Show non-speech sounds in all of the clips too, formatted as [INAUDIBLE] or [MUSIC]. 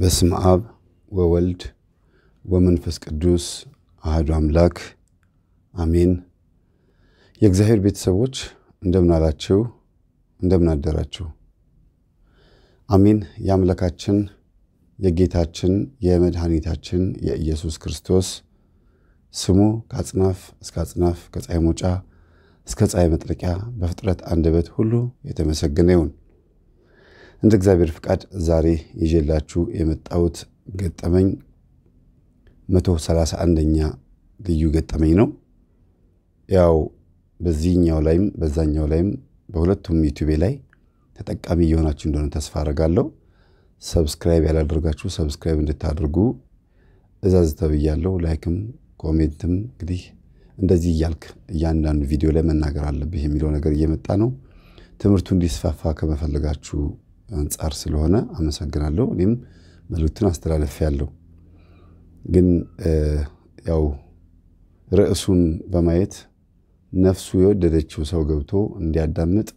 በስም አብ ወወልድ ወመንፈስ ቅዱስ አህዱ አምላክ አሜን። የእግዚአብሔር ቤተሰቦች እንደምን አላችሁ? እንደምን አደራችሁ? አሜን። የአምላካችን የጌታችን የመድኃኒታችን የኢየሱስ ክርስቶስ ስሙ ከአጽናፍ እስከ አጽናፍ ከፀሐይ መውጫ እስከ ፀሐይ መጥለቂያ በፍጥረት አንደበት ሁሉ የተመሰገነ ይሁን። እንደ እግዚአብሔር ፍቃድ ዛሬ ይዤላችሁ የመጣሁት ገጠመኝ መቶ ሰላሳ አንደኛ ልዩ ገጠመኝ ነው። ያው በዚህኛው ላይም በዛኛው ላይም በሁለቱም ዩቲዩቤ ላይ ተጠቃሚ እየሆናችሁ እንደሆነ ተስፋ አደርጋለሁ። ሰብስክራይብ ያላደርጋችሁ ሰብስክራይብ እንድታደርጉ እዛዝ ተብያለሁ። ላይክም ኮሜንትም እንግዲህ እንደዚህ እያልክ እያንዳንዱ ቪዲዮ ላይ መናገር አለብህ የሚለው ነገር እየመጣ ነው። ትምህርቱ እንዲስፋፋ ከመፈለጋችሁ አንጻር ስለሆነ አመሰግናለሁ። እኔም መልእክቱን አስተላለፍ ያለው ግን ያው ርዕሱን በማየት ነፍሱ የወደደችው ሰው ገብቶ እንዲያዳምጥ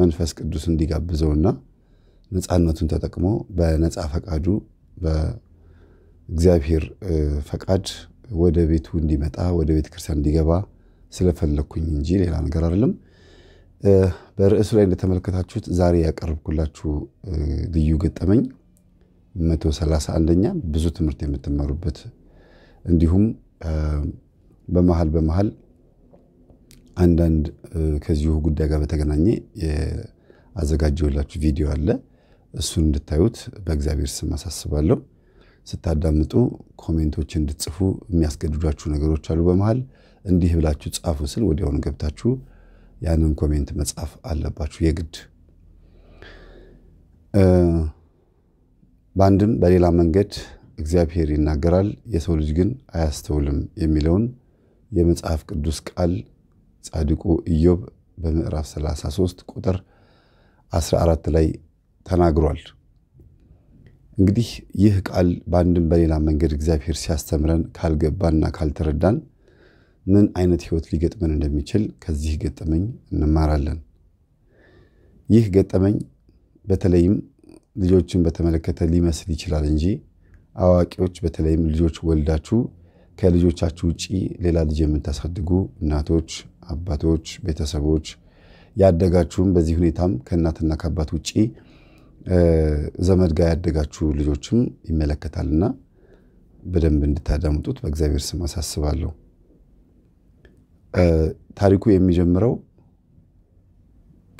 መንፈስ ቅዱስ እንዲጋብዘውና ነፃነቱን ተጠቅሞ በነፃ ፈቃዱ በእግዚአብሔር ፈቃድ ወደ ቤቱ እንዲመጣ ወደ ቤተ ክርስቲያን እንዲገባ ስለፈለግኩኝ እንጂ ሌላ ነገር አይደለም። በርዕሱ ላይ እንደተመለከታችሁት ዛሬ ያቀረብኩላችሁ ልዩ ገጠመኝ 131ኛ ብዙ ትምህርት የምትማሩበት እንዲሁም በመሀል በመሀል አንዳንድ ከዚሁ ጉዳይ ጋር በተገናኘ አዘጋጀውላችሁ ቪዲዮ አለ። እሱን እንድታዩት በእግዚአብሔር ስም አሳስባለሁ። ስታዳምጡ ኮሜንቶች እንድትጽፉ የሚያስገድዷችሁ ነገሮች አሉ። በመሀል እንዲህ ብላችሁ ጻፉ ስል ወዲያውኑ ገብታችሁ ያንን ኮሜንት መጻፍ አለባችሁ የግድ በአንድም በሌላ መንገድ እግዚአብሔር ይናገራል፣ የሰው ልጅ ግን አያስተውልም የሚለውን የመጽሐፍ ቅዱስ ቃል ጻድቁ ኢዮብ በምዕራፍ 33 ቁጥር 14 ላይ ተናግሯል። እንግዲህ ይህ ቃል በአንድም በሌላ መንገድ እግዚአብሔር ሲያስተምረን ካልገባና ካልተረዳን ምን አይነት ህይወት ሊገጥመን እንደሚችል ከዚህ ገጠመኝ እንማራለን። ይህ ገጠመኝ በተለይም ልጆችን በተመለከተ ሊመስል ይችላል እንጂ አዋቂዎች፣ በተለይም ልጆች ወልዳችሁ ከልጆቻችሁ ውጪ ሌላ ልጅ የምታሳድጉ እናቶች፣ አባቶች፣ ቤተሰቦች ያደጋችሁም በዚህ ሁኔታም ከእናትና ከአባት ውጪ ዘመድ ጋር ያደጋችሁ ልጆችም ይመለከታልና በደንብ እንድታዳምጡት በእግዚአብሔር ስም አሳስባለሁ። ታሪኩ የሚጀምረው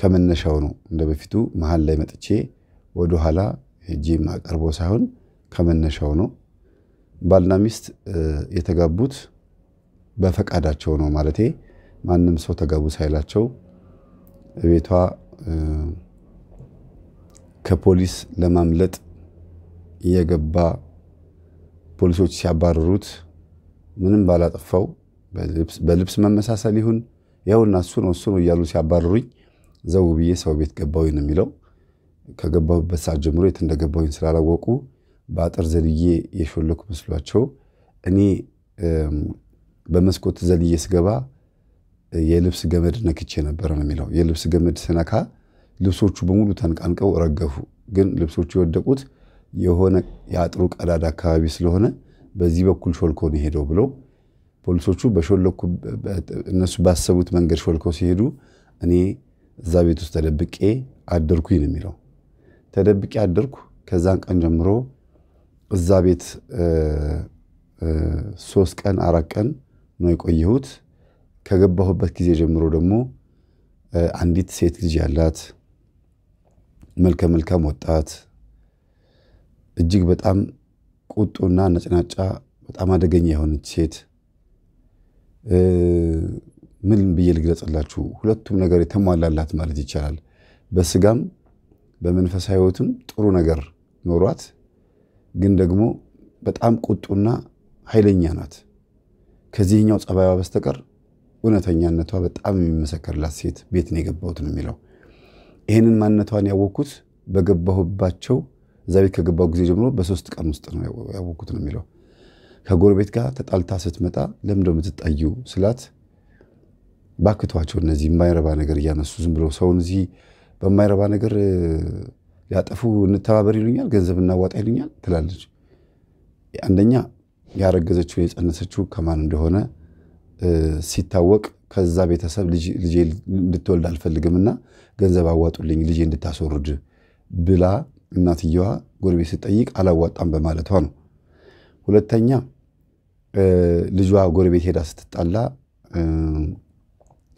ከመነሻው ነው። እንደ በፊቱ መሀል ላይ መጥቼ ወደኋላ እጄም አቀርቦ ሳይሆን ከመነሻው ነው። ባልና ሚስት የተጋቡት በፈቃዳቸው ነው። ማለቴ ማንም ሰው ተጋቡ ሳይላቸው ቤቷ ከፖሊስ ለማምለጥ እየገባ ፖሊሶች ሲያባረሩት ምንም ባላጠፋው በልብስ መመሳሰል ይሁን ያውና እሱ ነው እሱ ነው እያሉ ሲያባርሩኝ ዘው ብዬ ሰው ቤት ገባሁኝ ነው የሚለው። ከገባሁበት ሰዓት ጀምሮ የት እንደገባሁኝ ስላላወቁ በአጥር ዘልዬ የሾለኩ መስሏቸው እኔ በመስኮት ዘልዬ ስገባ የልብስ ገመድ ነክቼ ነበረ ነው የሚለው። የልብስ ገመድ ስነካ ልብሶቹ በሙሉ ተንቃንቀው ረገፉ። ግን ልብሶቹ የወደቁት የሆነ የአጥሩ ቀዳዳ አካባቢ ስለሆነ በዚህ በኩል ሾልኮ ነው ሄደው ብለው ፖሊሶቹ በሾለኩ እነሱ ባሰቡት መንገድ ሾልከው ሲሄዱ እኔ እዛ ቤት ውስጥ ተደብቄ አደርኩኝ ነው የሚለው። ተደብቄ አደርኩ። ከዛን ቀን ጀምሮ እዛ ቤት ሶስት ቀን አራት ቀን ነው የቆየሁት። ከገባሁበት ጊዜ ጀምሮ ደግሞ አንዲት ሴት ልጅ ያላት መልከ መልካም ወጣት እጅግ በጣም ቁጡና ነጭናጫ በጣም አደገኛ የሆነች ሴት ምን ብዬ ልግለጽላችሁ? ሁለቱም ነገር የተሟላላት ማለት ይቻላል። በስጋም በመንፈሳዊ ህይወትም ጥሩ ነገር ኖሯት ግን ደግሞ በጣም ቁጡና ኃይለኛ ናት። ከዚህኛው ጸባይዋ በስተቀር እውነተኛነቷ በጣም የሚመሰከርላት ሴት ቤት ነው የገባሁት ነው የሚለው። ይህንን ማንነቷን ያወቅኩት በገባሁባቸው እዛ ቤት ከገባሁ ጊዜ ጀምሮ በሶስት ቀን ውስጥ ነው ያወቅኩት ነው የሚለው ከጎረቤት ጋር ተጣልታ ስትመጣ ለምንደ ነው የምትጣዩ ስላት ባክቷቸው እነዚህ የማይረባ ነገር እያነሱ ዝም ብሎ ሰውን እዚህ በማይረባ ነገር ሊያጠፉ እንተባበር ይሉኛል፣ ገንዘብ እናዋጣ ይሉኛል ትላለች። አንደኛ ያረገዘችው የጸነሰችው ከማን እንደሆነ ሲታወቅ ከዛ ቤተሰብ ልጄ እንድትወልድ አልፈልግምና ገንዘብ አዋጡልኝ ልጄ እንድታስወርድ ብላ እናትየዋ ጎረቤት ስጠይቅ አላዋጣም በማለቷ ነው። ሁለተኛ ልጇ ጎረቤት ሄዳ ስትጣላ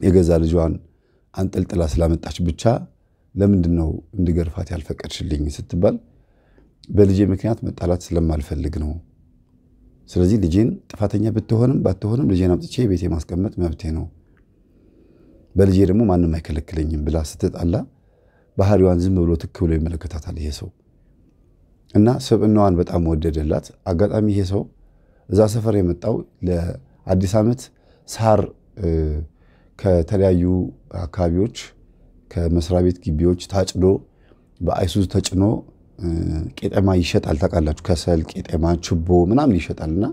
የገዛ ልጇን አንጠልጥላ ስላመጣች ብቻ ለምንድን ነው እንድገርፋት ያልፈቀድሽልኝ ስትባል በልጄ ምክንያት መጣላት ስለማልፈልግ ነው። ስለዚህ ልጄን ጥፋተኛ ብትሆንም ባትሆንም ልጄን አምጥቼ ቤቴ ማስቀመጥ መብቴ ነው። በልጄ ደግሞ ማንም አይከለክለኝም ብላ ስትጣላ ባህሪዋን ዝም ብሎ ትክ ብሎ ይመለከታታል ይሄ ሰው እና ስብዕናዋን በጣም ወደደላት። አጋጣሚ ይሄ ሰው እዛ ሰፈር የመጣው ለአዲስ ዓመት ሳር ከተለያዩ አካባቢዎች ከመስሪያ ቤት ግቢዎች ታጭዶ በአይሱዝ ተጭኖ ቄጠማ ይሸጣል። ታውቃላችሁ፣ ከሰል፣ ቄጠማ፣ ችቦ ምናምን ይሸጣል እና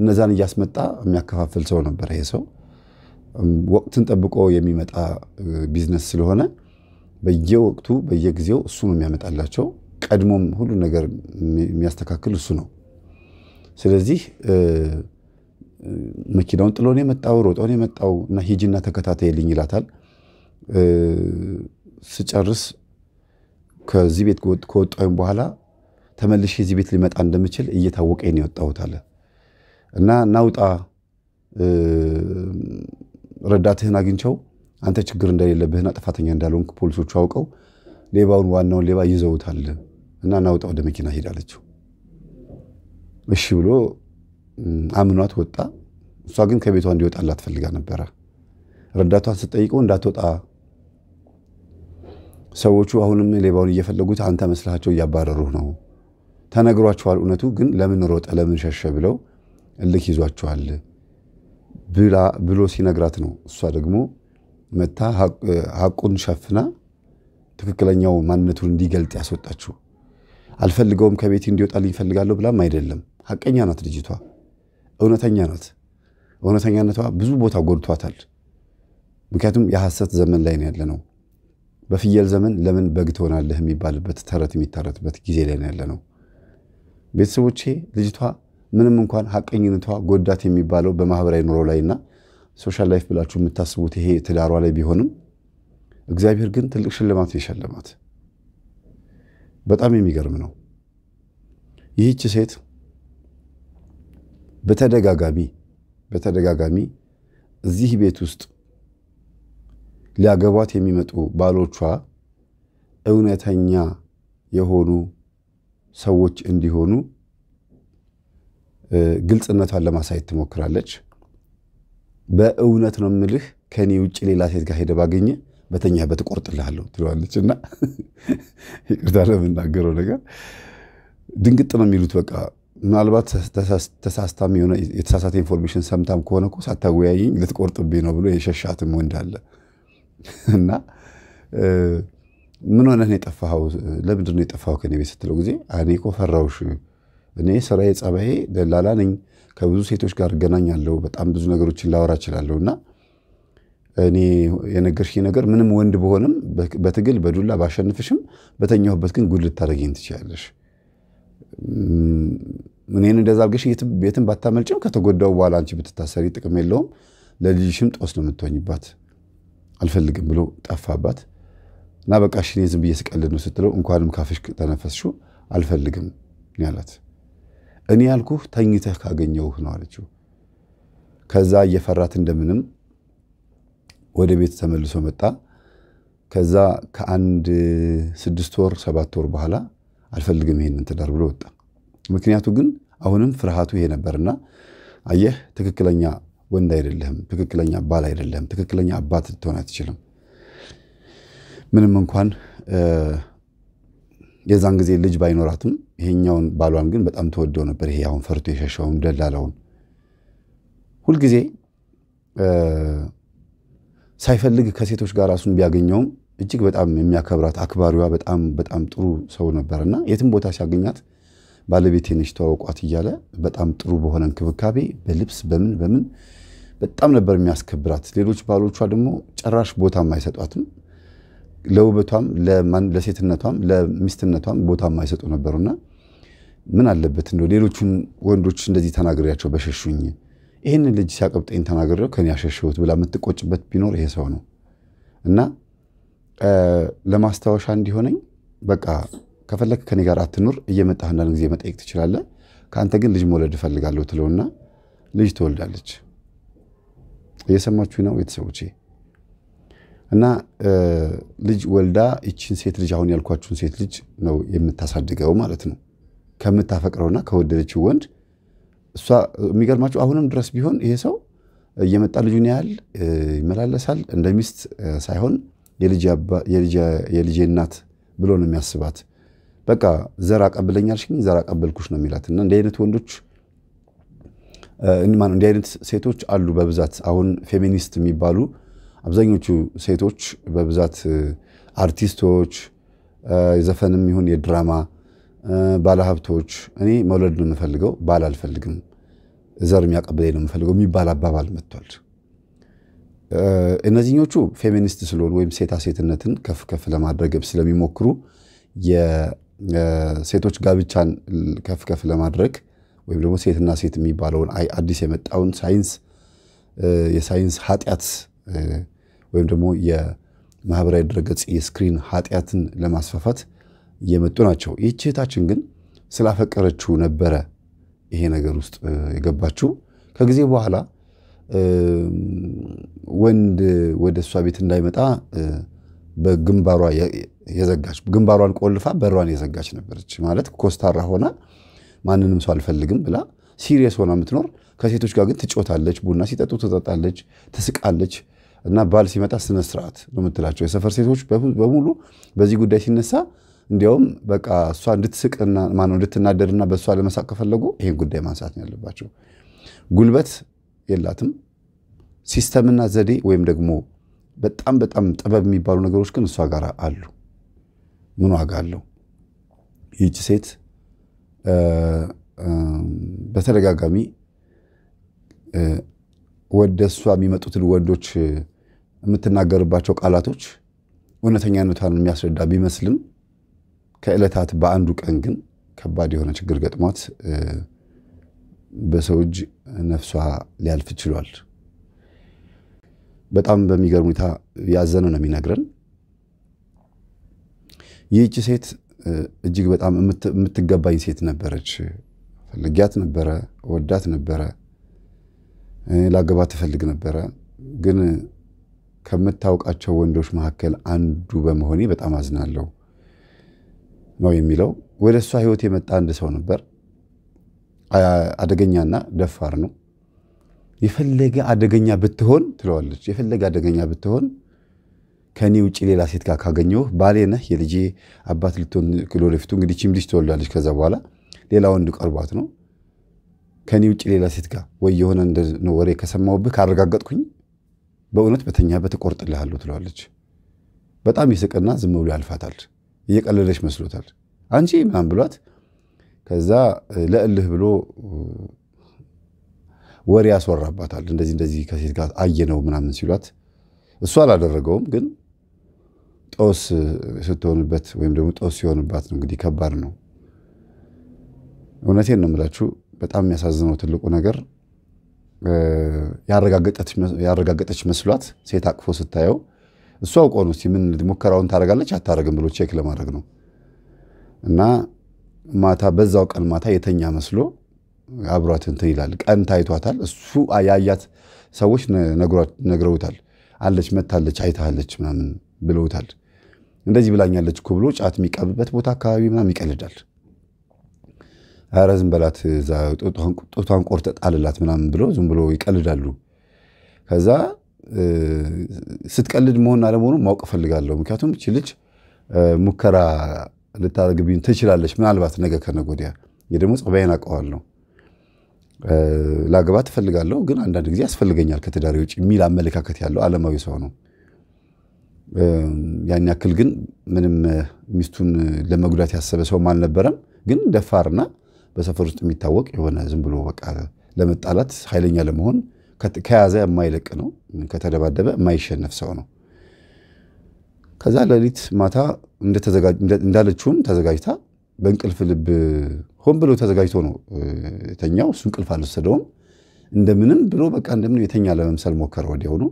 እነዛን እያስመጣ የሚያከፋፍል ሰው ነበር። ይሄ ሰው ወቅትን ጠብቆ የሚመጣ ቢዝነስ ስለሆነ በየወቅቱ በየጊዜው እሱ ነው የሚያመጣላቸው። ቀድሞም ሁሉ ነገር የሚያስተካክል እሱ ነው። ስለዚህ መኪናውን ጥሎን የመጣው ሮጦን የመጣው እና ሂጂና ተከታተይልኝ ይላታል። ስጨርስ ከዚህ ቤት ከወጣሁም በኋላ ተመልሽ እዚህ ቤት ሊመጣ እንደምችል እየታወቀ ነው የወጣሁት አለ እና ናውጣ ረዳትህን አግኝቸው አንተ ችግር እንደሌለብህና ጥፋተኛ እንዳልሆንክ ፖሊሶቹ አውቀው ሌባውን ዋናውን ሌባ ይዘውታል እና ናውጣ ወደ መኪና ሄዳለችው። እሺ ብሎ አምኗት ወጣ። እሷ ግን ከቤቷ እንዲወጣላት ፈልጋ ነበረ። ረዳቷን ስትጠይቀው እንዳትወጣ ሰዎቹ አሁንም ሌባውን እየፈለጉት አንተ መስላቸው እያባረሩህ ነው። ተነግሯችኋል፣ እውነቱ ግን ለምን ሮጠ ለምን ሸሸ ብለው እልክ ይዟችኋል ብሎ ሲነግራት ነው እሷ ደግሞ መታ ሀቁን ሸፍና ትክክለኛው ማንነቱን እንዲገልጥ ያስወጣችው። አልፈልገውም ከቤት እንዲወጣልኝ ይፈልጋለሁ ብላም አይደለም ሀቀኛ ናት ልጅቷ፣ እውነተኛ ናት። እውነተኛነቷ ብዙ ቦታ ጎድቷታል። ምክንያቱም የሐሰት ዘመን ላይ ነው ነው። በፍየል ዘመን ለምን በግ ትሆናለህ የሚባልበት ተረት የሚታረትበት ጊዜ ላይ ነው ያለ ነው። ቤተሰቦቼ ልጅቷ ምንም እንኳን ሀቀኝነቷ ጎዳት የሚባለው በማህበራዊ ኑሮ እና ሶሻል ላይፍ ብላችሁ የምታስቡት ይሄ ትዳሯ ላይ ቢሆንም እግዚአብሔር ግን ትልቅ ሽልማት የሸለማት በጣም የሚገርም ነው። ይህች ሴት በተደጋጋሚ በተደጋጋሚ እዚህ ቤት ውስጥ ሊያገቧት የሚመጡ ባሎቿ እውነተኛ የሆኑ ሰዎች እንዲሆኑ ግልጽነቷን ለማሳየት ትሞክራለች። በእውነት ነው የምልህ ከኔ ውጭ ሌላ ሴት ጋር ሄደ ባገኘ በተኛበት እቆርጥልሃለሁ ትለዋለች። እና ይቅርታ ለምናገረው ነገር ድንግጥ ነው የሚሉት በቃ ምናልባት ተሳስታም የሆነ የተሳሳተ ኢንፎርሜሽን ሰምታም ከሆነ እኮ ሳታወያየኝ ልትቆርጥብኝ ነው ብሎ የሸሻትም ወንድ አለ [LAUGHS] እና ምን ሆነ ነው የጠፋኸው? ለምንድን ነው የጠፋኸው ከኔ ቤት ስትለው ጊዜ እኔ እኮ ፈራሁሽ። እኔ ስራዬ ጸባዬ ደላላ ነኝ። ከብዙ ሴቶች ጋር እገናኛለሁ። በጣም ብዙ ነገሮችን ላወራ እችላለሁ እና እኔ የነገርሽ ነገር ምንም ወንድ በሆንም በትግል በዱላ ባሸንፍሽም በተኛሁበት ግን ጉድ ልታደርጊኝ ትችላለሽ። እኔን እንደዛ አድርገሽ ቤትን ባታመልጭም ከተጎዳው በኋላ አንቺ ብትታሰሪ ጥቅም የለውም፣ ለልጅሽም ጦስ ነው የምትሆኝባት፣ አልፈልግም ብሎ ጠፋባት እና በቃ እሺ እኔ ዝም ብዬ ስቀልድ ነው ስትለው እንኳንም ካፍሽ ተነፈስሹ አልፈልግም ያላት። እኔ ያልኩህ ተኝተህ ካገኘሁህ ነው አለችው። ከዛ እየፈራት እንደምንም ወደ ቤት ተመልሶ መጣ። ከዛ ከአንድ ስድስት ወር ሰባት ወር በኋላ አልፈልግም ይሄንን ትዳር ብሎ ወጣ። ምክንያቱ ግን አሁንም ፍርሃቱ ይሄ ነበርና አየህ ትክክለኛ ወንድ አይደለህም፣ ትክክለኛ ባል አይደለህም፣ ትክክለኛ አባት ልትሆን አትችልም። ምንም እንኳን የዛን ጊዜ ልጅ ባይኖራትም ይሄኛውን ባሏን ግን በጣም ተወደው ነበር። ይሄ አሁን ፈርቶ የሸሸውም ደላለውን ሁልጊዜ ሳይፈልግ ከሴቶች ጋር ራሱን ቢያገኘውም እጅግ በጣም የሚያከብራት አክባሪዋ በጣም በጣም ጥሩ ሰው ነበርና የትም ቦታ ሲያገኛት ባለቤቴ ነች ተዋውቋት እያለ በጣም ጥሩ በሆነ እንክብካቤ በልብስ በምን በምን በጣም ነበር የሚያስከብራት። ሌሎች ባሎቿ ደግሞ ጭራሽ ቦታ አይሰጧትም። ለውበቷም፣ ለሴትነቷም፣ ለሚስትነቷም ቦታ የማይሰጡ ነበሩና ምን አለበት እንደው ሌሎቹን ወንዶች እንደዚህ ተናግሬያቸው በሸሹኝ ይህንን ልጅ ሲያቀብጠኝ ተናግሬው ከኔ ያሸሸሁት ብላ የምትቆጭበት ቢኖር ይሄ ሰው ነው እና ለማስታወሻ እንዲሆነኝ በቃ ከፈለክ ከኔ ጋር አትኑር፣ እየመጣህ አንዳንድ ጊዜ መጠየቅ ትችላለህ። ከአንተ ግን ልጅ መውለድ እፈልጋለሁ ትለውና ልጅ ትወልዳለች። እየሰማችሁ ነው ቤተሰቦቼ? እና ልጅ ወልዳ ይችን ሴት ልጅ አሁን ያልኳችሁን ሴት ልጅ ነው የምታሳድገው ማለት ነው። ከምታፈቅረውና ከወደደችው ወንድ እሷ የሚገርማችሁ አሁንም ድረስ ቢሆን ይሄ ሰው እየመጣ ልጁን ያህል ይመላለሳል። እንደ ሚስት ሳይሆን የልጅ እናት ብሎ ነው የሚያስባት። በቃ ዘር አቀብለኝ ሽኝ ዘር አቀበልኩሽ ነው የሚላት እና እንዲህ አይነት ወንዶች እንዲህ አይነት ሴቶች አሉ በብዛት አሁን ፌሚኒስት የሚባሉ አብዛኞቹ ሴቶች በብዛት አርቲስቶች የዘፈንም ይሁን የድራማ ባለሀብቶች እኔ መውለድ ነው የምፈልገው ባል አልፈልግም ዘር የሚያቀብለኝ ነው የምፈልገው የሚባል አባባል መጥቷል እነዚህኞቹ ፌሚኒስት ስለሆኑ ወይም ሴታ ሴትነትን ከፍ ከፍ ለማድረግ ስለሚሞክሩ ሴቶች ጋብቻን ከፍ ከፍ ለማድረግ ወይም ደግሞ ሴትና ሴት የሚባለውን አዲስ የመጣውን ሳይንስ የሳይንስ ኃጢአት ወይም ደግሞ የማህበራዊ ድረገጽ የስክሪን ኃጢአትን ለማስፋፋት እየመጡ ናቸው። ይህች እህታችን ግን ስላፈቀረችው ነበረ ይሄ ነገር ውስጥ የገባችው። ከጊዜ በኋላ ወንድ ወደ እሷ ቤት እንዳይመጣ በግንባሯ የዘጋች ግንባሯን ቆልፋ በሯን የዘጋች ነበረች። ማለት ኮስታራ ሆና ማንንም ሰው አልፈልግም ብላ ሲሪየስ ሆና የምትኖር ከሴቶች ጋር ግን ትጮታለች፣ ቡና ሲጠጡ ትጠጣለች፣ ትስቃለች እና ባል ሲመጣ ስነ ስርዓት ነው የምትላቸው። የሰፈር ሴቶች በሙሉ በዚህ ጉዳይ ሲነሳ እንዲያውም በቃ እሷ እንድትስቅና ማነው እንድትናደድና በእሷ ለመሳቅ ከፈለጉ ይህን ጉዳይ ማንሳት ነው ያለባቸው። ጉልበት የላትም። ሲስተምና ዘዴ ወይም ደግሞ በጣም በጣም ጥበብ የሚባሉ ነገሮች ግን እሷ ጋር አሉ። ምን ዋጋ አለው? ይህች ሴት በተደጋጋሚ ወደ እሷ የሚመጡትን ወንዶች የምትናገርባቸው ቃላቶች እውነተኛነቷን የሚያስረዳ ቢመስልም ከዕለታት በአንዱ ቀን ግን ከባድ የሆነ ችግር ገጥሟት በሰው እጅ ነፍሷ ሊያልፍ ችሏል። በጣም በሚገርም ሁኔታ ያዘነ ነው የሚነግረን። ይህቺ ሴት እጅግ በጣም የምትገባኝ ሴት ነበረች። ፈልጊያት ነበረ፣ ወዳት ነበረ፣ ላገባት ትፈልግ ነበረ። ግን ከምታውቃቸው ወንዶች መካከል አንዱ በመሆኔ በጣም አዝናለሁ ነው የሚለው። ወደ እሷ ህይወት የመጣ አንድ ሰው ነበር። አደገኛና ደፋር ነው። የፈለገ አደገኛ ብትሆን ትለዋለች። የፈለገ አደገኛ ብትሆን ከኔ ውጭ ሌላ ሴት ጋር ካገኘሁ ባሌ ነህ፣ የልጄ አባት ልትሆን ለወደፊቱ እንግዲህ ቺም ልጅ ትወልዳለች። ከዛ በኋላ ሌላ ወንድ ቀርቧት ነው ከኔ ውጭ ሌላ ሴት ጋር ወይ የሆነ ወሬ ከሰማሁብህ ካረጋገጥኩኝ በእውነት በተኛበት እቆርጥልሃለሁ ትለዋለች። በጣም ይስቅና ዝም ብሎ ያልፋታል። እየቀለደች መስሎታል። አንቺ ምናምን ብሏት ከዛ ለእልህ ብሎ ወሬ ያስወራባታል። እንደዚህ እንደዚህ ከሴት ጋር አየነው ምናምን ሲሏት እሱ አላደረገውም፣ ግን ጦስ ስትሆንበት ወይም ደግሞ ጦስ ሲሆንባት ነው እንግዲህ ከባድ ነው። እውነቴን ነው የምላችሁ። በጣም የሚያሳዝነው ትልቁ ነገር ያረጋገጠች መስሏት ሴት አቅፎ ስታየው እሱ አውቆ ነው እስኪ ምን ሙከራውን ታደርጋለች አታደርግም ብሎ ቼክ ለማድረግ ነው እና ማታ በዛው ቀን ማታ የተኛ መስሎ አብሯት እንትን ይላል። ቀን ታይቷታል። እሱ ያያት ሰዎች ነግረውታል። አለች መታለች፣ አይታለች ምናምን ብለውታል። እንደዚህ ብላኛለች እኮ ብሎ ጫት የሚቀብበት ቦታ አካባቢ ምናምን ይቀልዳል። ኧረ ዝም በላት ጡቷን ቆርጠ ጣልላት ምናምን ብሎ ዝም ብሎ ይቀልዳሉ። ከዛ ስትቀልድ መሆን አለመሆኑ ማወቅ እፈልጋለሁ። ምክንያቱም እቺ ልጅ ሙከራ ልታደርግብኝ ትችላለች። ምናልባት ነገ ከነገ ወዲያ ደግሞ ጸባይን አውቀዋለሁ። ላገባ ትፈልጋለሁ፣ ግን አንዳንድ ጊዜ ያስፈልገኛል ከትዳር ውጭ የሚል አመለካከት ያለው አለማዊ ሰው ነው። ያን ያክል ግን ምንም ሚስቱን ለመጉዳት ያሰበ ሰውም አልነበረም። ግን ደፋርና በሰፈር ውስጥ የሚታወቅ የሆነ ዝም ብሎ በቃ ለመጣላት ኃይለኛ ለመሆን ከያዘ የማይለቅ ነው። ከተደባደበ የማይሸነፍ ሰው ነው። ከዛ ሌሊት ማታ እንዳለችውም ተዘጋጅታ በእንቅልፍ ልብ ሆን ብሎ ተዘጋጅቶ ነው የተኛው። እሱ እንቅልፍ አልወሰደውም። እንደምንም ብሎ በቃ እንደምንም የተኛ ለመምሰል ሞከረ። ወዲያውኑ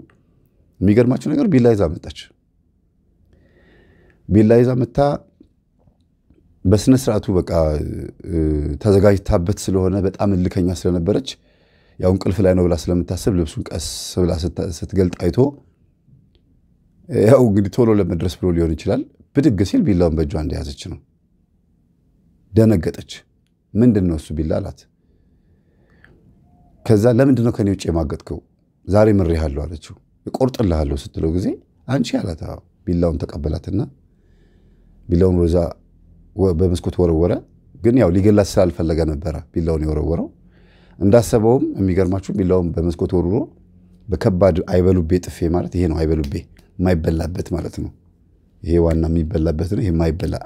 የሚገርማቸው ነገር ቢላ ይዛ መጣች። ቢላ ይዛ መታ በስነ ስርዓቱ በቃ ተዘጋጅታበት ስለሆነ በጣም እልከኛ ስለነበረች ያው እንቅልፍ ላይ ነው ብላ ስለምታስብ ልብሱን ቀስ ብላ ስትገልጥ አይቶ ያው እንግዲህ ቶሎ ለመድረስ ብሎ ሊሆን ይችላል። ብድግ ሲል ቢላውን በእጇ እንደያዘች ነው። ደነገጠች። ምንድን ነው እሱ ቢላ አላት። ከዛ ለምንድን ነው ከኔ ውጭ የማገጥከው? ዛሬ ምሬሃለሁ አለችው። እቆርጥልሃለሁ ስትለው ጊዜ አንቺ አላት። ቢላውን ተቀበላትና ቢላውን ዛ በመስኮት ወረወረ። ግን ያው ሊገላት ስላልፈለገ ነበረ ቢላውን የወረወረው። እንዳሰበውም የሚገርማችሁ ቢላውን በመስኮት ወርሮ በከባድ አይበሉቤ ጥፌ ማለት ይሄ ነው። አይበሉቤ የማይበላበት ማለት ነው። ይሄ ዋና የሚበላበት ነው። ይሄ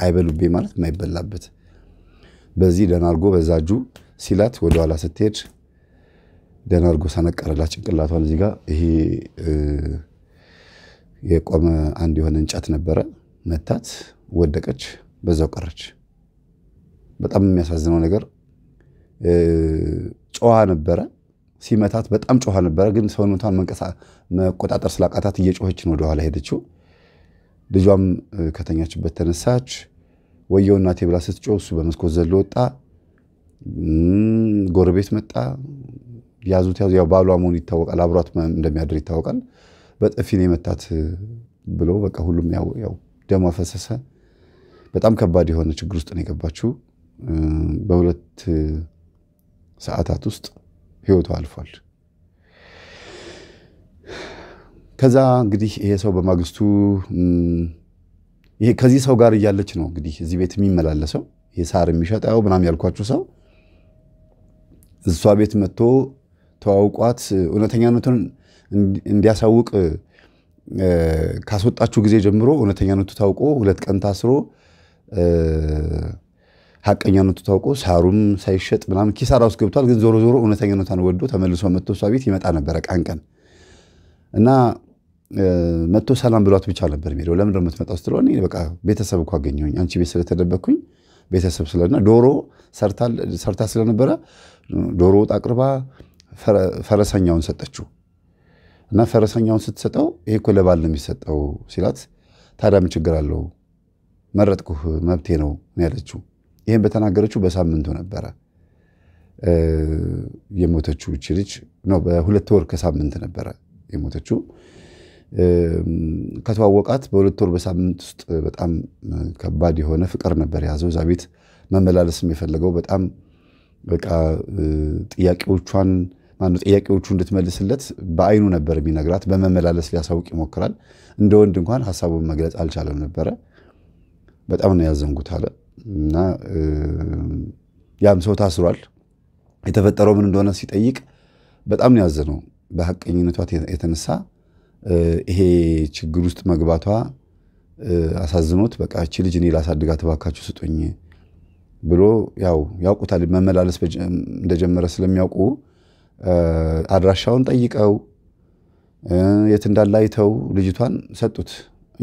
አይበሉቤ ማለት የማይበላበት በዚህ ደናርጎ በዛጁ ሲላት ወደኋላ ስትሄድ ደናርጎ ሰነቀረላት ጭንቅላቷን። እዚህ ጋር ይሄ የቆመ አንድ የሆነ እንጨት ነበረ፣ መታት፣ ወደቀች፣ በዛው ቀረች። በጣም የሚያሳዝነው ነገር ጨዋ ነበረ ሲመታት በጣም ጮኋ ነበረ። ግን ሰውነቷን መቆጣጠር ስላቃታት እየጮኸች ነው ወደኋላ ሄደችው። ልጇም ከተኛችበት ተነሳች። ወየው እናቴ ብላ ስትጮህ እሱ በመስኮት ዘሎ ወጣ። ጎረቤት መጣ። ያዙት ያዙ። ያው ባሏ መሆኑ ይታወቃል፣ አብሯት እንደሚያድር ይታወቃል። በጥፊ ነው የመታት ብሎ በቃ ሁሉም ያው ደሟ ፈሰሰ። በጣም ከባድ የሆነ ችግር ውስጥ ነው የገባችው። በሁለት ሰዓታት ውስጥ ህይወቷ አልፏል። ከዛ እንግዲህ ይሄ ሰው በማግስቱ ይሄ ከዚህ ሰው ጋር እያለች ነው እንግዲህ እዚህ ቤት የሚመላለሰው የሳር የሚሸጠው ምናምን ያልኳችሁ ሰው እሷ ቤት መጥቶ ተዋውቋት እውነተኛነቱን እንዲያሳውቅ ካስወጣችሁ ጊዜ ጀምሮ እውነተኛነቱ ታውቆ ሁለት ቀን ታስሮ ሀቀኛነቱ ታውቆ ሳሩም ሳይሸጥ ምናምን ኪሳራ ውስጥ ገብቷል። ግን ዞሮ ዞሮ እውነተኛነቷን ወዶ ተመልሶ መጥቶ እሷ ቤት ይመጣ ነበረ ቀን ቀን እና መጥቶ ሰላም ብሏት ብቻ ነበር የሚሄደው። ለምንድን ነው የምትመጣው ስትለው በቃ ቤተሰብ እኮ አገኘሁኝ አንቺ ቤት ስለተደበኩኝ ቤተሰብ ስለና ዶሮ ሰርታ ስለነበረ ዶሮ ወጥ አቅርባ ፈረሰኛውን ሰጠችው እና ፈረሰኛውን ስትሰጠው ይሄ እኮ ለባል ነው የሚሰጠው ሲላት፣ ታዲያ ምን ችግር አለው መረጥኩህ መብቴ ነው ያለችው። ይህን በተናገረችው በሳምንቱ ነበረ የሞተችው እቺ ልጅ ነው። በሁለት ወር ከሳምንት ነበረ የሞተችው። ከተዋወቃት በሁለት ወር በሳምንት ውስጥ በጣም ከባድ የሆነ ፍቅር ነበር የያዘው። እዛ ቤት መመላለስ የፈለገው በጣም በቃ ጥያቄዎቿን ማነው ጥያቄዎቹ እንድትመልስለት በአይኑ ነበር የሚነግራት። በመመላለስ ሊያሳውቅ ይሞክራል። እንደ ወንድ እንኳን ሀሳቡን መግለጽ አልቻለም ነበረ። በጣም ነው ያዘንጉት አለ እና ያም ሰው ታስሯል። የተፈጠረው ምን እንደሆነ ሲጠይቅ በጣም ነው ያዘነው በሀቀኝነቷ የተነሳ ይሄ ችግር ውስጥ መግባቷ አሳዝኖት በቃ እቺ ልጅ እኔ ላሳድጋት እባካችሁ ስጡኝ ብሎ ያው ያውቁታል መመላለስ እንደጀመረ ስለሚያውቁ አድራሻውን ጠይቀው የት እንዳለ አይተው ልጅቷን ሰጡት።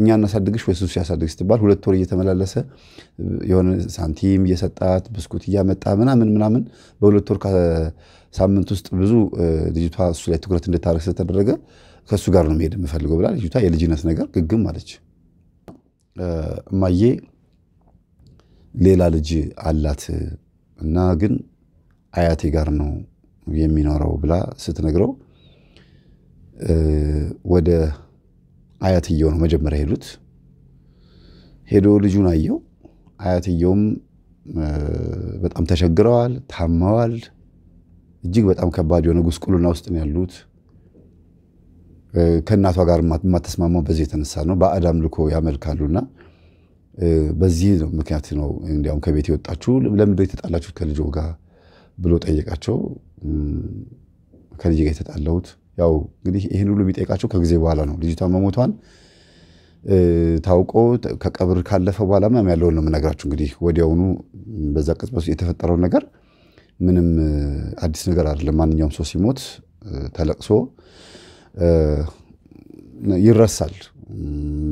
እኛ እናሳድግሽ ወይስ እሱ ያሳድግ ስትባል ሁለት ወር እየተመላለሰ የሆነ ሳንቲም እየሰጣት ብስኩት እያመጣ ምናምን ምናምን በሁለት ወር ሳምንት ውስጥ ብዙ ልጅቷ እሱ ላይ ትኩረት እንድታደርግ ስለተደረገ ከእሱ ጋር ነው መሄድ የምፈልገው ብላ ልጅቷ የልጅነት ነገር ግግም አለች። እማዬ ሌላ ልጅ አላት እና ግን አያቴ ጋር ነው የሚኖረው ብላ ስትነግረው ወደ አያትየው ነው መጀመሪያ ሄዱት። ሄዶ ልጁን አየው። አያትየውም በጣም ተቸግረዋል፣ ታመዋል። እጅግ በጣም ከባድ የሆነ ጉስቁልና ውስጥ ነው ያሉት። ከእናቷ ጋር የማተስማማው በዚህ የተነሳ ነው። በአድ አምልኮ ያመልካሉና በዚህ ነው ምክንያት ነው እንዲያውም ከቤት የወጣችሁ ለምንድ የተጣላችሁት ከልጆ ጋር ብሎ ጠየቃቸው። ከልጅ ጋር የተጣላሁት ያው እንግዲህ ይህን ሁሉ የሚጠይቃቸው ከጊዜ በኋላ ነው። ልጅቷ መሞቷን ታውቆ ከቀብር ካለፈ በኋላ ምናምን ያለውን ነው የምነግራችሁ። እንግዲህ ወዲያውኑ በዛ ቅጽበት የተፈጠረው ነገር ምንም አዲስ ነገር አይደለም። ማንኛውም ሰው ሲሞት ተለቅሶ ይረሳል።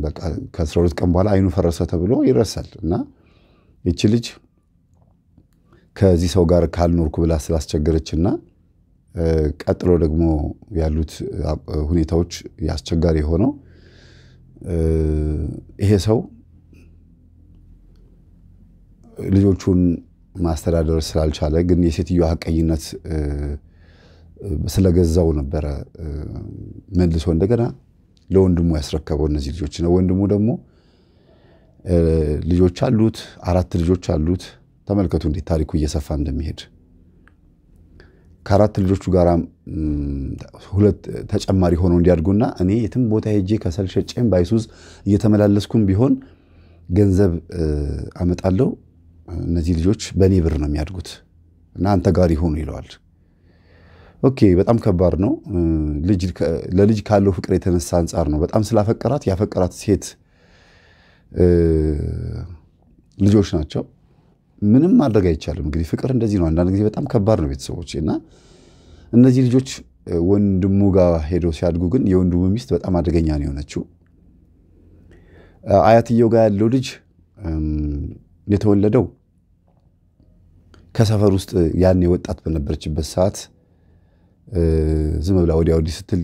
በቃ ከአስራ ሁለት ቀን በኋላ አይኑ ፈረሰ ተብሎ ይረሳል እና ይቺ ልጅ ከዚህ ሰው ጋር ካልኖርኩ ብላ ስላስቸገረችና ቀጥሎ ደግሞ ያሉት ሁኔታዎች አስቸጋሪ የሆነው ይሄ ሰው ልጆቹን ማስተዳደር ስላልቻለ ግን የሴትዮዋ ሐቀኝነት ስለገዛው ነበረ መልሶ እንደገና ለወንድሙ ያስረከበው እነዚህ ልጆች ነው። ወንድሙ ደግሞ ልጆች አሉት፣ አራት ልጆች አሉት። ተመልከቱ እንዴት ታሪኩ እየሰፋ እንደሚሄድ ከአራት ልጆቹ ጋር ሁለት ተጨማሪ ሆነው እንዲያድጉና እኔ የትም ቦታ ሄጄ ከሰል ሸጬም ባይሱዝ እየተመላለስኩም ቢሆን ገንዘብ አመጣለሁ። እነዚህ ልጆች በእኔ ብር ነው የሚያድጉት እና አንተ ጋር ይሆኑ ይለዋል። ኦኬ በጣም ከባድ ነው። ለልጅ ካለው ፍቅር የተነሳ አንጻር ነው። በጣም ስላፈቀራት ያፈቀራት ሴት ልጆች ናቸው። ምንም ማድረግ አይቻልም። እንግዲህ ፍቅር እንደዚህ ነው። አንዳንድ ጊዜ በጣም ከባድ ነው ቤተሰቦች እና እነዚህ ልጆች ወንድሙ ጋር ሄደው ሲያድጉ ግን የወንድሙ ሚስት በጣም አደገኛ ነው የሆነችው። አያትየው ጋር ያለው ልጅ የተወለደው ከሰፈር ውስጥ ያኔ ወጣት በነበረችበት ሰዓት ዝም ብላ ወዲያ ወዲህ ስትል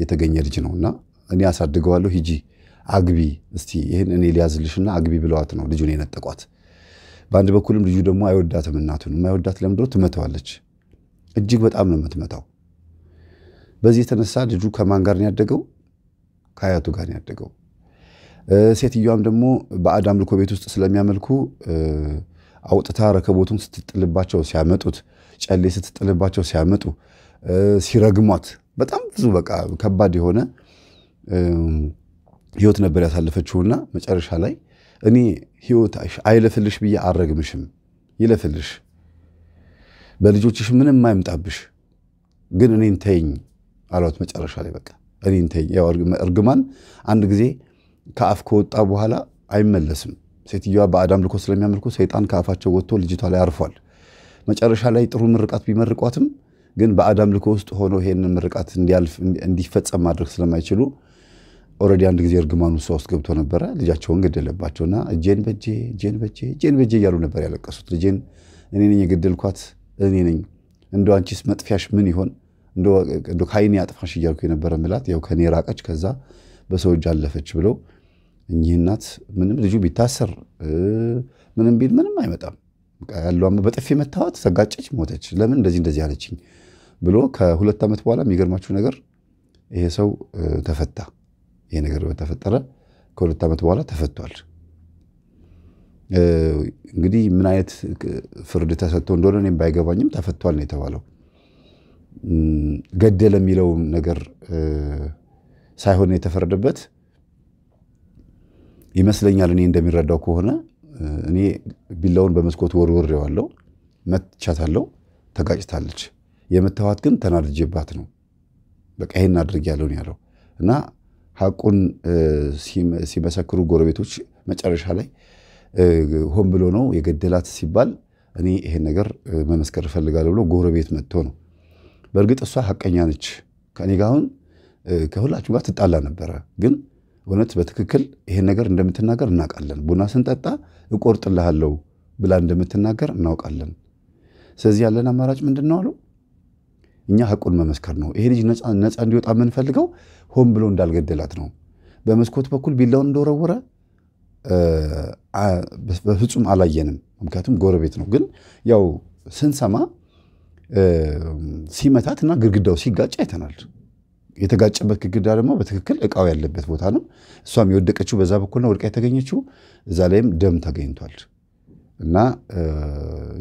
የተገኘ ልጅ ነው እና እኔ አሳድገዋለሁ፣ ሂጂ አግቢ፣ እስቲ ይህን እኔ ሊያዝልሽና አግቢ ብለዋት ነው ልጁን የነጠቋት። በአንድ በኩልም ልጁ ደግሞ አይወዳትም እናቱን። የማይወዳት ለምድሮ ትመተዋለች። እጅግ በጣም ነው የምትመታው። በዚህ የተነሳ ልጁ ከማን ጋር ነው ያደገው? ከአያቱ ጋር ነው ያደገው። ሴትዮዋም ደግሞ በአድ አምልኮ ቤት ውስጥ ስለሚያመልኩ አውጥታ ረከቦቱን ስትጥልባቸው ሲያመጡት፣ ጨሌ ስትጥልባቸው ሲያመጡ ሲረግሟት፣ በጣም ብዙ በቃ ከባድ የሆነ ህይወት ነበር ያሳለፈችውና መጨረሻ ላይ እኔ ህይወት አይለፍልሽ ብዬ አረግምሽም፣ ይለፍልሽ፣ በልጆችሽ ምንም አይምጣብሽ፣ ግን እኔን ተይኝ አሏት። መጨረሻ ላይ በቃ እኔን ተይኝ። ያው እርግማን አንድ ጊዜ ከአፍ ከወጣ በኋላ አይመለስም። ሴትዮዋ በአዳም ልኮ ስለሚያመልኩ ሰይጣን ከአፋቸው ወጥቶ ልጅቷ ላይ አርፏል። መጨረሻ ላይ ጥሩ ምርቃት ቢመርቋትም ግን በአዳም ልኮ ውስጥ ሆኖ ይሄንን ምርቃት እንዲፈጸም ማድረግ ስለማይችሉ ኦልሬዲ አንድ ጊዜ እርግማኑ እሷ ውስጥ ገብቶ ነበረ። ልጃቸውን ገደለባቸውና እጄን በጄ እጄን በጄ እጄን በጄ እያሉ ነበር ያለቀሱት። ልጄን እኔ ነኝ የገደልኳት እኔ ነኝ፣ እንደ አንቺስ መጥፊያሽ ምን ይሆን እንደ ካይኔ አጥፋሽ እያልኩ የነበረ ምላት፣ ያው ከኔ ራቀች፣ ከዛ በሰው እጅ አለፈች ብለው እኚህ እናት ምንም ልጁ ቢታሰር ምንም ቢል ምንም አይመጣም ያለ በጥፊ መታወት፣ ተጋጨች፣ ሞተች። ለምን እንደዚህ እንደዚህ አለችኝ ብሎ ከሁለት ዓመት በኋላ የሚገርማችሁ ነገር ይሄ ሰው ተፈታ። ይሄ ነገር በተፈጠረ ከሁለት ዓመት በኋላ ተፈቷል። እንግዲህ ምን አይነት ፍርድ ተሰጥቶ እንደሆነ እኔም ባይገባኝም ተፈቷል ነው የተባለው። ገደለ የሚለው ነገር ሳይሆን የተፈረደበት ይመስለኛል። እኔ እንደሚረዳው ከሆነ እኔ ቢላውን በመስኮት ዋለው መትቻታለሁ፣ ተጋጭታለች። የመታዋት ግን ተናድጄባት ነው። በቃ ይሄን አድርግ ያለውን ያለው እና ሐቁን ሲመሰክሩ ጎረቤቶች መጨረሻ ላይ ሆን ብሎ ነው የገደላት ሲባል እኔ ይሄን ነገር መመስከር እፈልጋለሁ ብሎ ጎረቤት መጥቶ ነው። በእርግጥ እሷ ሐቀኛ ነች። ከእኔ ጋር አሁን ከሁላችሁ ጋር ትጣላ ነበረ። ግን እውነት በትክክል ይሄን ነገር እንደምትናገር እናውቃለን። ቡና ስንጠጣ እቆርጥልሃለሁ ብላ እንደምትናገር እናውቃለን። ስለዚህ ያለን አማራጭ ምንድን ነው አለው እኛ ሀቁን መመስከር ነው። ይሄ ልጅ ነፃ እንዲወጣ የምንፈልገው ሆን ብሎ እንዳልገደላት ነው። በመስኮት በኩል ቢላውን እንደወረወረ በፍጹም አላየንም፣ ምክንያቱም ጎረቤት ነው። ግን ያው ስንሰማ ሲመታት እና ግድግዳው ሲጋጭ አይተናል። የተጋጨበት ግድግዳ ደግሞ በትክክል እቃው ያለበት ቦታ ነው። እሷም የወደቀችው በዛ በኩል ነው ወድቃ የተገኘችው። እዛ ላይም ደም ተገኝቷል። እና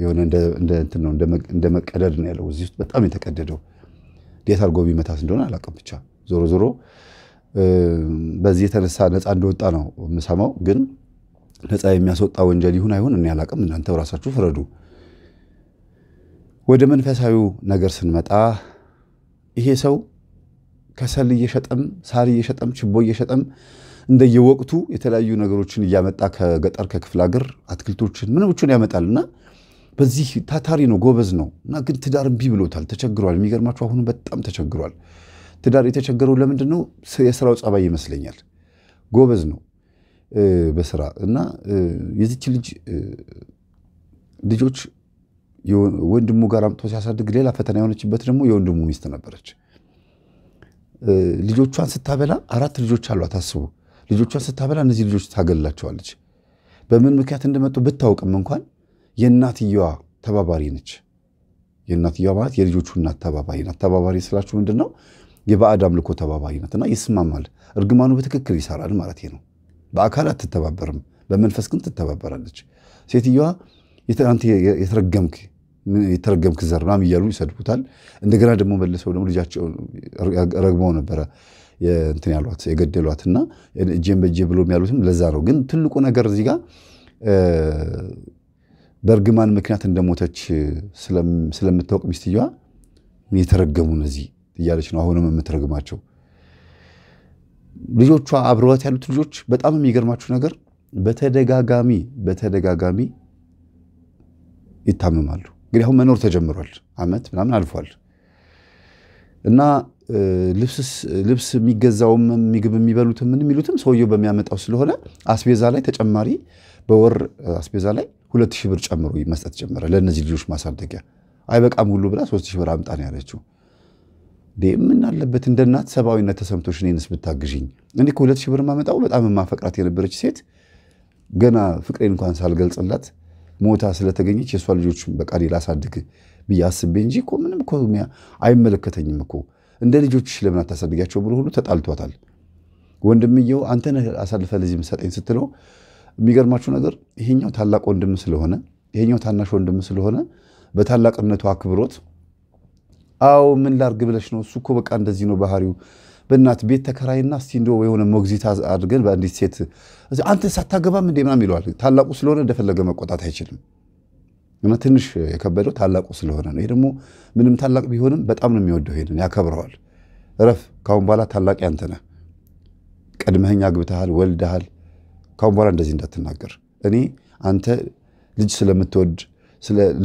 የሆነ እንደ መቀደድ ነው ያለው። እዚህ ውስጥ በጣም የተቀደደው እንዴት አድርጎ ቢመታት እንደሆነ አላውቅም። ብቻ ዞሮ ዞሮ በዚህ የተነሳ ነፃ እንደወጣ ነው የምሰማው። ግን ነፃ የሚያስወጣ ወንጀል ይሁን አይሁን እኔ አላውቅም። እናንተ ራሳችሁ ፍረዱ። ወደ መንፈሳዊው ነገር ስንመጣ ይሄ ሰው ከሰል እየሸጠም ሳር እየሸጠም ችቦ እየሸጠም እንደየወቅቱ የተለያዩ ነገሮችን እያመጣ ከገጠር ከክፍለ ሀገር አትክልቶችን ምንምቹን እና በዚህ ታታሪ ነው፣ ጎበዝ ነው እና ግን ትዳር እምቢ ብሎታል፣ ተቸግሯል። የሚገርማችሁ አሁንም በጣም ተቸግሯል። ትዳር የተቸገረው ለምንድን ነው? የስራው ጸባይ ይመስለኛል። ጎበዝ ነው በስራ እና የዚች ልጅ ልጆች ወንድሙ ጋር አምጥቶ ሲያሳድግ ሌላ ፈተና የሆነችበት ደግሞ የወንድሙ ሚስት ነበረች። ልጆቿን ስታበላ አራት ልጆች አሏት አስቡ። ልጆቿን ስታበላ እነዚህ ልጆች ታገላቸዋለች። በምን ምክንያት እንደመጡ ብታውቅም እንኳን የእናትየዋ ተባባሪ ነች። የእናትየዋ ማለት የልጆቹ እናት ተባባሪ ናት። ተባባሪ ስላችሁ ምንድን ነው? የባዕድ አምልኮ ተባባሪ ናት እና ይስማማል። እርግማኑ በትክክል ይሰራል ማለት ነው። በአካል አትተባበርም፣ በመንፈስ ግን ትተባበራለች። ሴትየዋ አንተ የተረገምክ የተረገምክ ዘር ምናምን እያሉ ይሰድቡታል። እንደገና ደግሞ መልሰው ደግሞ ልጃቸው ረግመው ነበረ እንትን ያሏት የገደሏት እና እጄን በእጄ ብሎ ያሉትም ለዛ ነው። ግን ትልቁ ነገር እዚህ ጋር በእርግማን ምክንያት እንደሞተች ስለምታወቅ ሚስትየዋ የተረገሙ እነዚህ እያለች ነው አሁንም የምትረግማቸው። ልጆቿ አብረዋት ያሉት ልጆች በጣም የሚገርማችሁ ነገር በተደጋጋሚ በተደጋጋሚ ይታመማሉ። እንግዲህ አሁን መኖር ተጀምሯል። አመት ምናምን አልፏል እና ልብስ የሚገዛውም ምግብ የሚበሉትም ምን የሚሉትም ሰውየው በሚያመጣው ስለሆነ አስቤዛ ላይ ተጨማሪ በወር አስቤዛ ላይ ሁለት ሺህ ብር ጨምሮ መስጠት ጀመረ። ለእነዚህ ልጆች ማሳደጊያ አይበቃም ሁሉ ብላ ሶስት ሺህ ብር አምጣ ነው ያለችው። ምን አለበት እንደ እናት ሰብአዊነት ተሰምቶሽ እኔንስ ብታግዥኝ። እኔ ከሁለት ሺህ ብር ማመጣው በጣም የማፈቅራት የነበረች ሴት ገና ፍቅሬን እንኳን ሳልገልጽላት ሞታ ስለተገኘች የእሷ ልጆች በቃ ላሳድግ ብዬ አስቤ እንጂ ምንም አይመለከተኝም እኮ እንደ ልጆችሽ ለምን አታሳድጊያቸው ብሎ ሁሉ ተጣልቷታል። ወንድምየው አንተ አሳልፈ ለዚህ ምሰጠኝ ስትለው የሚገርማችሁ ነገር ይሄኛው ታላቅ ወንድም ስለሆነ ይሄኛው ታናሽ ወንድም ስለሆነ በታላቅነቱ አክብሮት አዎ ምን ላርግ ብለሽ ነው? እሱ እኮ በቃ እንደዚህ ነው ባህሪው። በእናት ቤት ተከራይና እስቲ እንደ የሆነ ሞግዚት አድርገን በአንዲት ሴት አንተ ሳታገባም እንዴ ምናምን ይለዋል። ታላቁ ስለሆነ እንደፈለገ መቆጣት አይችልም። እና ትንሽ የከበደው ታላቁ ስለሆነ ነው። ይሄ ደግሞ ምንም ታላቅ ቢሆንም በጣም ነው የሚወደው፣ ይሄንን ያከብረዋል። እረፍ፣ ካሁን በኋላ ታላቅ ያንተ ነህ። ቀድመኸኝ አግብተሃል፣ ወልደሃል። ካሁን በኋላ እንደዚህ እንዳትናገር። እኔ አንተ ልጅ ስለምትወድ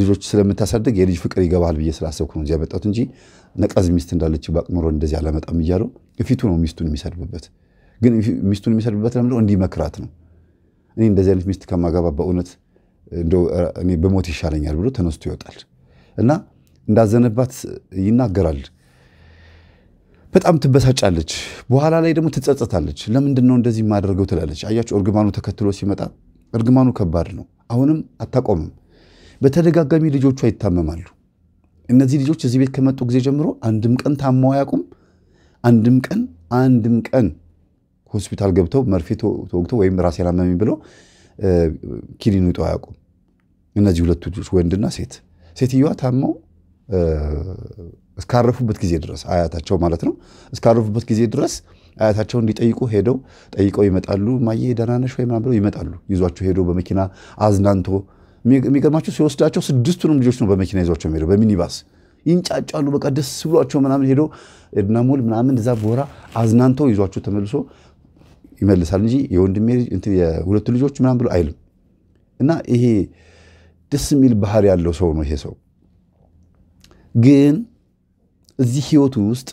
ልጆች ስለምታሳድግ የልጅ ፍቅር ይገባል ብዬ ስላሰብኩ ነው እዚያ መጣሁት እንጂ ነቀዝ ሚስት እንዳለች በአቅምሮ እንደዚህ አለመጣም እያለው ፊቱ ነው ሚስቱን የሚሰድብበት። ግን ሚስቱን የሚሰድብበት ለምንድነው? እንዲመክራት ነው። እኔ እንደዚህ አይነት ሚስት ከማገባ በእውነት እኔ በሞት ይሻለኛል ብሎ ተነስቶ ይወጣል እና እንዳዘነባት ይናገራል። በጣም ትበሳጫለች። በኋላ ላይ ደግሞ ትጸጸታለች። ለምንድን ነው እንደዚህ የማደርገው ትላለች። አያችሁ፣ እርግማኑ ተከትሎ ሲመጣ እርግማኑ ከባድ ነው። አሁንም አታቆምም። በተደጋጋሚ ልጆቿ ይታመማሉ። እነዚህ ልጆች እዚህ ቤት ከመጡ ጊዜ ጀምሮ አንድም ቀን ታመው አያውቁም። አንድም ቀን አንድም ቀን ሆስፒታል ገብተው መርፌ ተወግተው ወይም ራሴ ላመሚ ብለው ኪኒን ውጠው አያውቁም። እነዚህ ሁለቱ ልጆች ወንድና ሴት ሴትዮዋ ታመው እስካረፉበት ጊዜ ድረስ አያታቸው ማለት ነው። እስካረፉበት ጊዜ ድረስ አያታቸው እንዲጠይቁ ሄደው ጠይቀው ይመጣሉ። ማየ ደህና ነሽ ወይ ምናምን ብለው ይመጣሉ። ይዟቸው ሄደው በመኪና አዝናንቶ የሚገርማቸው ሲወስዳቸው ስድስቱንም ልጆች ነው በመኪና ይዟቸው ሄደው በሚኒባስ ይንጫጫሉ። በቃ ደስ ብሏቸው ምናምን ሄደው ኤድናሞል ምናምን እዛ ቦራ አዝናንተው ይዟቸው ተመልሶ ይመልሳል እንጂ የወንድሜ ሁለቱ ልጆች ምናምን ብሎ አይልም እና ይሄ ደስ የሚል ባህር ያለው ሰው ነው ይሄ ሰው። ግን እዚህ ህይወቱ ውስጥ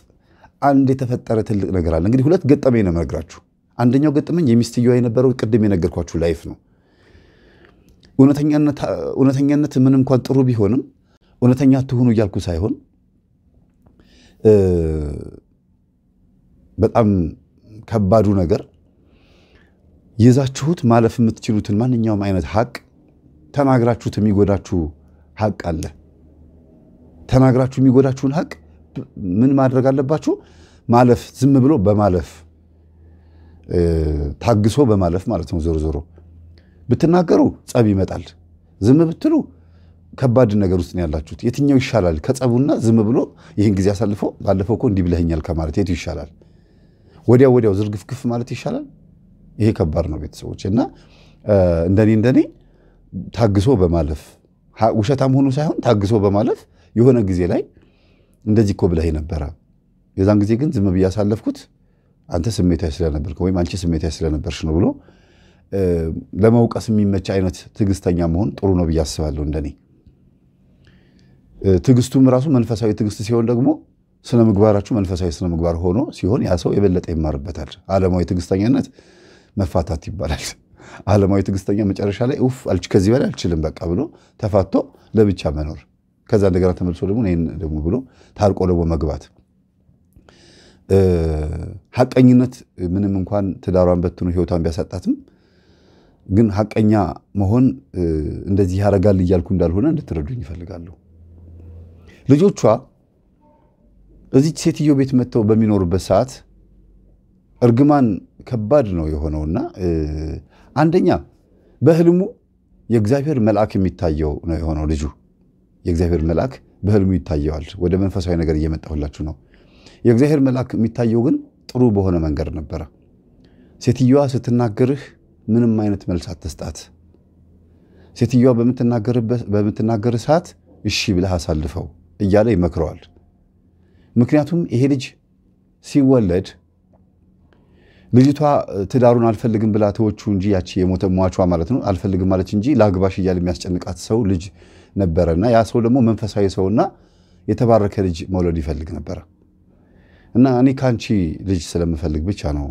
አንድ የተፈጠረ ትልቅ ነገር አለ። እንግዲህ ሁለት ገጠመኝ ነው የምነግራችሁ። አንደኛው ገጠመኝ የሚስትየዋ የነበረው ቅድም የነገርኳችሁ ላይፍ ነው። እውነተኛነት ምን እንኳን ጥሩ ቢሆንም እውነተኛ ትሁኑ እያልኩ ሳይሆን በጣም ከባዱ ነገር ይዛችሁት ማለፍ የምትችሉትን ማንኛውም አይነት ሀቅ ተናግራችሁት የሚጎዳችሁ ሀቅ አለ። ተናግራችሁ የሚጎዳችሁን ሀቅ ምን ማድረግ አለባችሁ? ማለፍ ዝም ብሎ በማለፍ ታግሶ በማለፍ ማለት ነው። ዞሮ ዞሮ ብትናገሩ ጸብ ይመጣል። ዝም ብትሉ ከባድ ነገር ውስጥ ነው ያላችሁት። የትኛው ይሻላል? ከጸቡና ዝም ብሎ ይህን ጊዜ አሳልፎ ባለፈው እኮ እንዲህ ብለኸኛል ከማለት የቱ ይሻላል? ወዲያው ወዲያው ዝርግፍግፍ ማለት ይሻላል? ይሄ ከባድ ነው ቤተሰቦች እና እንደኔ እንደኔ ታግሶ በማለፍ ውሸታም ሆኖ ሳይሆን ታግሶ በማለፍ የሆነ ጊዜ ላይ እንደዚህ እኮ ብለህ ነበረ፣ የዛን ጊዜ ግን ዝም ብዬ ያሳለፍኩት አንተ ስሜታዊ ስለነበርክ ወይም አንቺ ስሜታዊ ስለነበርሽ ነው ብሎ ለመውቀስ የሚመች አይነት ትዕግስተኛ መሆን ጥሩ ነው ብዬ አስባለሁ። እንደኔ ትዕግስቱም ራሱ መንፈሳዊ ትዕግስት ሲሆን ደግሞ ስነ ምግባራችሁ መንፈሳዊ ስነ ምግባር ሆኖ ሲሆን ያ ሰው የበለጠ ይማርበታል። ዓለማዊ ትዕግስተኛነት መፋታት ይባላል። አለማዊ ትግስተኛ መጨረሻ ላይ ውፍ ከዚህ በላይ አልችልም በቃ ብሎ ተፋቶ ለብቻ መኖር፣ ከዛ እንደገና ተመልሶ ደግሞ ይህን ደግሞ ብሎ ታርቆ ደግሞ መግባት። ሀቀኝነት ምንም እንኳን ትዳሯን በትኖ ህይወቷን ቢያሳጣትም ግን ሀቀኛ መሆን እንደዚህ ያረጋል እያልኩ እንዳልሆነ እንድትረዱኝ ይፈልጋለሁ። ልጆቿ እዚች ሴትዮ ቤት መጥተው በሚኖሩበት ሰዓት እርግማን ከባድ ነው የሆነውና አንደኛ በህልሙ የእግዚአብሔር መልአክ የሚታየው ነው የሆነው ልጁ። የእግዚአብሔር መልአክ በህልሙ ይታየዋል። ወደ መንፈሳዊ ነገር እየመጣሁላችሁ ነው። የእግዚአብሔር መልአክ የሚታየው ግን ጥሩ በሆነ መንገድ ነበረ። ሴትዮዋ ስትናገርህ ምንም አይነት መልስ አትስጣት። ሴትዮዋ በምትናገር ሰዓት እሺ ብለህ አሳልፈው እያለ ይመክረዋል። ምክንያቱም ይሄ ልጅ ሲወለድ ልጅቷ ትዳሩን አልፈልግም ብላ ተወቹ እንጂ ያቺ የሞተ ሟቿ ማለት ነው አልፈልግም ማለች እንጂ ለአግባሽ እያለ የሚያስጨንቃት ሰው ልጅ እና ያ ሰው ደግሞ መንፈሳዊ ሰውና የተባረከ ልጅ መውለድ ይፈልግ ነበረ እና እኔ ከአንቺ ልጅ ስለምፈልግ ብቻ ነው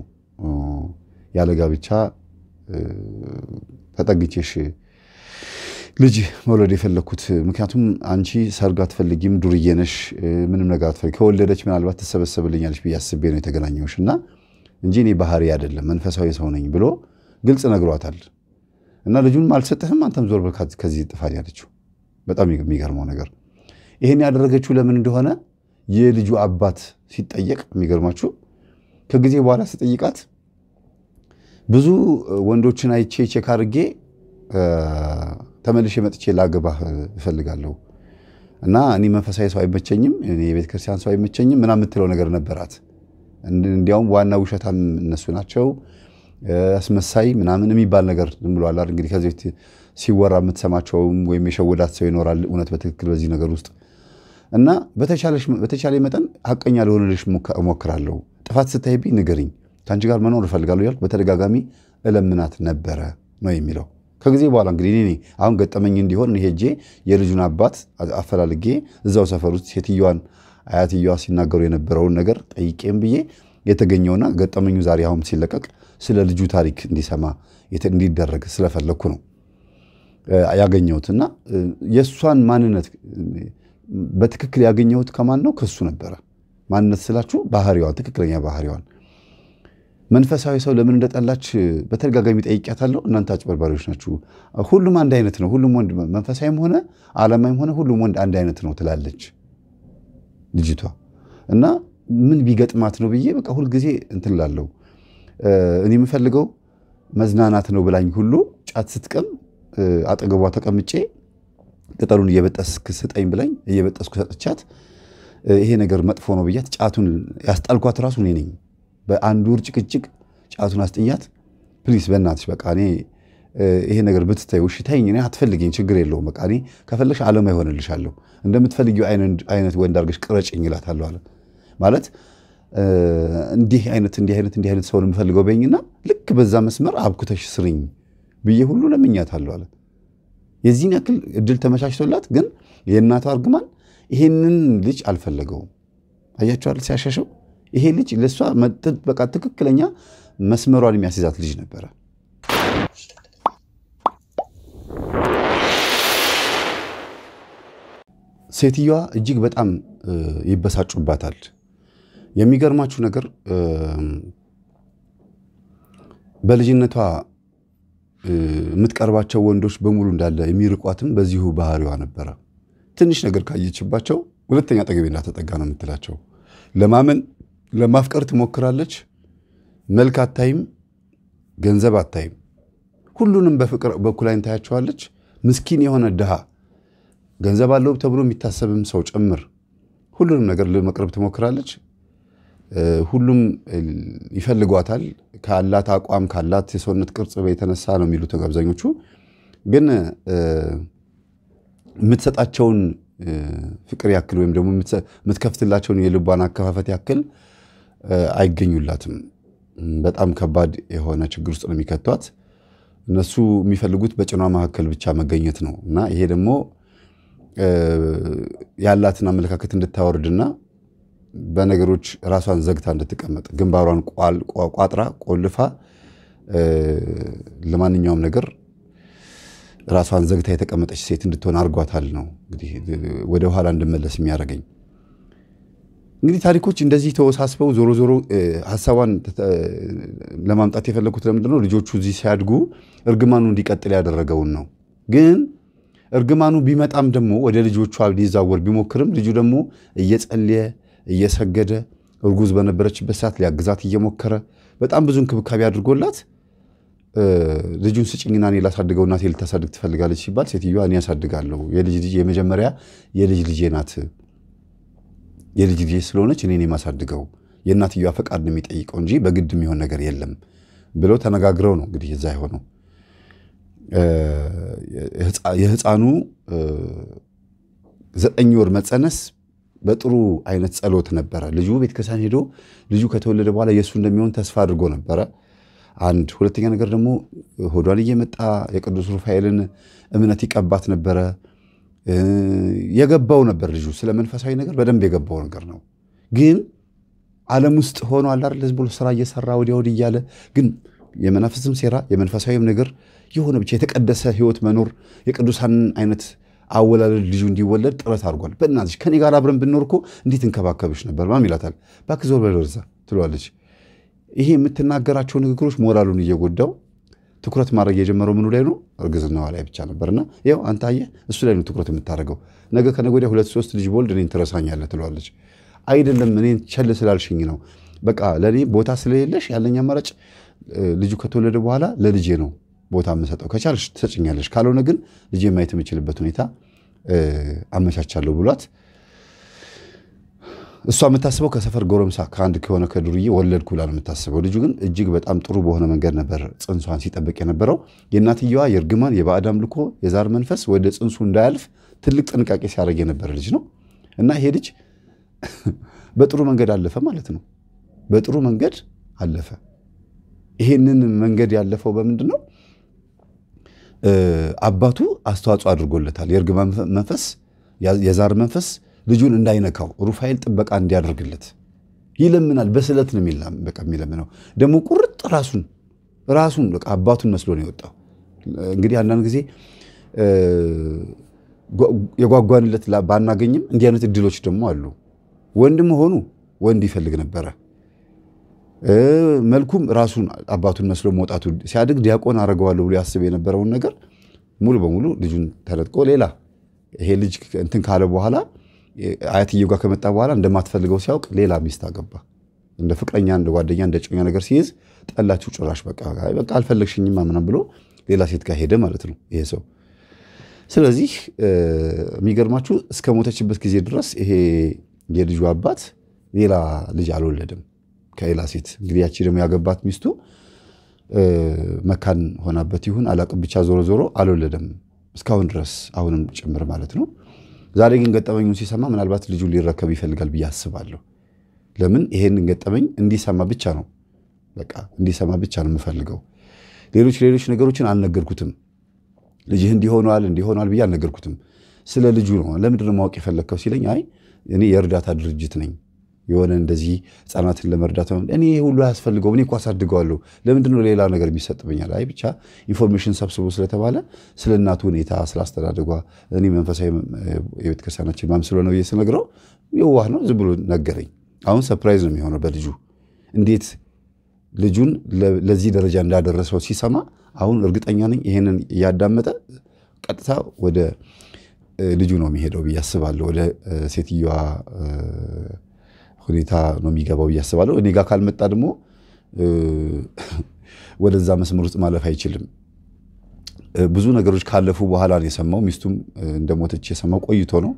ያለ ጋብቻ ተጠግቼሽ ልጅ መውለድ የፈለግኩት። ምክንያቱም አንቺ ሰርግ አትፈልጊም፣ ዱርዬ ነሽ፣ ምንም ነገር አትፈልጊ። ከወለደች ምናልባት ትሰበሰብልኛለች ብዬ አስቤ ነው የተገናኘሁሽ እና እንጂ እኔ ባህሪ አይደለም መንፈሳዊ ሰው ነኝ ብሎ ግልጽ ነግሯታል። እና ልጁንም አልሰጥህም አንተም ዞር በል ከዚህ ጥፋት ያለችው በጣም የሚገርመው ነገር ይሄን ያደረገችው ለምን እንደሆነ የልጁ አባት ሲጠየቅ የሚገርማችሁ ከጊዜ በኋላ ስጠይቃት ብዙ ወንዶችን አይቼ ቼክ አድርጌ ተመልሼ መጥቼ ላገባህ እፈልጋለሁ እና እኔ መንፈሳዊ ሰው አይመቸኝም፣ የቤተክርስቲያን ሰው አይመቸኝም ምናምን የምትለው ነገር ነበራት። እንዲያውም ዋና ውሸታም እነሱ ናቸው አስመሳይ ምናምን የሚባል ነገር ዝም ብሎ አለ እንግዲህ ከዚህ በፊት ሲወራ የምትሰማቸውም ወይም የሸወዳት ሰው ይኖራል። እውነት በትክክል በዚህ ነገር ውስጥ እና በተቻለ መጠን ሀቀኛ ልሆንልሽ እሞክራለሁ። ጥፋት ስታይብኝ ንገርኝ ከአንቺ ጋር መኖር እፈልጋለሁ ያልኩ በተደጋጋሚ እለምናት ነበረ ነው የሚለው። ከጊዜ በኋላ እንግዲህ እኔ አሁን ገጠመኝ እንዲሆን ሄጄ የልጁን አባት አፈላልጌ እዛው ሰፈር ውስጥ ሴትዮዋን አያትየዋ ሲናገሩ የነበረውን ነገር ጠይቄም ብዬ የተገኘውና ገጠመኙ ዛሬ አሁን ሲለቀቅ ስለ ልጁ ታሪክ እንዲሰማ እንዲደረግ ስለፈለግኩ ነው ያገኘሁትና የእሷን ማንነት በትክክል ያገኘሁት ከማን ነው? ከሱ ነበረ። ማንነት ስላችሁ ባህሪዋን፣ ትክክለኛ ባህሪዋን። መንፈሳዊ ሰው ለምን እንደጠላች በተደጋጋሚ ጠይቄያታለሁ። እናንተ አጭበርባሪዎች ናችሁ፣ ሁሉም አንድ አይነት ነው፣ ሁሉም ወንድ መንፈሳዊም ሆነ አለማዊም ሆነ ሁሉም ወንድ አንድ አይነት ነው ትላለች። ልጅቷ እና ምን ቢገጥማት ነው ብዬ በቃ ሁልጊዜ እንትን እላለሁ። እኔ የምፈልገው መዝናናት ነው ብላኝ ሁሉ ጫት ስትቀም አጠገቧ ተቀምጬ ቅጠሉን እየበጠስክ ስጠኝ ብላኝ እየበጠስኩ ሰጥቻት ይሄ ነገር መጥፎ ነው ብያት ጫቱን ያስጣልኳት ራሱ እኔ ነኝ። በአንድ ወር ጭቅጭቅ ጫቱን አስጥኛት ፕሊስ፣ በእናትሽ በቃ እኔ ይሄ ነገር ብትታዩ እሺ ተይኝ፣ እኔ አትፈልጊኝ፣ ችግር የለውም በቃ እኔ ከፈለግሽ ዓለማ ይሆንልሻለሁ፣ እንደምትፈልጊው አይነት ወንድ አድርገሽ ቅረጭኝ እላታለሁ አለ። ማለት እንዲህ አይነት እንዲህ አይነት እንዲህ አይነት ሰውን የምፈልገው በኝና ልክ በዛ መስመር አብኩተሽ ስርኝ ብዬ ሁሉ ለምኛታለሁ አለ። የዚህን ያክል እድል ተመቻችቶላት፣ ግን የእናቷ እርግማን ይሄንን ልጅ አልፈለገውም። አያችኋል ሲያሸሸው። ይሄ ልጅ ለእሷ በቃ ትክክለኛ መስመሯን የሚያስይዛት ልጅ ነበረ። ሴትዮዋ እጅግ በጣም ይበሳጩባታል። የሚገርማችሁ ነገር በልጅነቷ የምትቀርባቸው ወንዶች በሙሉ እንዳለ የሚርቋትም በዚሁ ባህሪዋ ነበረ። ትንሽ ነገር ካየችባቸው ሁለተኛ አጠገቤ እንዳተጠጋ ነው የምትላቸው። ለማመን ለማፍቀር ትሞክራለች። መልክ አታይም፣ ገንዘብ አታይም። ሁሉንም በፍቅር በኩል አይን ታያቸዋለች። ምስኪን የሆነ ድሃ ገንዘብ አለው ተብሎ የሚታሰብም ሰው ጭምር ሁሉንም ነገር ለመቅረብ ትሞክራለች። ሁሉም ይፈልጓታል። ካላት አቋም ካላት የሰውነት ቅርጽ የተነሳ ነው የሚሉት አብዛኞቹ። ግን የምትሰጣቸውን ፍቅር ያክል ወይም ደግሞ የምትከፍትላቸውን የልቧን አከፋፈት ያክል አይገኙላትም። በጣም ከባድ የሆነ ችግር ውስጥ ነው የሚከቷት። እነሱ የሚፈልጉት በጭኗ መካከል ብቻ መገኘት ነው እና ይሄ ደግሞ ያላትን አመለካከት እንድታወርድና በነገሮች ራሷን ዘግታ እንድትቀመጥ ግንባሯን ቋጥራ ቆልፋ ለማንኛውም ነገር ራሷን ዘግታ የተቀመጠች ሴት እንድትሆን አድርጓታል ነው እንግዲህ ወደ ኋላ እንድመለስ የሚያደርገኝ። እንግዲህ ታሪኮች እንደዚህ ተወሳስበው ዞሮ ዞሮ ሀሳቧን ለማምጣት የፈለግኩት ለምንድነው ልጆቹ እዚህ ሲያድጉ እርግማኑ እንዲቀጥል ያደረገውን ነው ግን እርግማኑ ቢመጣም ደግሞ ወደ ልጆቿ ሊዛወር ቢሞክርም ልጁ ደግሞ እየጸለየ እየሰገደ እርጉዝ በነበረችበት ሰዓት ሊያግዛት እየሞከረ በጣም ብዙ እንክብካቤ አድርጎላት ልጁን ስጭኝና እኔ ላሳድገው እናቴ ልታሳድግ ትፈልጋለች ሲባል ሴትዮዋ እኔ ያሳድጋለሁ የልጅ ልጅ የመጀመሪያ የልጅ ልጄ ናት የልጅ ልጄ ስለሆነች እኔ የማሳድገው የእናትዮዋ ፈቃድ ነው የሚጠይቀው እንጂ በግድ የሚሆን ነገር የለም ብለው ተነጋግረው ነው እንግዲህ እዛ የሆነው። የህፃኑ ዘጠኝ ወር መፀነስ በጥሩ አይነት ጸሎት ነበረ። ልጁ ቤተክርስቲያን ሄዶ ልጁ ከተወለደ በኋላ የእሱ እንደሚሆን ተስፋ አድርጎ ነበረ። አንድ ሁለተኛ ነገር ደግሞ ሆዷን እየመጣ የቅዱስ ሩፋኤልን እምነት ይቀባት ነበረ። የገባው ነበር ልጁ ስለ መንፈሳዊ ነገር በደንብ የገባው ነገር ነው። ግን ዓለም ውስጥ ሆኖ አላር ህዝቡ ስራ እየሰራ ወዲያ ወዲህ እያለ ግን የመናፍስም ሴራ የመንፈሳዊም ነገር የሆነ ብቻ የተቀደሰ ህይወት መኖር የቅዱሳን አይነት አወላለድ ልጁ እንዲወለድ ጥረት አድርጓል። በእናትሽ ከኔ ጋር አብረን ብንኖር እኮ እንዴት እንከባከብሽ ነበር ማም ይላታል። እባክህ ዞር በል ወደዛ ትለዋለች። ይሄ የምትናገራቸው ንግግሮች ሞራሉን እየጎዳው ትኩረት ማድረግ የጀመረው ምኑ ላይ ነው? እርግዝናዋ ላይ ብቻ ነበርና ያው አንተ አየህ፣ እሱ ላይ ነው ትኩረት የምታደርገው። ነገ ከነገ ወዲያ ሁለት ሶስት ልጅ በወልድ እኔን ትረሳኛለህ ትለዋለች። አይደለም እኔን ቸል ስላልሽኝ ነው፣ በቃ ለእኔ ቦታ ስለሌለሽ ያለኝ አማራጭ ልጁ ከተወለደ በኋላ ለልጄ ነው ቦታ የምሰጠው ከቻልሽ ትሰጭኛለሽ፣ ካልሆነ ግን ልጅ ማየት የምችልበት ሁኔታ አመቻቻለሁ ብሏት እሷ የምታስበው ከሰፈር ጎረምሳ ከአንድ ከሆነ ከዱርዬ ወለድኩ ብላ ነው የምታስበው። ልጁ ግን እጅግ በጣም ጥሩ በሆነ መንገድ ነበር ጽንሷን ሲጠብቅ የነበረው። የእናትየዋ የእርግማን የባዕድ አምልኮ የዛር መንፈስ ወደ ጽንሱ እንዳያልፍ ትልቅ ጥንቃቄ ሲያደርግ የነበረ ልጅ ነው እና ይሄ ልጅ [LAUGHS] በጥሩ መንገድ አለፈ ማለት ነው። በጥሩ መንገድ አለፈ። ይሄንን መንገድ ያለፈው በምንድን ነው? አባቱ አስተዋጽኦ አድርጎለታል። የእርግ መንፈስ፣ የዛር መንፈስ ልጁን እንዳይነካው ሩፋኤል ጥበቃ እንዲያደርግለት ይለምናል። በስለት ነው የሚለምነው። ደግሞ ቁርጥ ራሱን ራሱን አባቱን መስሎ ነው የወጣው። እንግዲህ አንዳንድ ጊዜ የጓጓንለት ባናገኝም እንዲህ አይነት እድሎች ደግሞ አሉ። ወንድም ሆኑ ወንድ ይፈልግ ነበረ መልኩም ራሱን አባቱን መስሎ መውጣቱ ሲያድግ ዲያቆን አረገዋለሁ ብሎ ያስብ የነበረውን ነገር ሙሉ በሙሉ ልጁን ተለጥቆ ሌላ ይሄ ልጅ እንትን ካለ በኋላ አያትየው ጋር ከመጣ በኋላ እንደማትፈልገው ሲያውቅ ሌላ ሚስት አገባ። እንደ ፍቅረኛ፣ እንደ ጓደኛ፣ እንደ ጮኛ ነገር ሲይዝ ጠላችሁ ጭራሽ በቃ በቃ አልፈለግሽኝም ምናምን ብሎ ሌላ ሴት ጋር ሄደ ማለት ነው ይሄ ሰው። ስለዚህ የሚገርማችሁ እስከ ሞተችበት ጊዜ ድረስ ይሄ የልጁ አባት ሌላ ልጅ አልወለድም። ከሌላ ሴት እንግዲህ ያቺ ደግሞ ያገባት ሚስቱ መካን ሆናበት ይሁን አላቅም፣ ብቻ ዞሮ ዞሮ አልወለደም እስካሁን ድረስ አሁንም ጭምር ማለት ነው። ዛሬ ግን ገጠመኙን ሲሰማ ምናልባት ልጁ ሊረከብ ይፈልጋል ብዬ አስባለሁ። ለምን ይሄን ገጠመኝ እንዲሰማ ብቻ ነው፣ በቃ እንዲሰማ ብቻ ነው የምፈልገው። ሌሎች ሌሎች ነገሮችን አልነገርኩትም። ልጅህ እንዲሆነዋል እንዲሆነዋል ብዬ አልነገርኩትም። ስለ ልጁ ነው። ለምንድነው ማወቅ የፈለግከው ሲለኝ፣ አይ እኔ የእርዳታ ድርጅት ነኝ የሆነ እንደዚህ ህፃናትን ለመርዳት እኔ ሁሉ አያስፈልገውም፣ እኔ እኮ አሳድገዋለሁ፣ ለምንድነው ሌላ ነገር የሚሰጥብኛል? አይ ብቻ ኢንፎርሜሽን ሰብስቦ ስለተባለ ስለ እናቱ ሁኔታ፣ ስለ አስተዳደጓ እኔ መንፈሳዊ የቤተክርስቲያናችን ማምስሎ ነው ስነግረው የዋህ ነው፣ ዝም ብሎ ነገረኝ። አሁን ሰፕራይዝ ነው የሚሆነው በልጁ እንዴት ልጁን ለዚህ ደረጃ እንዳደረሰው ሲሰማ፣ አሁን እርግጠኛ ነኝ ይሄንን እያዳመጠ ቀጥታ ወደ ልጁ ነው የሚሄደው ብዬ አስባለሁ ወደ ሴትዮዋ ሁኔታ ነው የሚገባው ብዬ አስባለሁ። እኔ ጋር ካልመጣ ደግሞ ወደዛ መስመር ውስጥ ማለፍ አይችልም። ብዙ ነገሮች ካለፉ በኋላ ነው የሰማው። ሚስቱም እንደሞተች የሰማው ቆይቶ ነው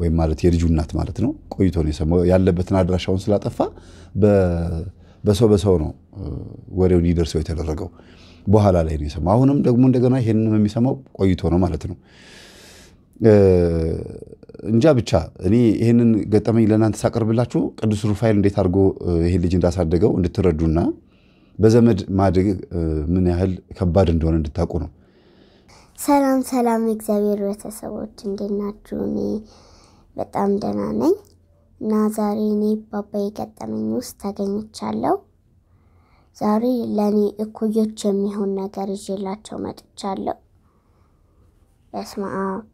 ወይም ማለት የልጁ እናት ማለት ነው ቆይቶ ነው የሰማው። ያለበትን አድራሻውን ስላጠፋ በሰው በሰው ነው ወሬው እንዲደርሰው የተደረገው። በኋላ ላይ ነው የሰማው። አሁንም ደግሞ እንደገና ይሄንንም የሚሰማው ቆይቶ ነው ማለት ነው። እንጃ ብቻ እኔ ይህንን ገጠመኝ ለእናንተ ሳቀርብላችሁ ቅዱስ ሩፋኤል እንዴት አድርጎ ይህን ልጅ እንዳሳደገው እንድትረዱና በዘመድ ማደግ ምን ያህል ከባድ እንደሆነ እንድታውቁ ነው። ሰላም ሰላም፣ እግዚአብሔር ቤተሰቦች እንዴት ናችሁ? እኔ በጣም ደህና ነኝ እና ዛሬ እኔ በአባይ ገጠመኝ ውስጥ ተገኝቻለሁ። ዛሬ ለእኔ እኩዮች የሚሆን ነገር ይዤላቸው መጥቻለሁ። በስመ አብ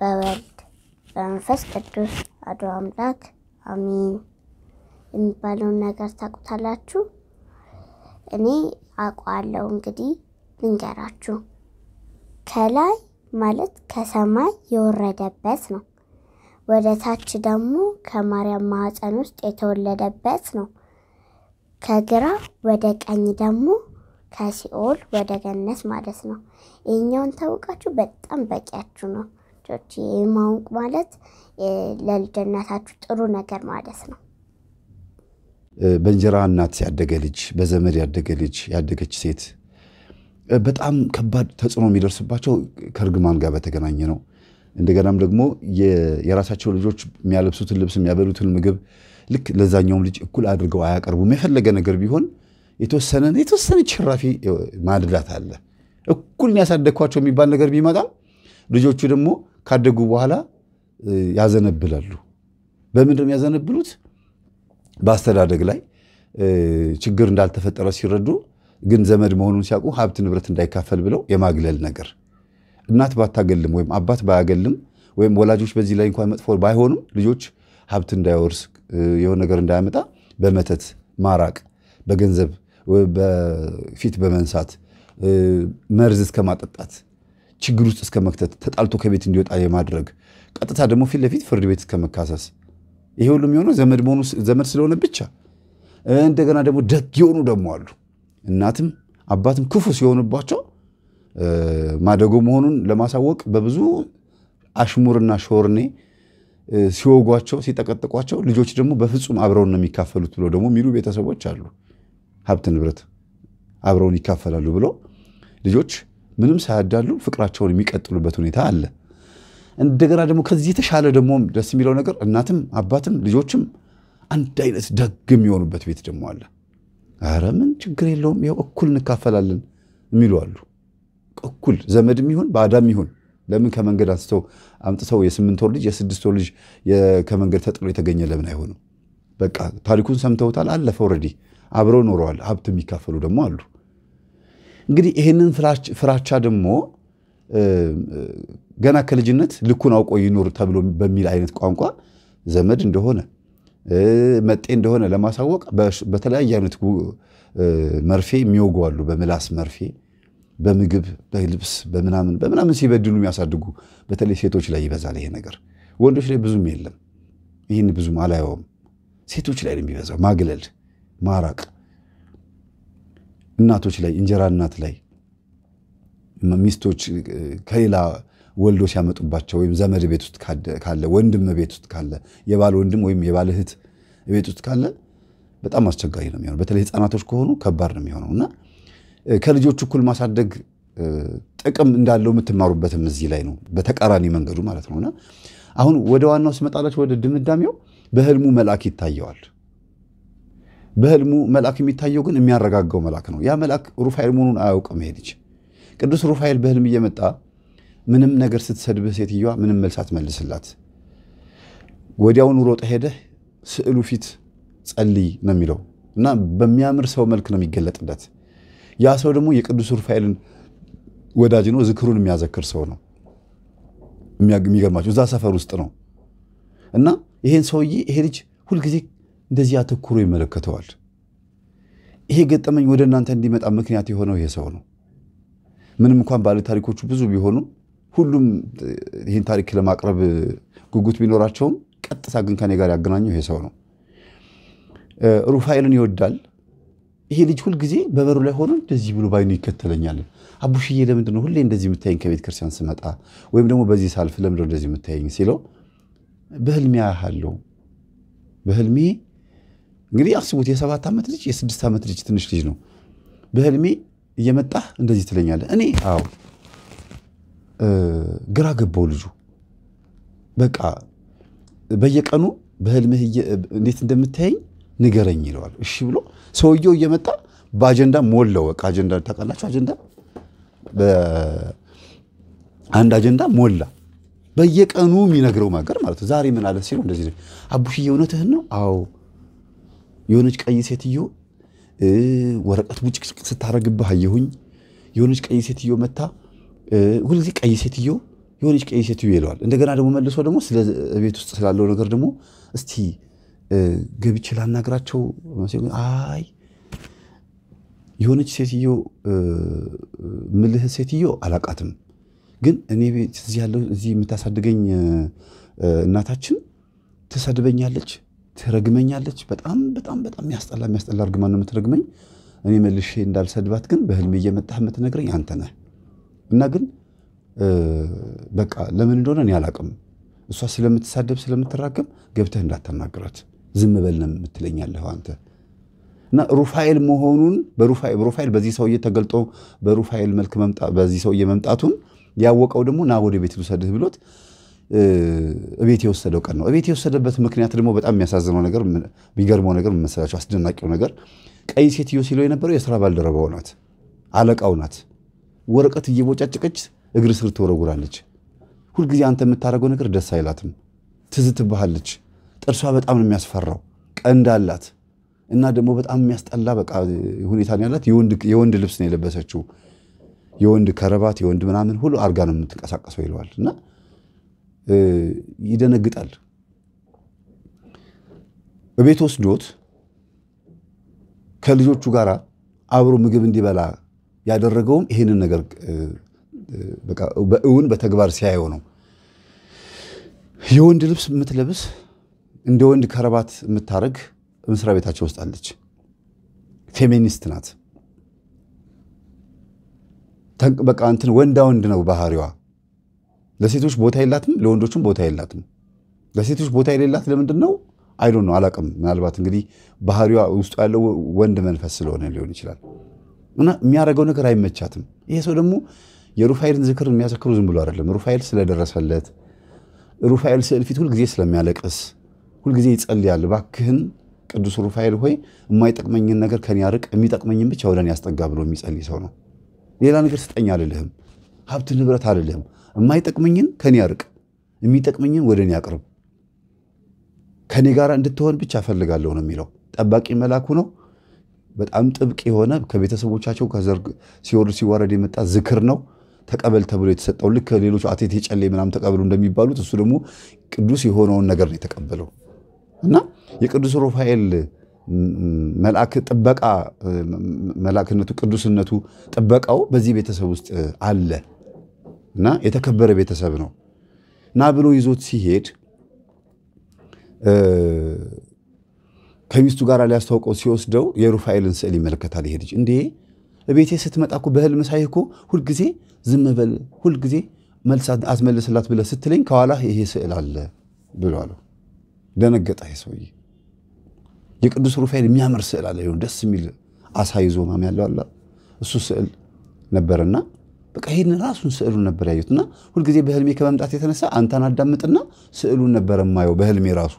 በወልድ በመንፈስ ቅዱስ አዶ አምላክ አሚን። የሚባለውን ነገር ታውቁታላችሁ? እኔ አውቀዋለሁ። እንግዲህ ልንገራችሁ። ከላይ ማለት ከሰማይ የወረደበት ነው። ወደ ታች ደግሞ ከማርያም ማኅፀን ውስጥ የተወለደበት ነው። ከግራ ወደ ቀኝ ደግሞ ከሲኦል ወደ ገነት ማለት ነው። ይህኛውን ታውቃችሁ በጣም በቂያችሁ ነው። ልጆች ማወቅ ማለት ለልጅነታችሁ ጥሩ ነገር ማለት ነው። በእንጀራ እናት ያደገ ልጅ፣ በዘመድ ያደገ ልጅ፣ ያደገች ሴት በጣም ከባድ ተጽዕኖ የሚደርስባቸው ከእርግማን ጋር በተገናኘ ነው። እንደገናም ደግሞ የራሳቸው ልጆች የሚያለብሱትን ልብስ፣ የሚያበሉትን ምግብ ልክ ለዛኛውም ልጅ እኩል አድርገው አያቀርቡም። የፈለገ ነገር ቢሆን የተወሰነ የተወሰነ ችራፊ ማድላት አለ። እኩል ያሳደግኳቸው የሚባል ነገር ቢመጣ ልጆቹ ደግሞ ካደጉ በኋላ ያዘነብላሉ። በምንድን ነው የሚያዘነብሉት? በአስተዳደግ ላይ ችግር እንዳልተፈጠረ ሲረዱ፣ ግን ዘመድ መሆኑን ሲያውቁ ሀብት ንብረት እንዳይካፈል ብለው የማግለል ነገር እናት ባታገልም ወይም አባት ባያገልም ወይም ወላጆች በዚህ ላይ እንኳን መጥፎ ባይሆኑም ልጆች ሀብት እንዳይወርስ የሆነ ነገር እንዳያመጣ በመተት ማራቅ፣ በገንዘብ በፊት በመንሳት መርዝ እስከ ማጠጣት ችግር ውስጥ እስከ መክተት፣ ተጣልቶ ከቤት እንዲወጣ የማድረግ ቀጥታ ደግሞ ፊት ለፊት ፍርድ ቤት እስከ መካሰስ። ይሄ ሁሉ የሚሆነው ዘመድ መሆኑ ዘመድ ስለሆነ ብቻ። እንደገና ደግሞ ደግ የሆኑ ደግሞ አሉ። እናትም አባትም ክፉ ሲሆንባቸው ማደጎ መሆኑን ለማሳወቅ በብዙ አሽሙርና ሾርኔ ሲወጓቸው፣ ሲጠቀጥቋቸው ልጆች ደግሞ በፍጹም አብረውን ነው የሚካፈሉት ብሎ ደግሞ የሚሉ ቤተሰቦች አሉ። ሀብት ንብረት አብረውን ይካፈላሉ ብሎ ልጆች ምንም ሳያዳሉ ፍቅራቸውን የሚቀጥሉበት ሁኔታ አለ። እንደገና ደግሞ ከዚህ የተሻለ ደግሞ ደስ የሚለው ነገር እናትም አባትም ልጆችም አንድ አይነት ደግ የሚሆኑበት ቤት ደግሞ አለ። አረ ምን ችግር የለውም ያው እኩል እንካፈላለን የሚሉ አሉ። እኩል ዘመድም ይሁን ባዳም ይሁን ለምን ከመንገድ አንስተው አምጥተው የስምንት ወር ልጅ የስድስት ወር ልጅ ከመንገድ ተጥሎ የተገኘ ለምን አይሆንም? በቃ ታሪኩን ሰምተውታል፣ አለፈ። ኦልሬዲ አብረው ኖረዋል። ሀብት የሚካፈሉ ደግሞ አሉ። እንግዲህ ይህንን ፍራቻ ደግሞ ገና ከልጅነት ልኩን አውቆ ይኖር ተብሎ በሚል አይነት ቋንቋ ዘመድ እንደሆነ መጤ እንደሆነ ለማሳወቅ በተለያየ አይነት መርፌ የሚወጉ አሉ። በምላስ መርፌ፣ በምግብ፣ በልብስ፣ በምናምን በምናምን ሲበድሉ የሚያሳድጉ በተለይ ሴቶች ላይ ይበዛል ይሄ ነገር። ወንዶች ላይ ብዙም የለም። ይህን ብዙም አላየውም። ሴቶች ላይ ነው የሚበዛው። ማግለል፣ ማራቅ እናቶች ላይ እንጀራ እናት ላይ ሚስቶች ከሌላ ወልዶ ሲያመጡባቸው ወይም ዘመድ ቤት ውስጥ ካለ ወንድም ቤት ውስጥ ካለ የባል ወንድም ወይም የባል እህት ቤት ውስጥ ካለ በጣም አስቸጋሪ ነው የሚሆነው። በተለይ ህፃናቶች ከሆኑ ከባድ ነው የሚሆነው እና ከልጆች እኩል ማሳደግ ጥቅም እንዳለው የምትማሩበትም እዚህ ላይ ነው፣ በተቃራኒ መንገዱ ማለት እና አሁን ወደ ዋናው ስመጣላችሁ ወደ ድምዳሜው በህልሙ መልአክ ይታየዋል። በህልሙ መልአክ የሚታየው ግን የሚያረጋጋው መልአክ ነው። ያ መልአክ ሩፋኤል መሆኑን አያውቅም። ይሄ ልጅ ቅዱስ ሩፋኤል በህልም እየመጣ ምንም ነገር ስትሰድብህ ሴትዮዋ ምንም መልስ አትመልስላት፣ ወዲያውን ሮጠ ሄደህ ስዕሉ ፊት ጸልይ ነው የሚለው እና በሚያምር ሰው መልክ ነው የሚገለጥለት። ያ ሰው ደግሞ የቅዱስ ሩፋኤልን ወዳጅ ነው፣ ዝክሩን የሚያዘክር ሰው ነው። የሚገርማቸው እዛ ሰፈር ውስጥ ነው እና ይሄን ሰውዬ ይሄ ልጅ ሁልጊዜ እንደዚህ አተኩሮ ይመለከተዋል። ይሄ ገጠመኝ ወደ እናንተ እንዲመጣ ምክንያት የሆነው ይሄ ሰው ነው። ምንም እንኳን ባለ ታሪኮቹ ብዙ ቢሆኑ ሁሉም ይህን ታሪክ ለማቅረብ ጉጉት ቢኖራቸውም ቀጥታ ግን ከኔ ጋር ያገናኘው ይሄ ሰው ነው። ሩፋኤልን ይወዳል። ይሄ ልጅ ሁልጊዜ በበሩ ላይ ሆኖ እንደዚህ ብሎ ባይኑ ይከተለኛል። አቡሽዬ ለምንድን ሁሌ እንደዚህ የምታየኝ ከቤተ ክርስቲያን ስመጣ ወይም ደግሞ በዚህ ሳልፍ ለምንድን እንደዚህ የምታየኝ ሲለው በህልሜ ያሃለው በህልሜ እንግዲህ አስቡት የሰባት ዓመት ልጅ የስድስት ዓመት ልጅ ትንሽ ልጅ ነው። በህልሜ እየመጣህ እንደዚህ ትለኛለህ። እኔ አዎ ግራ ገባው ልጁ። በቃ በየቀኑ በህልምህ እንዴት እንደምታየኝ ንገረኝ ይለዋል። እሺ ብሎ ሰውየው እየመጣ በአጀንዳ ሞላው። በቃ አጀንዳ ታውቃላችሁ፣ አጀንዳ አንድ አጀንዳ ሞላ። በየቀኑ የሚነግረው ነገር ማለት ዛሬ ምን አለ ሲሉ እንደዚህ አቡሽዬ እውነትህን ነው? አዎ የሆነች ቀይ ሴትዮ ወረቀት ቡጭቅጭቅ ስታረግብህ አየሁኝ። የሆነች ቀይ ሴትዮ መታ ሁልጊዜ ቀይ ሴትዮ የሆነች ቀይ ሴትዮ ይለዋል። እንደገና ደግሞ መልሶ ደግሞ ስለ ቤት ውስጥ ስላለው ነገር ደግሞ እስቲ ገብቼ ላናግራቸው። አይ የሆነች ሴትዮ ምልህ ሴትዮ አላቃትም፣ ግን እኔ ቤት እዚህ ያለው እዚህ የምታሳድገኝ እናታችን ትሰድበኛለች ትረግመኛለች። በጣም በጣም በጣም የሚያስጠላ የሚያስጠላ እርግማን ነው የምትረግመኝ። እኔ መልሼ እንዳልሰድባት ግን በህልሜ እየመጣህ የምትነግረኝ አንተ ነህ። እና ግን በቃ ለምን እንደሆነ እኔ አላቅም። እሷ ስለምትሳደብ ስለምትራገም ገብተህ እንዳታናግራት ዝም በል ነው የምትለኛለህ አንተ እና ሩፋኤል መሆኑን በሩፋኤል በዚህ ሰውዬ ተገልጦ በሩፋኤል መልክ በዚህ ሰውዬ መምጣቱን ያወቀው ደግሞ ና ወደ ቤት ልውሰድህ ብሎት እቤት የወሰደው ቀን ነው። እቤት የወሰደበት ምክንያት ደግሞ በጣም የሚያሳዝነው ነገር የሚገርመው ነገር መሰላቸው አስደናቂው ነገር ቀይ ሴትዮ ሲለው የነበረው የስራ ባልደረባው ናት፣ አለቃው ናት። ወረቀት እየቦጫጭቀች እግር ስር ትወረጉራለች። ሁልጊዜ አንተ የምታደርገው ነገር ደስ አይላትም። ትዝ ትባሃለች። ጥርሷ በጣም ነው የሚያስፈራው። ቀንድ አላት እና ደግሞ በጣም የሚያስጠላ በቃ ሁኔታ ያላት የወንድ ልብስ ነው የለበሰችው። የወንድ ከረባት፣ የወንድ ምናምን ሁሉ አርጋ ነው የምትንቀሳቀሰው ይለዋል እና ይደነግጣል። በቤት ወስዶት ከልጆቹ ጋር አብሮ ምግብ እንዲበላ ያደረገውም ይሄንን ነገር በእውን በተግባር ሲያየው ነው። የወንድ ልብስ የምትለብስ እንደ ወንድ ከረባት የምታደርግ መስሪያ ቤታቸው ውስጥ አለች። ፌሚኒስት ናት። በቃ እንትን ወንዳ ወንድ ነው ባህሪዋ። ለሴቶች ቦታ የላትም፣ ለወንዶችም ቦታ የላትም። ለሴቶች ቦታ የሌላት ለምንድን ነው? አይዶ ነው አላቅም። ምናልባት እንግዲህ ባህሪዋ ውስጡ ያለው ወንድ መንፈስ ስለሆነ ሊሆን ይችላል። እና የሚያደርገው ነገር አይመቻትም። ይሄ ሰው ደግሞ የሩፋኤልን ዝክር የሚያዘክሩ ዝም ብሎ አይደለም። ሩፋኤል ስለደረሰለት፣ ሩፋኤል ስዕል ፊት ሁልጊዜ ስለሚያለቅስ ሁልጊዜ ይጸልያል። እባክህን ቅዱስ ሩፋኤል ሆይ የማይጠቅመኝን ነገር ከኔ ያርቅ፣ የሚጠቅመኝን ብቻ ወደ እኔ ያስጠጋ ብሎ የሚጸልይ ሰው ነው። ሌላ ነገር ስጠኝ አልልህም፣ ሀብት ንብረት አልልህም የማይጠቅመኝን ከኔ አርቅ፣ የሚጠቅመኝን ወደ እኔ አቅርብ፣ ከኔ ጋር እንድትሆን ብቻ ፈልጋለሁ ነው የሚለው። ጠባቂ መልአኩ ነው። በጣም ጥብቅ የሆነ ከቤተሰቦቻቸው ሲወርድ ሲዋረድ የመጣ ዝክር ነው። ተቀበል ተብሎ የተሰጠው ልክ ሌሎቹ አቴቴ ጨሌ ምናምን ተቀበሉ እንደሚባሉት እሱ ደግሞ ቅዱስ የሆነውን ነገር ነው የተቀበለው እና የቅዱስ ሩፋኤል መልአክ ጥበቃ መልአክነቱ ቅዱስነቱ ጥበቃው በዚህ ቤተሰብ ውስጥ አለ። እና የተከበረ ቤተሰብ ነው እና ብሎ ይዞት ሲሄድ ከሚስቱ ጋር ሊያስተዋውቀው ሲወስደው የሩፋኤልን ስዕል ይመለከታል። ይሄ ልጅ እንዴ ቤቴ ስትመጣ እኮ በህልም ሳይ እኮ ሁልጊዜ ዝም በል ሁልጊዜ አስመልስላት አትመልስላት ብለህ ስትለኝ ከኋላ ይሄ ስዕል አለ ብሎ አለው። ደነገጠ። ሰውዬ የቅዱስ ሩፋኤል የሚያምር ስዕል አለ፣ ደስ የሚል አሳ ማም ያለው አለ። እሱ ስዕል ነበርና በቃ ይሄን ራሱን ስዕሉን ነበር ያዩት እና ሁልጊዜ በህልሜ ከመምጣት የተነሳ አንተን አዳምጥና ስዕሉን ነበር የማየው። በህልሜ ራሱ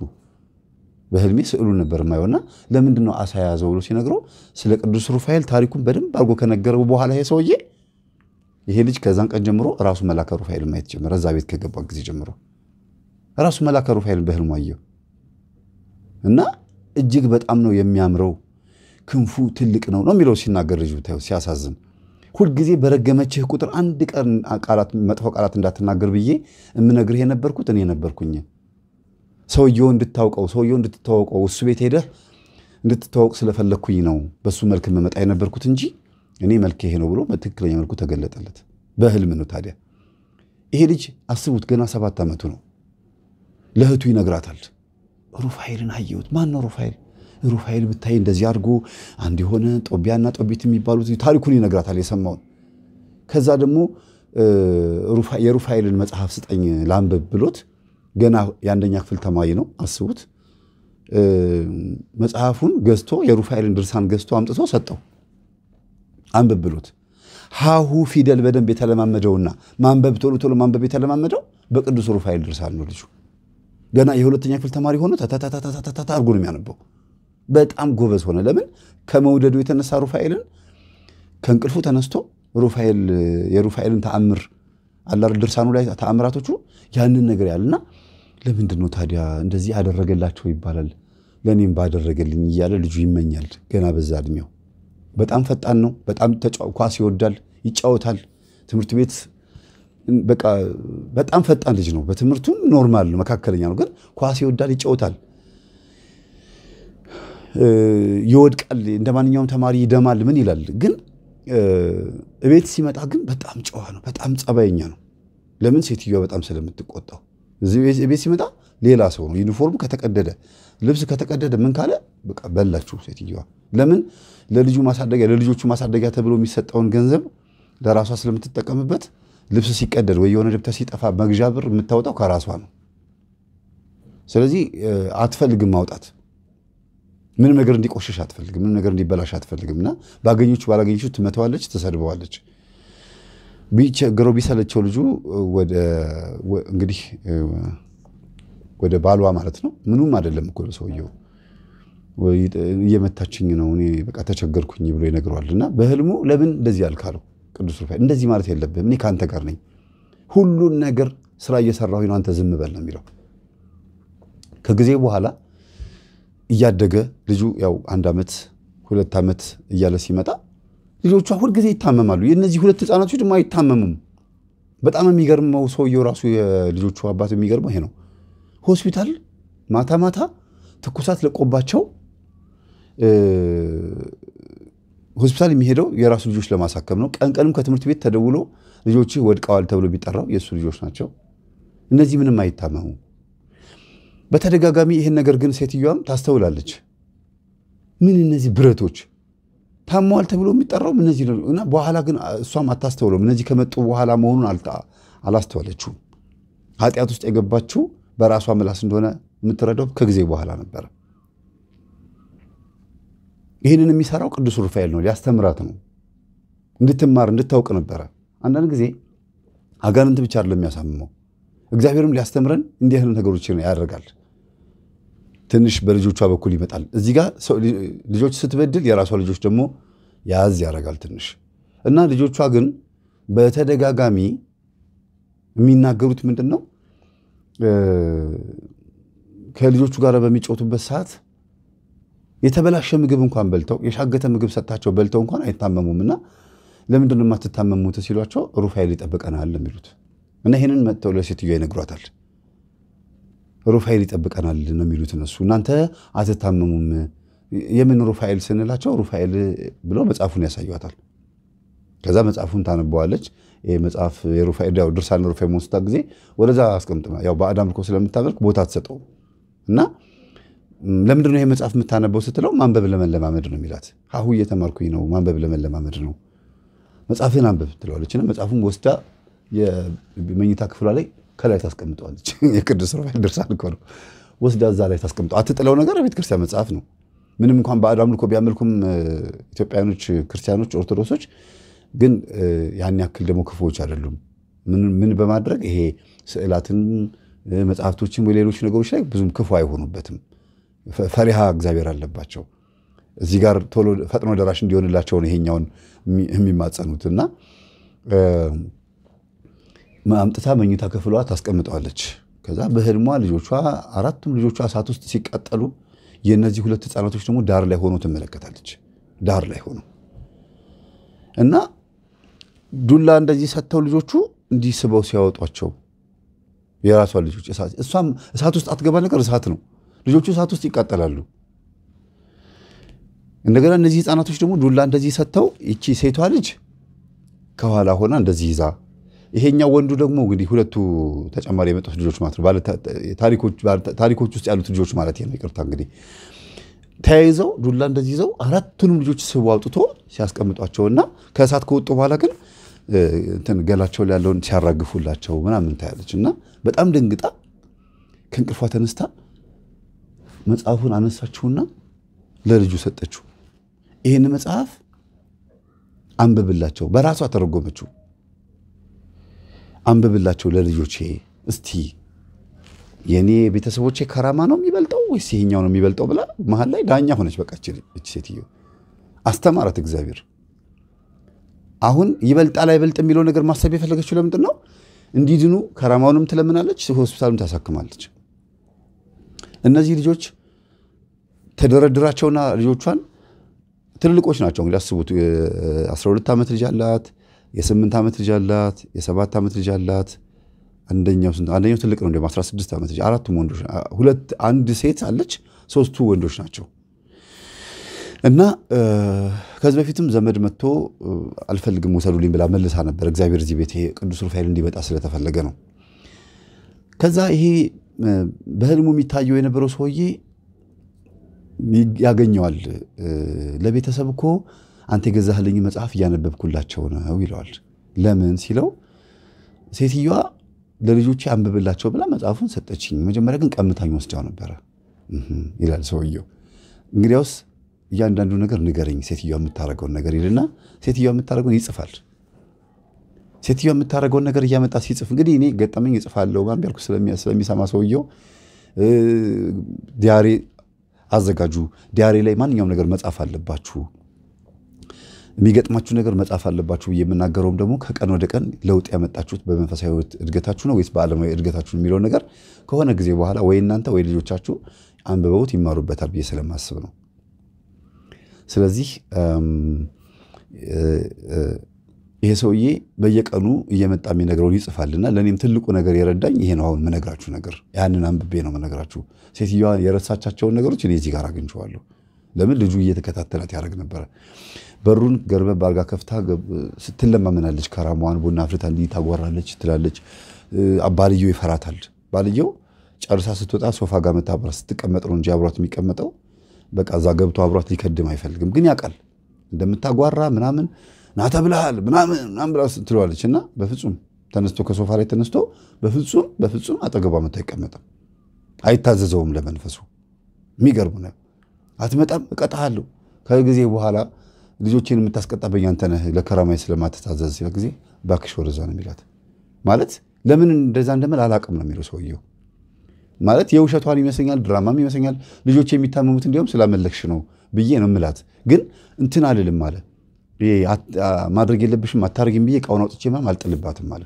በህልሜ ስዕሉን ነበር የማየው እና ለምንድን ነው አሳ የያዘው ብሎ ሲነግረው ስለ ቅዱስ ሩፋኤል ታሪኩን በደንብ አድርጎ ከነገረው በኋላ ይሄ ሰውዬ ይሄ ልጅ ከዛን ቀን ጀምሮ ራሱ መላከ ሩፋኤል ማየት ጀመረ። እዛ ቤት ከገባ ጊዜ ጀምሮ ራሱ መላከ ሩፋኤል በህልሙ አየው እና እጅግ በጣም ነው የሚያምረው፣ ክንፉ ትልቅ ነው ነው የሚለው ሲናገር ልጅ ሲያሳዝን ሁልጊዜ በረገመችህ ቁጥር አንድ ቀን መጥፎ ቃላት እንዳትናገር ብዬ የምነግርህ የነበርኩት እኔ ነበርኩኝ። ሰውየው እንድታውቀው ሰውየው እንድትተዋወቀው እሱ ቤት ሄደህ እንድትተዋወቅ ስለፈለግኩኝ ነው በሱ መልክ መመጣ የነበርኩት እንጂ እኔ መልክ ይሄ ነው ብሎ በትክክለኛ መልኩ ተገለጠለት። በህልም ነው። ታዲያ ይሄ ልጅ አስቡት፣ ገና ሰባት ዓመቱ ነው። ለእህቱ ይነግራታል። ሩፋኤልን አየሁት። ማን ነው ሩፋኤል? ሩፋኤል ብታይ እንደዚህ አድርጎ አንድ የሆነ ጦቢያና ጦቢት የሚባሉት ታሪኩን ይነግራታል የሰማውን። ከዛ ደግሞ የሩፋኤልን መጽሐፍ ስጠኝ ላንብብ ብሎት ገና የአንደኛ ክፍል ተማሪ ነው አስቡት። መጽሐፉን ገዝቶ የሩፋኤልን ድርሳን ገዝቶ አምጥቶ ሰጠው አንብብ ብሎት ሀሁ ፊደል በደንብ የተለማመደውና ማንበብ ቶሎ ቶሎ ማንበብ የተለማመደው በቅዱስ ሩፋኤል ድርሳን ነው። ልጁ ገና የሁለተኛ ክፍል ተማሪ ሆኖ ታታታታታታ አድርጎ ነው የሚያነበው። በጣም ጎበዝ ሆነ። ለምን ከመውደዱ የተነሳ ሩፋኤልን ከእንቅልፉ ተነስቶ ሩፋኤል የሩፋኤልን ተአምር አላር ድርሳኑ ላይ ተአምራቶቹ ያንን ነገር ያለና ለምንድን ነው ታዲያ እንደዚህ አደረገላቸው ይባላል ለእኔም ባደረገልኝ እያለ ልጁ ይመኛል። ገና በዛ እድሜው በጣም ፈጣን ነው። በጣም ኳስ ይወዳል፣ ይጫወታል። ትምህርት ቤት በቃ በጣም ፈጣን ልጅ ነው። በትምህርቱም ኖርማል መካከለኛ ነው። ግን ኳስ ይወዳል፣ ይጫወታል። ይወድቃል፣ እንደ ማንኛውም ተማሪ ይደማል፣ ምን ይላል። ግን እቤት ሲመጣ ግን በጣም ጨዋ ነው፣ በጣም ጸባይኛ ነው። ለምን? ሴትዮዋ በጣም ስለምትቆጣው። እቤት ሲመጣ ሌላ ሰው ነው። ዩኒፎርም ከተቀደደ ልብስ ከተቀደደ ምን ካለ በቃ በላችሁ ሴትዮዋ። ለምን? ለልጁ ማሳደጊያ ለልጆቹ ማሳደጊያ ተብሎ የሚሰጠውን ገንዘብ ለራሷ ስለምትጠቀምበት ልብስ ሲቀደድ ወይ የሆነ ደብተር ሲጠፋ መግዣ ብር የምታወጣው ከራሷ ነው። ስለዚህ አትፈልግም ማውጣት ምንም ነገር እንዲቆሽሽ አትፈልግም። ምንም ነገር እንዲበላሽ አትፈልግም እና ባገኘችው ባላገኘችው ትመተዋለች፣ ትሰድበዋለች። ቢቸግረው ቢሰለቸው ልጁ እንግዲህ ወደ ባሏ ማለት ነው። ምኑም አይደለም እኮ ሰውየው እየመታችኝ ነው እኔ በቃ ተቸገርኩኝ ብሎ ይነግረዋል። እና በህልሙ ለምን እንደዚህ ያልካለው ቅዱስ ሩፋኤል እንደዚህ ማለት የለብህም እኔ ከአንተ ጋር ነኝ፣ ሁሉን ነገር ስራ እየሰራሁ ነው፣ አንተ ዝም በል ነው የሚለው። ከጊዜ በኋላ እያደገ ልጁ ያው አንድ ዓመት ሁለት ዓመት እያለ ሲመጣ ልጆቹ ሁል ጊዜ ይታመማሉ። የእነዚህ ሁለት ህፃናቶች ደግሞ አይታመሙም። በጣም የሚገርመው ሰውየው ራሱ የልጆቹ አባት የሚገርመው ይሄ ነው። ሆስፒታል ማታ ማታ ትኩሳት ለቆባቸው ሆስፒታል የሚሄደው የራሱ ልጆች ለማሳከም ነው። ቀን ቀንም ከትምህርት ቤት ተደውሎ ልጆች ወድቀዋል ተብሎ ቢጠራው የእሱ ልጆች ናቸው። እነዚህ ምንም አይታመሙም። በተደጋጋሚ ይህን ነገር ግን ሴትዮዋም ታስተውላለች። ምን እነዚህ ብረቶች ታሟል ተብሎ የሚጠራው እነዚህ ነው እና በኋላ ግን እሷም አታስተውለውም። እነዚህ ከመጡ በኋላ መሆኑን አላስተዋለችውም። ኃጢአት ውስጥ የገባችው በራሷ ምላስ እንደሆነ የምትረዳው ከጊዜ በኋላ ነበረ። ይህንን የሚሰራው ቅዱስ ሩፋኤል ነው። ሊያስተምራት ነው፣ እንድትማር እንድታውቅ ነበረ። አንዳንድ ጊዜ አጋንንት ብቻ አይደለም የሚያሳምመው፣ እግዚአብሔርም ሊያስተምረን እንዲህ አይነት ነገሮችን ያደርጋል። ትንሽ በልጆቿ በኩል ይመጣል። እዚህ ጋር ልጆች ስትበድል የራሷ ልጆች ደግሞ ያዝ ያደርጋል ትንሽ እና ልጆቿ ግን በተደጋጋሚ የሚናገሩት ምንድን ነው? ከልጆቹ ጋር በሚጮቱበት ሰዓት የተበላሸ ምግብ እንኳን በልተው የሻገተ ምግብ ሰጥታቸው በልተው እንኳን አይታመሙም። እና ለምንድን ነው የማትታመሙት ሲሏቸው ሩፋኤል ይጠብቀናል የሚሉት እና ይህንን መጥተው ለሴትዮ ይነግሯታል። ሩፋኤል ይጠብቀናል ነው የሚሉት እነሱ። እናንተ አትታመሙም። የምን ሩፋኤል ስንላቸው ሩፋኤል ብለው መጽሐፉን ያሳዩታል። ከዛ መጽሐፉን ታነበዋለች። መጽሐፍ የሩፋኤል ያው ድርሳን ሩፋኤል ሞስታ ጊዜ ወደዛ አስቀምጥና ያው በአዳም አምልኮ ስለምታመልክ ቦታ አትሰጠው እና ለምንድን ነው ይሄ መጽሐፍ የምታነበው ስትለው ማንበብ ለመለማመድ ነው የሚላት። ሀሁ እየተማርኩኝ ነው ማንበብ ለመለማመድ ነው መጽሐፍን አንበብ ትለዋለች። መጽሐፉን ወስዳ የመኝታ ክፍሏ ላይ ከላይ ታስቀምጠዋለች። [LAUGHS] የቅዱስ ሩፋኤል ድርሳን እኮ ነው። ወስዳ እዛ ላይ ታስቀምጠው አትጥለው ነገር ቤተክርስቲያን መጽሐፍ ነው። ምንም እንኳን ባዕድ አምልኮ ቢያመልኩም ኢትዮጵያኖች፣ ክርስቲያኖች፣ ኦርቶዶክሶች ግን ያን ያክል ደግሞ ክፉዎች አይደሉም። ምን በማድረግ ይሄ ስዕላትን መጽሐፍቶችን ወይ ሌሎች ነገሮች ላይ ብዙም ክፉ አይሆኑበትም። ፈሪሃ እግዚአብሔር አለባቸው። እዚህ ጋር ቶሎ ፈጥኖ ደራሽ እንዲሆንላቸው ይሄኛውን የሚማጸኑት እና አምጥታ መኝታ ክፍሏ ታስቀምጠዋለች። ከዛ በህልሟ ልጆቿ አራቱም ልጆቿ እሳት ውስጥ ሲቃጠሉ የእነዚህ ሁለት ህፃናቶች ደግሞ ዳር ላይ ሆኖ ትመለከታለች። ዳር ላይ ሆኖ እና ዱላ እንደዚህ ሰጥተው ልጆቹ እንዲህ ስበው ሲያወጧቸው የራሷ ልጆች እሷም እሳት ውስጥ አትገባ ነገር እሳት ነው። ልጆቹ እሳት ውስጥ ይቃጠላሉ። እንደገና እነዚህ ህፃናቶች ደግሞ ዱላ እንደዚህ ሰጥተው ይቺ ሴቷ ልጅ ከኋላ ሆና እንደዚህ ይዛ ይሄኛው ወንዱ ደግሞ እንግዲህ ሁለቱ ተጨማሪ የመጡት ልጆች ማለት ነው። ታሪኮች ውስጥ ያሉት ልጆች ማለት ነው። ይቅርታ እንግዲህ ተያይዘው ዱላ እንደዚህ ይዘው አራቱንም ልጆች ስቡ አውጥቶ ሲያስቀምጧቸውና ከእሳት ከወጡ በኋላ ግን እንትን ገላቸው ላይ ያለውን ሲያራግፉላቸው ምናምን ታያለች እና በጣም ደንግጣ ከእንቅልፏ ተነስታ መጽሐፉን አነሳችሁና ለልጁ ሰጠችው። ይህን መጽሐፍ አንብብላቸው በራሷ ተረጎመችው። አንብብላቸው ለልጆቼ እስቲ የኔ ቤተሰቦቼ ከራማ ነው የሚበልጠው ወይስ ይሄኛው ነው የሚበልጠው ብላ መሀል ላይ ዳኛ ሆነች። በቃ እች ሴትዮ አስተማራት እግዚአብሔር። አሁን ይበልጣል አይበልጥ የሚለው ነገር ማሰብ የፈለገችው ለምንድን ነው? እንዲድኑ ከራማውንም ትለምናለች፣ ሆስፒታሉም ታሳክማለች። እነዚህ ልጆች ተደረድራቸውና ልጆቿን ትልልቆች ናቸው እንግዲህ አስቡት። 12 ዓመት ልጅ አላት፣ የስምንት ዓመት ልጅ አላት፣ የሰባት ዓመት ልጅ አላት። አንደኛው አንደኛው ትልቅ ነው፣ ደግሞ 16 ዓመት ልጅ አራቱም ወንዶች፣ ሁለት አንድ ሴት አለች፣ ሶስቱ ወንዶች ናቸው። እና ከዚህ በፊትም ዘመድ መጥቶ አልፈልግም ውሰዱልኝ ብላ መልሳ ነበር። እግዚአብሔር እዚህ ቤት ቅዱስ ሩፋኤል እንዲመጣ ስለተፈለገ ነው። ከዛ ይሄ በህልሙ የሚታየው የነበረው ሰውዬ ያገኘዋል። ለቤተሰብ እኮ አንተ የገዛህልኝ መጽሐፍ እያነበብኩላቸው ነው ይለዋል። ለምን ሲለው ሴትዮዋ ለልጆቼ አንብብላቸው ብላ መጽሐፉን ሰጠችኝ፣ መጀመሪያ ግን ቀምታኝ ወስዳው ነበረ ይላል ሰውየው። እንግዲያውስ እያንዳንዱ ነገር ንገረኝ፣ ሴትዮዋ የምታደርገውን ነገር ይልና ሴትዮዋ የምታደርገውን ይጽፋል። ሴትዮ የምታደርገውን ነገር እያመጣ ሲጽፍ እንግዲህ እኔ ገጠመኝ እጽፋለሁ ማንቢያልኩ ስለሚሰማ ሰውየው ዲያሬ አዘጋጁ፣ ዲያሬ ላይ ማንኛውም ነገር መጻፍ አለባችሁ የሚገጥማችሁ ነገር መጻፍ አለባችሁ ብዬ የምናገረውም ደግሞ ከቀን ወደ ቀን ለውጥ ያመጣችሁት በመንፈሳዊ እድገታችሁ ነው ወይስ በዓለማዊ እድገታችሁ የሚለው ነገር ከሆነ ጊዜ በኋላ ወይ እናንተ ወይ ልጆቻችሁ አንብበውት ይማሩበታል ብዬ ስለማስብ ነው። ስለዚህ ይሄ ሰውዬ በየቀኑ እየመጣ የሚነግረውን ይጽፋልና ለእኔም ትልቁ ነገር የረዳኝ ይሄ ነው። አሁን ምነግራችሁ ነገር ያንን አንብቤ ነው ምነግራችሁ። ሴትዮዋ የረሳቻቸውን ነገሮች እኔ እዚህ ጋር አግኝቼዋለሁ። ለምን ልጁ እየተከታተላት ያደረግ ነበረ። በሩን ገርበ አድርጋ ከፍታ ስትለማመናለች። ከራሟን ቡና አፍልታ እንዲህ ታጓራለች ትላለች። ባልየው ይፈራታል። ባልየው ጨርሳ ስትወጣ ሶፋ ጋር መታ አብራ ስትቀመጥ ነው እንጂ አብሯት የሚቀመጠው በቃ እዛ ገብቶ አብሯት ሊከድም አይፈልግም። ግን ያውቃል እንደምታጓራ ምናምን ናተ ብልሃል ምናምን ምናምን ብላ ትለዋለች እና በፍጹም ተነስቶ ከሶፋ ላይ ተነስቶ በፍጹም በፍጹም አጠገቧ መቶ አይቀመጥም። አይታዘዘውም ለመንፈሱ። የሚገርሙ ነው። አትመጣም፣ እቀጣሃለሁ። ከጊዜ በኋላ ልጆችን የምታስቀጣበኝ አንተ ነህ ለከራማይ ስለማትታዘዝ ሲል ጊዜ ባክሽ ወደዛ ነው የሚላት። ማለት ለምን እንደዛ እንደምል አላቅም ነው የሚለው ሰውየው። ማለት የውሸቷን ይመስለኛል፣ ድራማም ይመስለኛል። ልጆች የሚታመሙት እንዲሁም ስላመለክሽ ነው ብዬ ነው ምላት። ግን እንትን አልልም አለ ማድረግ የለብሽም አታርግም ብዬ እቃውን አውጥቼ ምናምን አልጥልባትም አለ።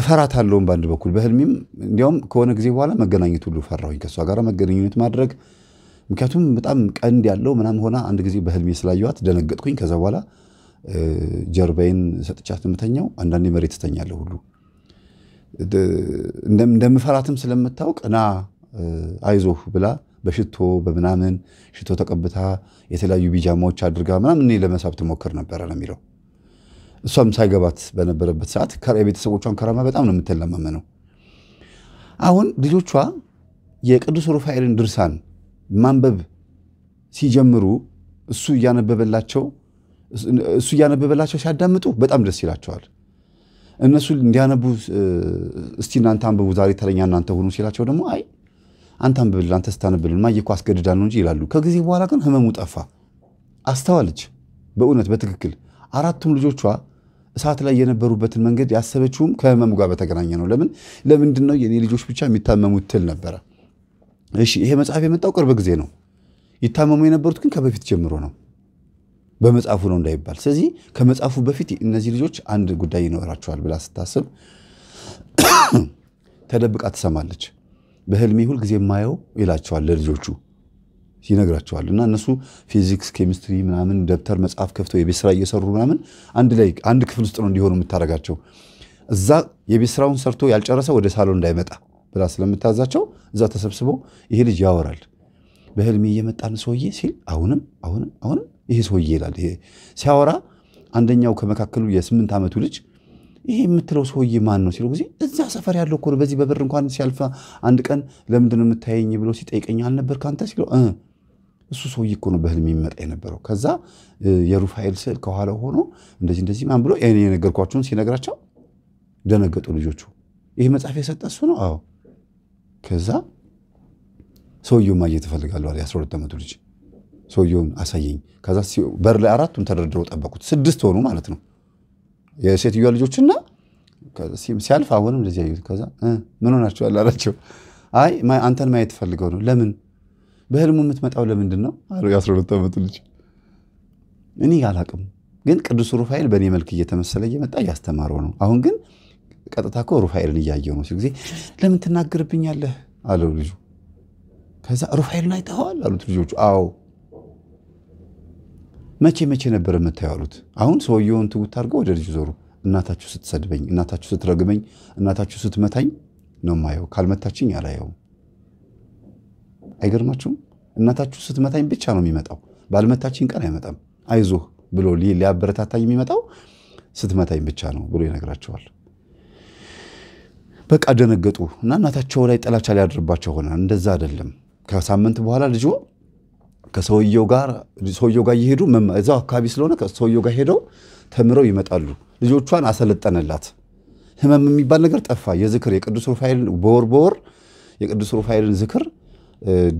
እፈራታለሁም በአንድ በኩል በህልሜም እንዲያውም ከሆነ ጊዜ በኋላ መገናኘት ሁሉ ፈራሁኝ። ከእሷ ጋር መገናኘት ማድረግ ምክንያቱም በጣም ቀንድ ያለው ምናም ሆና አንድ ጊዜ በህልሜ ስላየዋት ደነገጥኩኝ። ከዛ በኋላ ጀርባዬን ሰጥቻት የምተኛው አንዳንዴ መሬት እተኛለሁ ሁሉ እንደምፈራትም ስለምታውቅ ና አይዞህ ብላ በሽቶ በምናምን ሽቶ ተቀብታ የተለያዩ ቢጃማዎች አድርጋ ምናምን እኔ ለመሳብ ትሞክር ነበረ ነው የሚለው። እሷም ሳይገባት በነበረበት ሰዓት የቤተሰቦቿን ከረማ በጣም ነው የምትለማመነው። አሁን ልጆቿ የቅዱስ ሩፋኤልን ድርሳን ማንበብ ሲጀምሩ እሱ እያነበበላቸው እሱ እያነበበላቸው ሲያዳምጡ በጣም ደስ ይላቸዋል። እነሱ እንዲያነቡ እስቲ እናንተ አንብቡ ዛሬ ተረኛ እናንተ ሆኑ ሲላቸው ደግሞ አይ አንተ አንብብል አንተ ስታነብልን እማዬ እኮ ነው እንጂ ይላሉ። ከጊዜ በኋላ ግን ህመሙ ጠፋ። አስተዋለች በእውነት በትክክል አራቱም ልጆቿ እሳት ላይ የነበሩበትን መንገድ ያሰበችውም ከህመሙ ጋር በተገናኘ ነው። ለምን ለምንድን ነው የኔ ልጆች ብቻ የሚታመሙት ትል ነበረ። እሺ ይሄ መጽሐፍ የመጣው ቅርብ ጊዜ ነው። ይታመሙ የነበሩት ግን ከበፊት ጀምሮ ነው። በመጽሐፉ ነው እንዳይባል። ስለዚህ ከመጽሐፉ በፊት እነዚህ ልጆች አንድ ጉዳይ ይኖራቸዋል ብላ ስታስብ [COUGHS] ተደብቃ ትሰማለች። በህልሜ ሁል ጊዜ የማየው ይላቸዋል ለልጆቹ ይነግራቸዋል። እና እነሱ ፊዚክስ፣ ኬሚስትሪ ምናምን ደብተር መጽሐፍ ከፍተው የቤት ስራ እየሰሩ ምናምን አንድ ላይ አንድ ክፍል ውስጥ ነው እንዲሆኑ የምታደርጋቸው። እዛ የቤት ስራውን ሰርቶ ያልጨረሰ ወደ ሳሎን እንዳይመጣ ብላ ስለምታዛቸው እዛ ተሰብስበው ይሄ ልጅ ያወራል። በህልሜ እየመጣን ሰውዬ ሲል አሁንም አሁንም አሁንም ይሄ ሰውዬ ይላል። ይሄ ሲያወራ አንደኛው ከመካከሉ የስምንት ዓመቱ ልጅ ይሄ የምትለው ሰውዬ ማን ነው ሲለው ጊዜ እዛ ሰፈር ያለው እኮ በዚህ በበር እንኳን ሲያልፍ አንድ ቀን ለምንድን ነው የምታየኝ ብሎ ሲጠይቀኝ አልነበር ከአንተ ሲለው እሱ ሰውዬ እኮ ነው በህልም የሚመጣ የነበረው። ከዛ የሩፋኤል ስዕል ከኋላው ሆኖ እንደዚህ እንደዚህ ማን ብሎ የነገርኳቸውን ሲነግራቸው ደነገጡ ልጆቹ። ይህ መጽሐፍ የሰጠ እሱ ነው። አዎ ከዛ ሰውየውን ማየት እፈልጋለሁ አለ የ12 ዓመቱ ልጅ ሰውየውን አሳየኝ። ከዛ በር ላይ አራቱም ተደርድረው ጠበቁት። ስድስት ሆኑ ማለት ነው የሴትዮዋ ልጆችና ሲያልፍ አሁንም እንደዚህ ያዩት። ከዛ ምን ሆናቸው አላቸው። አይ አንተን ማየት ፈልገው ነው። ለምን በህልሙ የምትመጣው ለምንድን ነው አለው የ12 ዓመቱ ልጅ። እኔ አላቅም፣ ግን ቅዱስ ሩፋኤል በእኔ መልክ እየተመሰለ እየመጣ እያስተማረው ነው። አሁን ግን ቀጥታ እኮ ሩፋኤልን እያየው ነው ሲሉ ጊዜ ለምን ትናገርብኛለህ አለው ልጁ። ከዛ ሩፋኤልን አይተኸዋል አሉት ልጆቹ። አዎ መቼ መቼ ነበር የምታየው አሉት። አሁን ሰውየውን ትውት አድርገው ወደ ልጅ ዞሩ። እናታችሁ ስትሰድበኝ፣ እናታችሁ ስትረግመኝ፣ እናታችሁ ስትመታኝ ነው ማየው፣ ካልመታችኝ አላየውም። አይገርማችሁም? እናታችሁ ስትመታኝ ብቻ ነው የሚመጣው፣ ባልመታችኝ ቀን አይመጣም። አይዞህ ብሎ ሊያበረታታኝ የሚመጣው ስትመታኝ ብቻ ነው ብሎ ይነግራቸዋል። በቃ ደነገጡ እና እናታቸው ላይ ጥላቻ ሊያድርባቸው ሆነ። እንደዛ አይደለም። ከሳምንት በኋላ ልጅ ከሰውየው ጋር ሰውየው ጋር እየሄዱ እዛው አካባቢ ስለሆነ ሰውየው ጋር ሄደው ተምረው ይመጣሉ። ልጆቿን አሰለጠነላት። ህመም የሚባል ነገር ጠፋ። የዝክር የቅዱስ ሩፋኤል በወር በወር የቅዱስ ሩፋኤልን ዝክር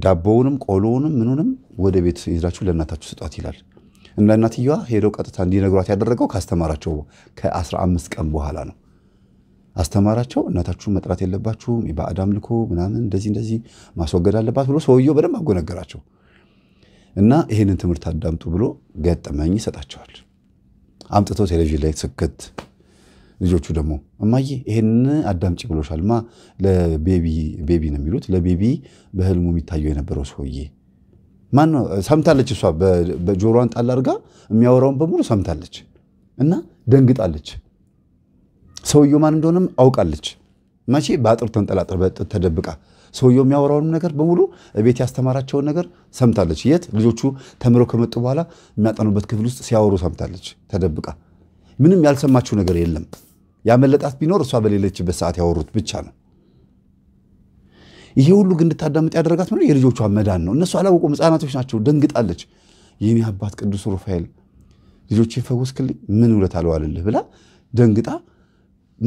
ዳቦውንም ቆሎውንም ምኑንም ወደ ቤት ይዛችሁ ለእናታችሁ ስጧት ይላል እና እናትየዋ ሄደው ቀጥታ እንዲነግሯት ያደረገው ካስተማራቸው ከ15 ቀን በኋላ ነው። አስተማራቸው። እናታችሁን መጥራት የለባችሁም የባዕድ አምልኮ ምናምን እንደዚህ እንደዚህ ማስወገድ አለባት ብሎ ሰውየው በደንብ አጎነገራቸው እና ይህንን ትምህርት አዳምጡ ብሎ ገጠመኝ ይሰጣቸዋል። አምጥቶ ቴሌቪዥን ላይ ስክት ልጆቹ ደግሞ እማዬ ይህን አዳምጪ ብሎሻል። ማ ለቤቢ ነው የሚሉት ለቤቢ በህልሙ የሚታየው የነበረው ሰውዬ ማን ነው? ሰምታለች። እሷ በጆሮዋን ጣል አድርጋ የሚያወራውን በሙሉ ሰምታለች እና ደንግጣለች። ሰውየው ማን እንደሆነም አውቃለች። መቼ በአጥር ተንጠላጥር ተደብቃ ሰውየው የሚያወራውንም ነገር በሙሉ ቤት ያስተማራቸውን ነገር ሰምታለች። የት ልጆቹ ተምረው ከመጡ በኋላ የሚያጠኑበት ክፍል ውስጥ ሲያወሩ ሰምታለች ተደብቃ። ምንም ያልሰማችው ነገር የለም። ያመለጣት ቢኖር እሷ በሌለችበት ሰዓት ያወሩት ብቻ ነው። ይሄ ሁሉ ግን እንድታዳምጥ ያደረጋት ምን የልጆቿ መዳን ነው። እነሱ አላወቁም፣ ህፃናቶች ናቸው። ደንግጣለች። የኔ አባት ቅዱስ ሩፋኤል ልጆች ፈወስክልኝ፣ ምን ውለታ አልዋልልህ ብላ ደንግጣ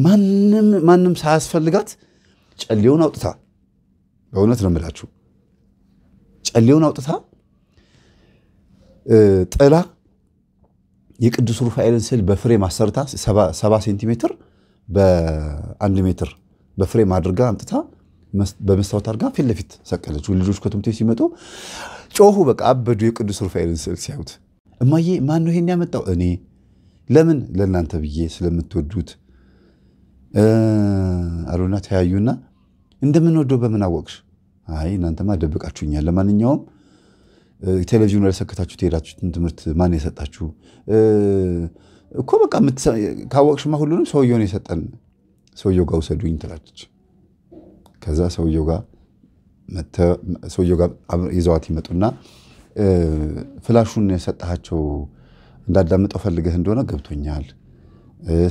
ማንም ማንም ሳያስፈልጋት ጨሌውን አውጥታ በእውነት ነው የምላችሁ ጨሌውን አውጥታ ጥላ የቅዱስ ሩፋኤልን ስዕል በፍሬም አሰርታ ሰባ ሴንቲሜትር በአንድ ሜትር በፍሬም አድርጋ አምጥታ በመስታወት አድርጋ ፊት ለፊት ሰቀለች ልጆች ከትምህርት ሲመጡ ጮሁ፣ በቃ አበዱ። የቅዱስ ሩፋኤልን ስዕል ሲያዩት እማዬ ማን ነው ይሄን ያመጣው? እኔ ለምን ለእናንተ ብዬ ስለምትወዱት አሉና ተያዩና እንደምንወደው በምን አወቅሽ? አይ እናንተማ ደብቃችሁኛል። ለማንኛውም ቴሌቪዥኑ ያልሰከታችሁ ትሄዳችሁትን ትምህርት ማን የሰጣችሁ እኮ በቃ ካወቅሽማ ሁሉንም ሰውየውን የሰጠን ሰውየው ጋር ውሰዱኝ ትላለች። ከዛ ሰውየው ጋር ሰውየው ጋር ይዘዋት ይመጡና ፍላሹን የሰጠሃቸው እንዳዳምጠው ፈልገህ እንደሆነ ገብቶኛል፣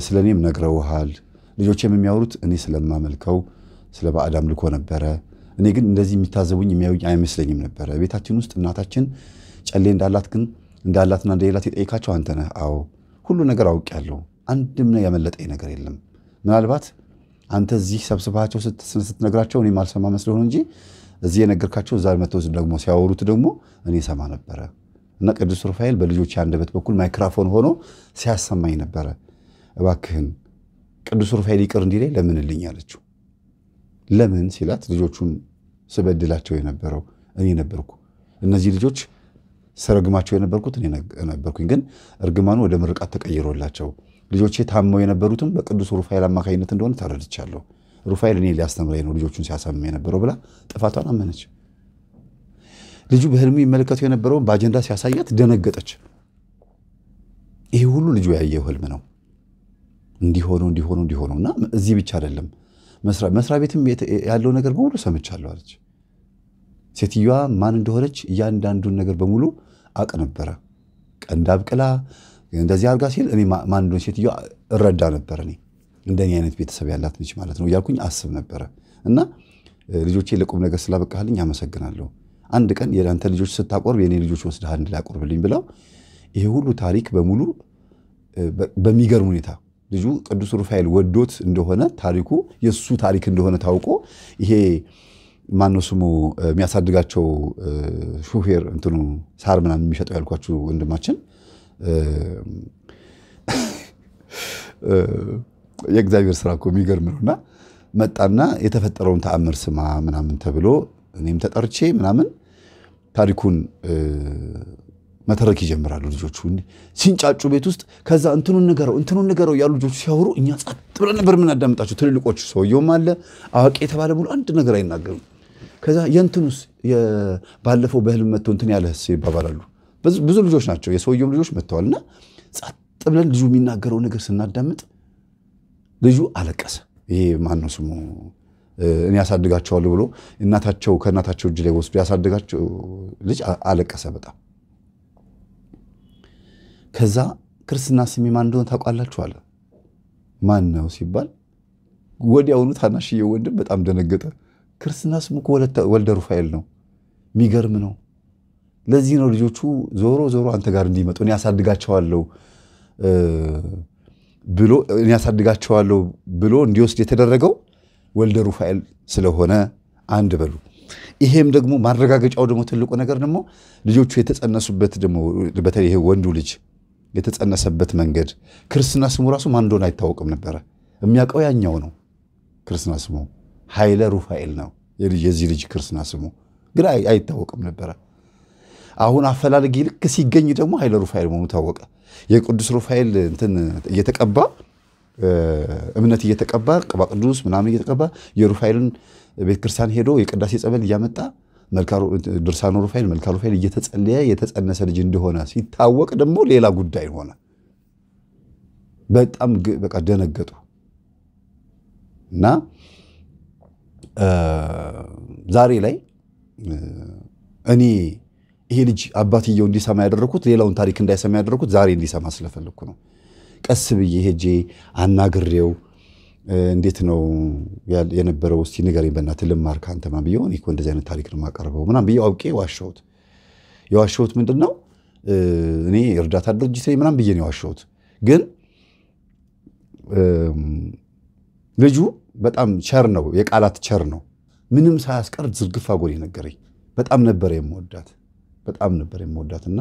ስለ እኔም ነግረውሃል ልጆቼም የሚያወሩት እኔ ስለማመልከው ስለ ባዕድ አምልኮ ነበረ። እኔ ግን እንደዚህ የሚታዘቡኝ የሚያዩኝ አይመስለኝም ነበረ። ቤታችን ውስጥ እናታችን ጨሌ እንዳላት ግን እንዳላትና እንደሌላት የጠየቃቸው አንተ ነህ። አዎ ሁሉ ነገር አውቄያለሁ። አንድም ያመለጠኝ ነገር የለም። ምናልባት አንተ እዚህ ሰብስባቸው ስትነግራቸው እኔ ማልሰማ መስለሆን እንጂ እዚህ የነገርካቸው እዛ መተው ደግሞ ሲያወሩት ደግሞ እኔ ሰማ ነበረ እና ቅዱስ ሩፋኤል በልጆች አንደበት በኩል ማይክራፎን ሆኖ ሲያሰማኝ ነበረ። እባክህን ቅዱስ ሩፋኤል ይቅር እንዲለኝ ለምንልኝ አለችው። ለምን ሲላት ልጆቹን ስበድላቸው የነበረው እኔ ነበርኩ። እነዚህ ልጆች ስረግማቸው የነበርኩት እኔ ነበርኩኝ። ግን እርግማኑ ወደ ምርቃት ተቀይሮላቸው ልጆቼ ታመው የነበሩትም በቅዱስ ሩፋኤል አማካኝነት እንደሆነ ተረድቻለሁ። ሩፋኤል እኔ ሊያስተምረኝ ነው ልጆቹን ሲያሳምም የነበረው ብላ ጥፋቷን አመነች። ልጁ በህልሙ ይመለከተው የነበረውን በአጀንዳ ሲያሳያት ደነገጠች። ይሄ ሁሉ ልጁ ያየው ህልም ነው። እንዲሆኑ እንዲሆኑ እንዲሆኑ እና እዚህ ብቻ አይደለም መስሪያ ቤትም ያለው ነገር በሙሉ ሰምቻለሁ አለች። ሴትዮዋ ማን እንደሆነች እያንዳንዱን ነገር በሙሉ አቅ ነበረ። ቀንድ አብቅላ እንደዚህ አድርጋ ሲል እኔ ማን እንደሆነ ሴትዮዋ እረዳ ነበር። እኔ እንደኔ አይነት ቤተሰብ ያላት ነች ማለት ነው እያልኩኝ አስብ ነበረ እና ልጆቼ ለቁም ነገር ስላበቃልኝ አመሰግናለሁ። አንድ ቀን የአንተ ልጆች ስታቆርብ የኔ ልጆች ወስደህ አንድ ላይ አቆርብልኝ ብለው ይሄ ሁሉ ታሪክ በሙሉ በሚገርም ሁኔታ ልጁ ቅዱስ ሩፋኤል ወዶት እንደሆነ ታሪኩ የእሱ ታሪክ እንደሆነ ታውቆ ይሄ ማነው ስሙ የሚያሳድጋቸው ሹፌር እንትኑ ሳር ምናምን የሚሸጠው ያልኳችሁ ወንድማችን የእግዚአብሔር ስራ እኮ የሚገርም ነውና መጣና የተፈጠረውን ተአምር ስማ ምናምን ተብሎ እኔም ተጠርቼ ምናምን ታሪኩን መተረክ ይጀምራሉ ልጆቹ ሲንጫጩ ቤት ውስጥ። ከዛ እንትኑን ንገረው እንትኑን ንገረው ያሉ ልጆቹ ሲያወሩ እኛ ጸጥ ብለን ነበር የምናዳምጣቸው ትልልቆቹ። ሰውየውም አለ አዋቂ የተባለ ሙሉ አንድ ነገር አይናገርም። ከዛ የእንትኑስ ባለፈው በህልም መጥቶ እንትን ያለህስ ይባባላሉ። ብዙ ልጆች ናቸው የሰውየውም ልጆች መጥተዋልና ጸጥ ብለን ልጁ የሚናገረው ነገር ስናዳምጥ ልጁ አለቀሰ። ይሄ ነው ስሙ እኔ ያሳድጋቸዋል ብሎ እናታቸው ከእናታቸው እጅ ላይ ወስዶ ያሳድጋቸው ልጅ አለቀሰ በጣም ከዛ ክርስትና ስሜ ማን እንደሆነ ታውቃላችሁ አለ። ማን ነው ሲባል ወዲያውኑ ታናሽዬ ወንድም በጣም ደነገጠ። ክርስትና ስሙ ወልደ ሩፋኤል ነው። የሚገርም ነው። ለዚህ ነው ልጆቹ ዞሮ ዞሮ አንተ ጋር እንዲመጡ እኔ ያሳድጋቸዋለሁ ብሎ እኔ ያሳድጋቸዋለሁ ብሎ እንዲወስድ የተደረገው ወልደ ሩፋኤል ስለሆነ አንድ በሉ። ይሄም ደግሞ ማረጋገጫው ደግሞ ትልቁ ነገር ደግሞ ልጆቹ የተጸነሱበት ደግሞ በተለይ ይሄ ወንዱ ልጅ የተጸነሰበት መንገድ ክርስትና ስሙ ራሱ ማን እንደሆነ አይታወቅም ነበረ። የሚያውቀው ያኛው ነው። ክርስትና ስሙ ኃይለ ሩፋኤል ነው የዚህ ልጅ ክርስትና ስሙ፣ ግን አይታወቅም ነበረ። አሁን አፈላልጌ ልክ ሲገኝ ደግሞ ኃይለ ሩፋኤል መሆኑ ታወቀ። የቅዱስ ሩፋኤል እንትን እየተቀባ እምነት እየተቀባ ቅባ ቅዱስ ምናምን እየተቀባ የሩፋኤልን ቤተክርስቲያን ሄዶ የቅዳሴ ጸበል እያመጣ ድርሳኑ ሩፋኤል መልካ ሩፋኤል እየተጸለየ የተጸነሰ ልጅ እንደሆነ ሲታወቅ ደግሞ ሌላ ጉዳይ ሆነ። በጣም በቃ ደነገጡ እና ዛሬ ላይ እኔ ይሄ ልጅ አባትየው እንዲሰማ ያደረኩት ሌላውን ታሪክ እንዳይሰማ ያደረኩት ዛሬ እንዲሰማ ስለፈለግኩ ነው። ቀስ ብዬ ሄጄ አናግሬው እንዴት ነው የነበረው? እስኪ ንገረኝ በእናትህ ልማር ከአንተማ ብዬው እኔ እንደዚህ አይነት ታሪክ ነው የማቀርበው ምናምን ብዬ አውቄ ዋሸሁት። የዋሸሁት ምንድን ነው እኔ እርዳታ ድርጅት ላይ ምናምን ብዬ ነው የዋሸሁት። ግን ልጁ በጣም ቸር ነው፣ የቃላት ቸር ነው። ምንም ሳያስቀር ዝርግፍ አጎል የነገረኝ? በጣም ነበር የምወዳት፣ በጣም ነበር የምወዳት እና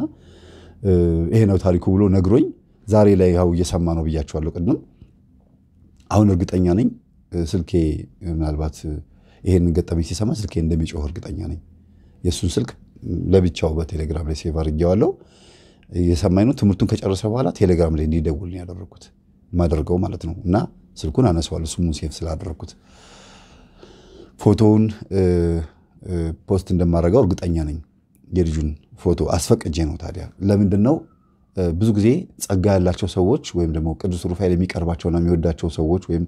ይሄ ነው ታሪኩ ብሎ ነግሮኝ ዛሬ ላይ ያው እየሰማ ነው ብያቸዋለሁ ቅድም አሁን እርግጠኛ ነኝ ስልኬ ምናልባት ይሄንን ገጠመኝ ሲሰማ ስልኬ እንደሚጮህ እርግጠኛ ነኝ። የእሱን ስልክ ለብቻው በቴሌግራም ላይ ሴቭ አድርጌዋለሁ። የሰማኝ ነው ትምህርቱን ከጨረሰ በኋላ ቴሌግራም ላይ እንዲደውል ነው ያደረግኩት የማደርገው ማለት ነው። እና ስልኩን አነሳዋለሁ ስሙን ሴቭ ስላደረግኩት ፎቶውን ፖስት እንደማደርገው እርግጠኛ ነኝ። የልጁን ፎቶ አስፈቅጄ ነው ታዲያ ለምንድን ነው ብዙ ጊዜ ጸጋ ያላቸው ሰዎች ወይም ደግሞ ቅዱስ ሩፋኤል የሚቀርባቸውና የሚወዳቸው ሰዎች ወይም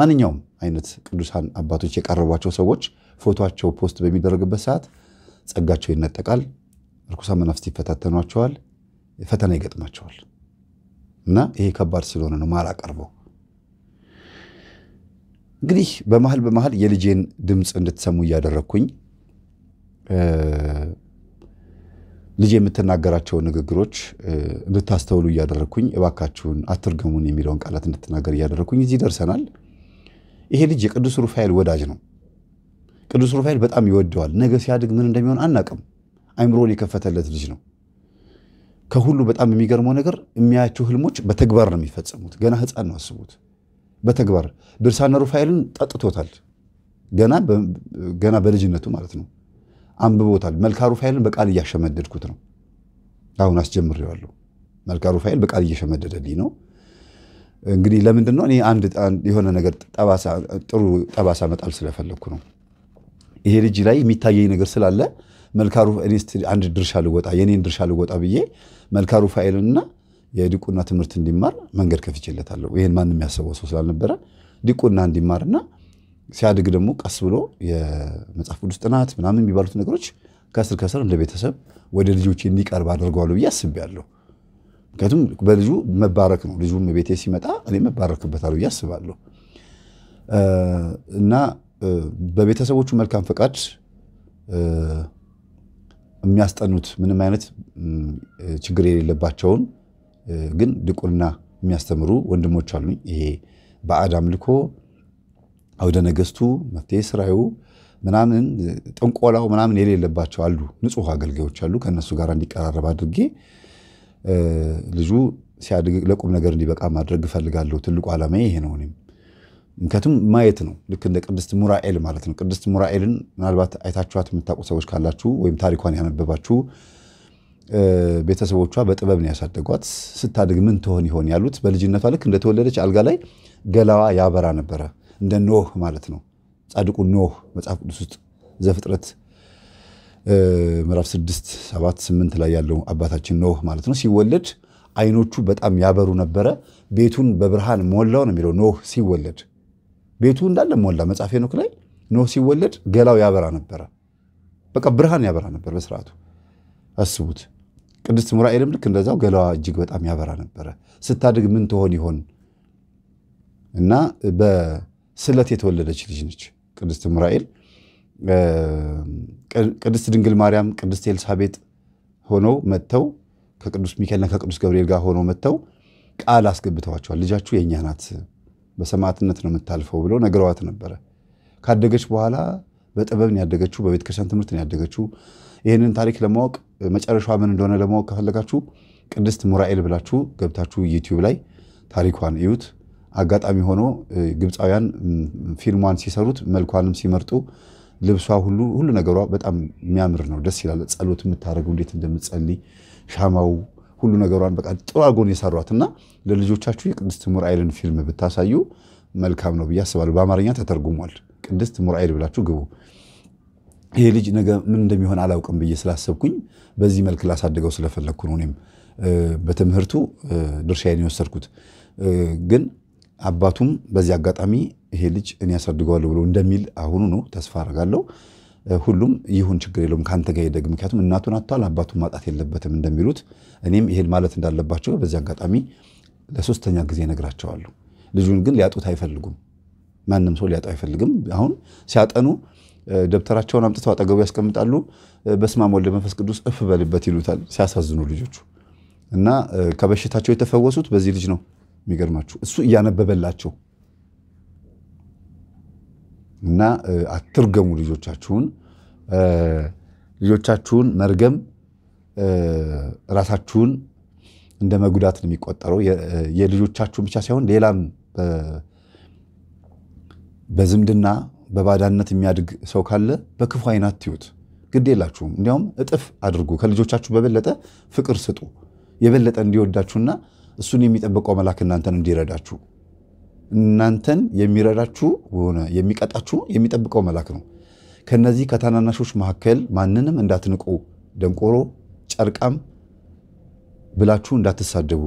ማንኛውም አይነት ቅዱሳን አባቶች የቀረቧቸው ሰዎች ፎቶቸው ፖስት በሚደረግበት ሰዓት ጸጋቸው ይነጠቃል። እርኩሳ መናፍስት ይፈታተኗቸዋል፣ ፈተና ይገጥማቸዋል። እና ይሄ ከባድ ስለሆነ ነው ማር አቀርበው እንግዲህ በመሀል በመሀል የልጄን ድምፅ እንድትሰሙ እያደረግኩኝ ልጅ የምትናገራቸውን ንግግሮች እንድታስተውሉ እያደረግኩኝ እባካችሁን አትርገሙን የሚለውን ቃላት እንድትናገር እያደረግኩኝ እዚህ ደርሰናል። ይሄ ልጅ የቅዱስ ሩፋኤል ወዳጅ ነው። ቅዱስ ሩፋኤል በጣም ይወደዋል። ነገ ሲያድግ ምን እንደሚሆን አናቅም። አይምሮን የከፈተለት ልጅ ነው። ከሁሉ በጣም የሚገርመው ነገር የሚያያቸው ህልሞች በተግባር ነው የሚፈጸሙት። ገና ህፃን ነው፣ አስቡት። በተግባር ድርሳነ ሩፋኤልን ጠጥቶታል። ገና በልጅነቱ ማለት ነው። አንብቦታል። መልካ ሩፋኤልን በቃል እያሸመደድኩት ነው። አሁን አስጀምሬዋለሁ። መልካ ሩፋኤል በቃል እየሸመደደልኝ ነው። እንግዲህ ለምንድን ነው እኔ አንድ የሆነ ነገር ጥሩ ጠባሳ መጣል ስለፈለግኩ ነው። ይሄ ልጅ ላይ የሚታየኝ ነገር ስላለ መልካ ሩፋኤል አንድ ድርሻ ልወጣ የኔን ድርሻ ልወጣ ብዬ መልካ ሩፋኤልንና የዲቁና ትምህርት እንዲማር መንገድ ከፍቼለታለሁ። ይህን ማንም ያሰበው ሰው ስላልነበረ ዲቁና እንዲማርና ሲያድግ ደግሞ ቀስ ብሎ የመጽሐፍ ቅዱስ ጥናት ምናምን የሚባሉት ነገሮች ከስር ከስር እንደ ቤተሰብ ወደ ልጆች እንዲቀርብ አድርገዋለሁ ብዬ አስቤያለሁ። ምክንያቱም በልጁ መባረክ ነው። ልጁም ቤቴ ሲመጣ እኔ መባረክበታል ብዬ አስባለሁ እና በቤተሰቦቹ መልካም ፈቃድ የሚያስጠኑት ምንም አይነት ችግር የሌለባቸውን ግን ድቁና የሚያስተምሩ ወንድሞች አሉኝ። ይሄ በአድ አምልኮ አውደ ነገስቱ መፍትሄ ስራዩ ምናምን ጥንቆላው ምናምን የሌለባቸው አሉ፣ ንጹህ አገልጋዮች አሉ። ከእነሱ ጋር እንዲቀራረብ አድርጌ ልጁ ሲያድግ ለቁም ነገር እንዲበቃ ማድረግ እፈልጋለሁ። ትልቁ ዓላማዬ ይሄ ነው። እኔም ምክንያቱም ማየት ነው። ልክ እንደ ቅድስት ሙራኤል ማለት ነው። ቅድስት ሙራኤልን ምናልባት አይታችኋት የምታውቁ ሰዎች ካላችሁ ወይም ታሪኳን ያነበባችሁ ቤተሰቦቿ በጥበብ ነው ያሳደጓት። ስታድግ ምን ትሆን ይሆን ያሉት በልጅነቷ ልክ እንደተወለደች አልጋ ላይ ገላዋ ያበራ ነበረ። እንደ ኖህ ማለት ነው። ጻድቁ ኖህ መጽሐፍ ቅዱስ ውስጥ ዘፍጥረት ምዕራፍ 6 7 8 ላይ ያለው አባታችን ኖህ ማለት ነው ሲወለድ አይኖቹ በጣም ያበሩ ነበረ፣ ቤቱን በብርሃን ሞላው ነው የሚለው ኖህ ሲወለድ ቤቱ እንዳለ ሞላ። መጽሐፍ ሄኖክ ላይ ኖህ ሲወለድ ገላው ያበራ ነበረ። በቃ ብርሃን ያበራ ነበር በስርዓቱ አስቡት። ቅድስት ሙራኤልም ልክ እንደዛው ገላዋ እጅግ በጣም ያበራ ነበረ። ስታድግ ምን ትሆን ይሆን እና ስለት የተወለደች ልጅ ነች ቅድስት ሙራኤል ቅድስት ድንግል ማርያም፣ ቅድስት ኤልሳቤጥ ሆነው መጥተው ከቅዱስ ሚካኤልና ከቅዱስ ገብርኤል ጋር ሆነው መጥተው ቃል አስገብተዋቸዋል። ልጃችሁ የእኛ ናት፣ በሰማዕትነት ነው የምታልፈው ብለው ነግረዋት ነበረ። ካደገች በኋላ በጥበብን ያደገችው በቤተክርስቲያን ትምህርት ትምህርትን ያደገችው። ይህንን ታሪክ ለማወቅ መጨረሻ ምን እንደሆነ ለማወቅ ከፈለጋችሁ ቅድስት ሙራኤል ብላችሁ ገብታችሁ ዩቲዩብ ላይ ታሪኳን እዩት። አጋጣሚ ሆኖ ግብፃውያን ፊልሟን ሲሰሩት መልኳንም ሲመርጡ ልብሷ ሁሉ ሁሉ ነገሯ በጣም የሚያምር ነው። ደስ ይላል። ጸሎት የምታደርገው እንዴት እንደምትጸልይ ሻማው፣ ሁሉ ነገሯን በቃ ጥሩ አድርጎን የሰሯት እና ለልጆቻችሁ የቅድስት ሙራኤልን ፊልም ብታሳዩ መልካም ነው ብዬ አስባለሁ። በአማርኛ ተተርጉሟል። ቅድስት ሙራኤል ብላችሁ ግቡ። ይሄ ልጅ ነገ ምን እንደሚሆን አላውቅም ብዬ ስላሰብኩኝ በዚህ መልክ ላሳድገው ስለፈለግኩ ነው እኔም በትምህርቱ ድርሻዬን የወሰድኩት ግን አባቱም በዚህ አጋጣሚ ይሄ ልጅ እኔ ያሳድገዋለሁ ብሎ እንደሚል አሁኑ ነው ተስፋ አደርጋለሁ። ሁሉም ይሁን ችግር የለውም ከአንተ ጋር ይደግ፣ ምክንያቱም እናቱን አጥቷል አባቱን ማጣት የለበትም እንደሚሉት እኔም ይሄን ማለት እንዳለባቸው በዚህ አጋጣሚ ለሶስተኛ ጊዜ ነግራቸዋለሁ። ልጁን ግን ሊያጡት አይፈልጉም። ማንም ሰው ሊያጡ አይፈልግም። አሁን ሲያጠኑ ደብተራቸውን አምጥተው አጠገቡ ያስቀምጣሉ። በስመ አብ መንፈስ ቅዱስ እፍ በልበት ይሉታል። ሲያሳዝኑ ልጆቹ እና ከበሽታቸው የተፈወሱት በዚህ ልጅ ነው። የሚገርማችሁ እሱ እያነበበላቸው እና አትርገሙ ልጆቻችሁን። ልጆቻችሁን መርገም ራሳችሁን እንደ መጉዳት ነው የሚቆጠረው። የልጆቻችሁን ብቻ ሳይሆን ሌላም በዝምድና በባዳነት የሚያድግ ሰው ካለ በክፉ አይናት ትዩት፣ ግድ የላችሁም። እንዲያውም እጥፍ አድርጉ። ከልጆቻችሁ በበለጠ ፍቅር ስጡ። የበለጠ እንዲወዳችሁና እሱን የሚጠብቀው መልአክ እናንተን እንዲረዳችሁ እናንተን የሚረዳችሁ ሆነ የሚቀጣችሁ የሚጠብቀው መልአክ ነው። ከነዚህ ከታናናሾች መካከል ማንንም እንዳትንቁ፣ ደንቆሮ፣ ጨርቃም ብላችሁ እንዳትሳደቡ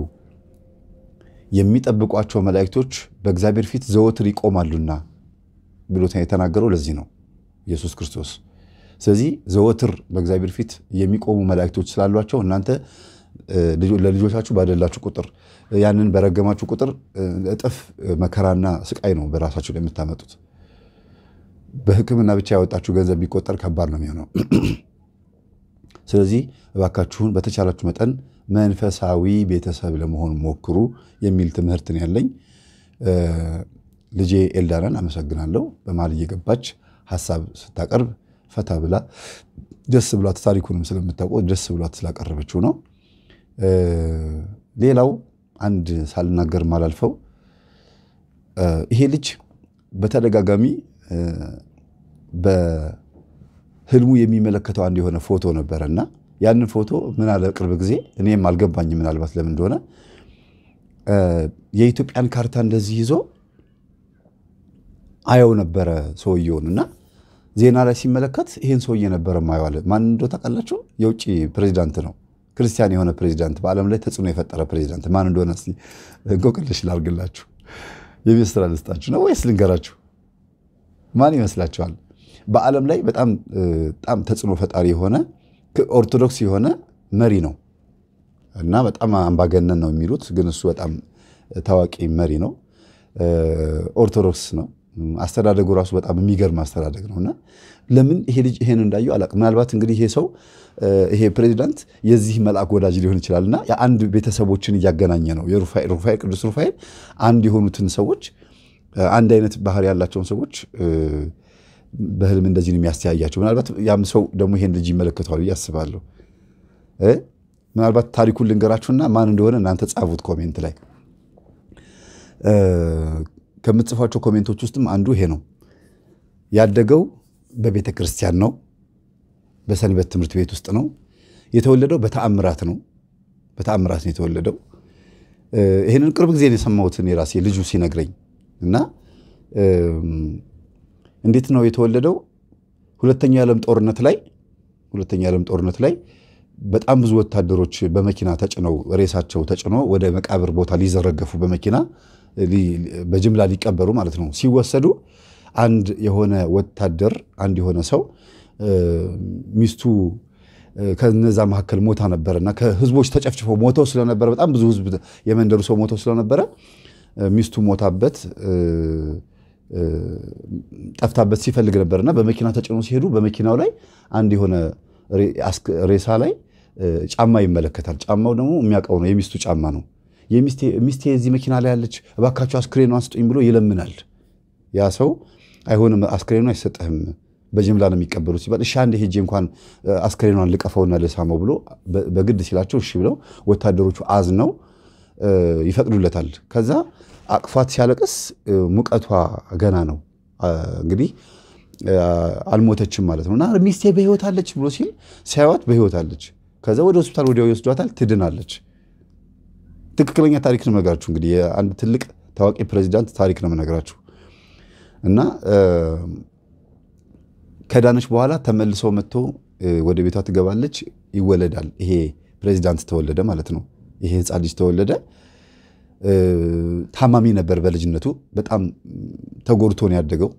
የሚጠብቋቸው መላእክቶች በእግዚአብሔር ፊት ዘወትር ይቆማሉና ብሎ የተናገረው ለዚህ ነው ኢየሱስ ክርስቶስ። ስለዚህ ዘወትር በእግዚአብሔር ፊት የሚቆሙ መላእክቶች ስላሏቸው እናንተ ለልጆቻችሁ ባደላችሁ ቁጥር ያንን በረገማችሁ ቁጥር እጥፍ መከራና ስቃይ ነው በራሳችሁ ላይ የምታመጡት። በሕክምና ብቻ ያወጣችሁ ገንዘብ ቢቆጠር ከባድ ነው የሚሆነው። [CLEARS THROAT] ስለዚህ እባካችሁን በተቻላችሁ መጠን መንፈሳዊ ቤተሰብ ለመሆን ሞክሩ የሚል ትምህርት ነው ያለኝ። ልጄ ኤልዳናን አመሰግናለሁ። በመሃል እየገባች ሀሳብ ስታቀርብ ፈታ ብላ ደስ ብሏት ታሪኩንም ስለምታውቀው ደስ ብሏት ስላቀረበችው ነው። ሌላው አንድ ሳልናገር ማላልፈው ይሄ ልጅ በተደጋጋሚ በህልሙ የሚመለከተው አንድ የሆነ ፎቶ ነበረ እና ያንን ፎቶ ምን አለ ቅርብ ጊዜ እኔም አልገባኝ ምናልባት ለምን እንደሆነ የኢትዮጵያን ካርታ እንደዚህ ይዞ አየው ነበረ ሰውየውን እና ዜና ላይ ሲመለከት ይህን ሰውዬ ነበረ ማየዋለ ማን እንደው ታውቃላችሁ የውጭ ፕሬዚዳንት ነው ክርስቲያን የሆነ ፕሬዚዳንት፣ በዓለም ላይ ተጽዕኖ የፈጠረ ፕሬዚዳንት ማን እንደሆነ እስኪ እንቆቅልሽ ላርግላችሁ። የቤት ስራ ልስጣችሁ ነው ወይስ ልንገራችሁ? ማን ይመስላችኋል? በዓለም ላይ በጣም በጣም ተጽዕኖ ፈጣሪ የሆነ ኦርቶዶክስ የሆነ መሪ ነው እና በጣም አምባገነን ነው የሚሉት፣ ግን እሱ በጣም ታዋቂ መሪ ነው። ኦርቶዶክስ ነው። አስተዳደጉ ራሱ በጣም የሚገርም አስተዳደግ ነው እና ለምን ይሄ ልጅ ይሄን እንዳየው አላውቅም። ምናልባት እንግዲህ ይሄ ሰው ይሄ ፕሬዚዳንት የዚህ መልአክ ወዳጅ ሊሆን ይችላል እና የአንድ ቤተሰቦችን እያገናኘ ነው። የሩፋኤል ቅዱስ ሩፋኤል አንድ የሆኑትን ሰዎች አንድ አይነት ባህሪ ያላቸውን ሰዎች በህልም እንደዚህ ነው የሚያስተያያቸው። ምናልባት ያም ሰው ደግሞ ይሄን ልጅ ይመለከተዋል ብዬ አስባለሁ። ምናልባት ታሪኩን ልንገራችሁና ማን እንደሆነ እናንተ ጻፉት ኮሜንት ላይ። ከምትጽፏቸው ኮሜንቶች ውስጥም አንዱ ይሄ ነው ያደገው በቤተ ክርስቲያን ነው፣ በሰንበት ትምህርት ቤት ውስጥ ነው የተወለደው። በተአምራት ነው፣ በተአምራት ነው የተወለደው። ይህንን ቅርብ ጊዜ የሰማሁትን የራሴ ልጁ ሲነግረኝ እና እንዴት ነው የተወለደው? ሁለተኛው የዓለም ጦርነት ላይ ሁለተኛው የዓለም ጦርነት ላይ በጣም ብዙ ወታደሮች በመኪና ተጭነው ሬሳቸው ተጭኖ ወደ መቃብር ቦታ ሊዘረገፉ በመኪና በጅምላ ሊቀበሩ ማለት ነው ሲወሰዱ አንድ የሆነ ወታደር አንድ የሆነ ሰው ሚስቱ ከነዛ መካከል ሞታ ነበረ እና ከህዝቦች ተጨፍጭፎ ሞተው ስለነበረ በጣም ብዙ ህዝብ የመንደሩ ሰው ሞተው ስለነበረ ሚስቱ ሞታበት ጠፍታበት ሲፈልግ ነበር እና በመኪና ተጭኖ ሲሄዱ በመኪናው ላይ አንድ የሆነ ሬሳ ላይ ጫማ ይመለከታል። ጫማው ደግሞ የሚያውቀው ነው፣ የሚስቱ ጫማ ነው። ሚስቴ እዚህ መኪና ላይ ያለች እባካቸው አስክሬኗን ስጡኝ ብሎ ይለምናል ያ ሰው አይሆንም፣ አስክሬኑ አይሰጥህም፣ በጅምላ ነው የሚቀበሉት ሲባል እሺ አንዴ ሄጄ እንኳን አስክሬኗን ልቀፈውና ልሳመው ብሎ በግድ ሲላቸው እሺ ብለው ወታደሮቹ አዝነው ይፈቅዱለታል። ከዛ አቅፏት ሲያለቅስ ሙቀቷ ገና ነው እንግዲህ አልሞተችም ማለት ነው እና ሚስቴ በህይወት አለች ብሎ ሲል ሲያዩት በህይወት አለች። ከዛ ወደ ሆስፒታል ወዲያው ይወስዷታል፣ ትድናለች። ትክክለኛ ታሪክ ነው የምነግራችሁ። እንግዲህ አንድ ትልቅ ታዋቂ ፕሬዚዳንት ታሪክ ነው የምነግራችሁ። እና ከዳነች በኋላ ተመልሶ መጥቶ ወደ ቤቷ ትገባለች። ይወለዳል። ይሄ ፕሬዚዳንት ተወለደ ማለት ነው። ይሄ ህፃን ልጅ ተወለደ። ታማሚ ነበር በልጅነቱ። በጣም ተጎድቶ ነው ያደገው።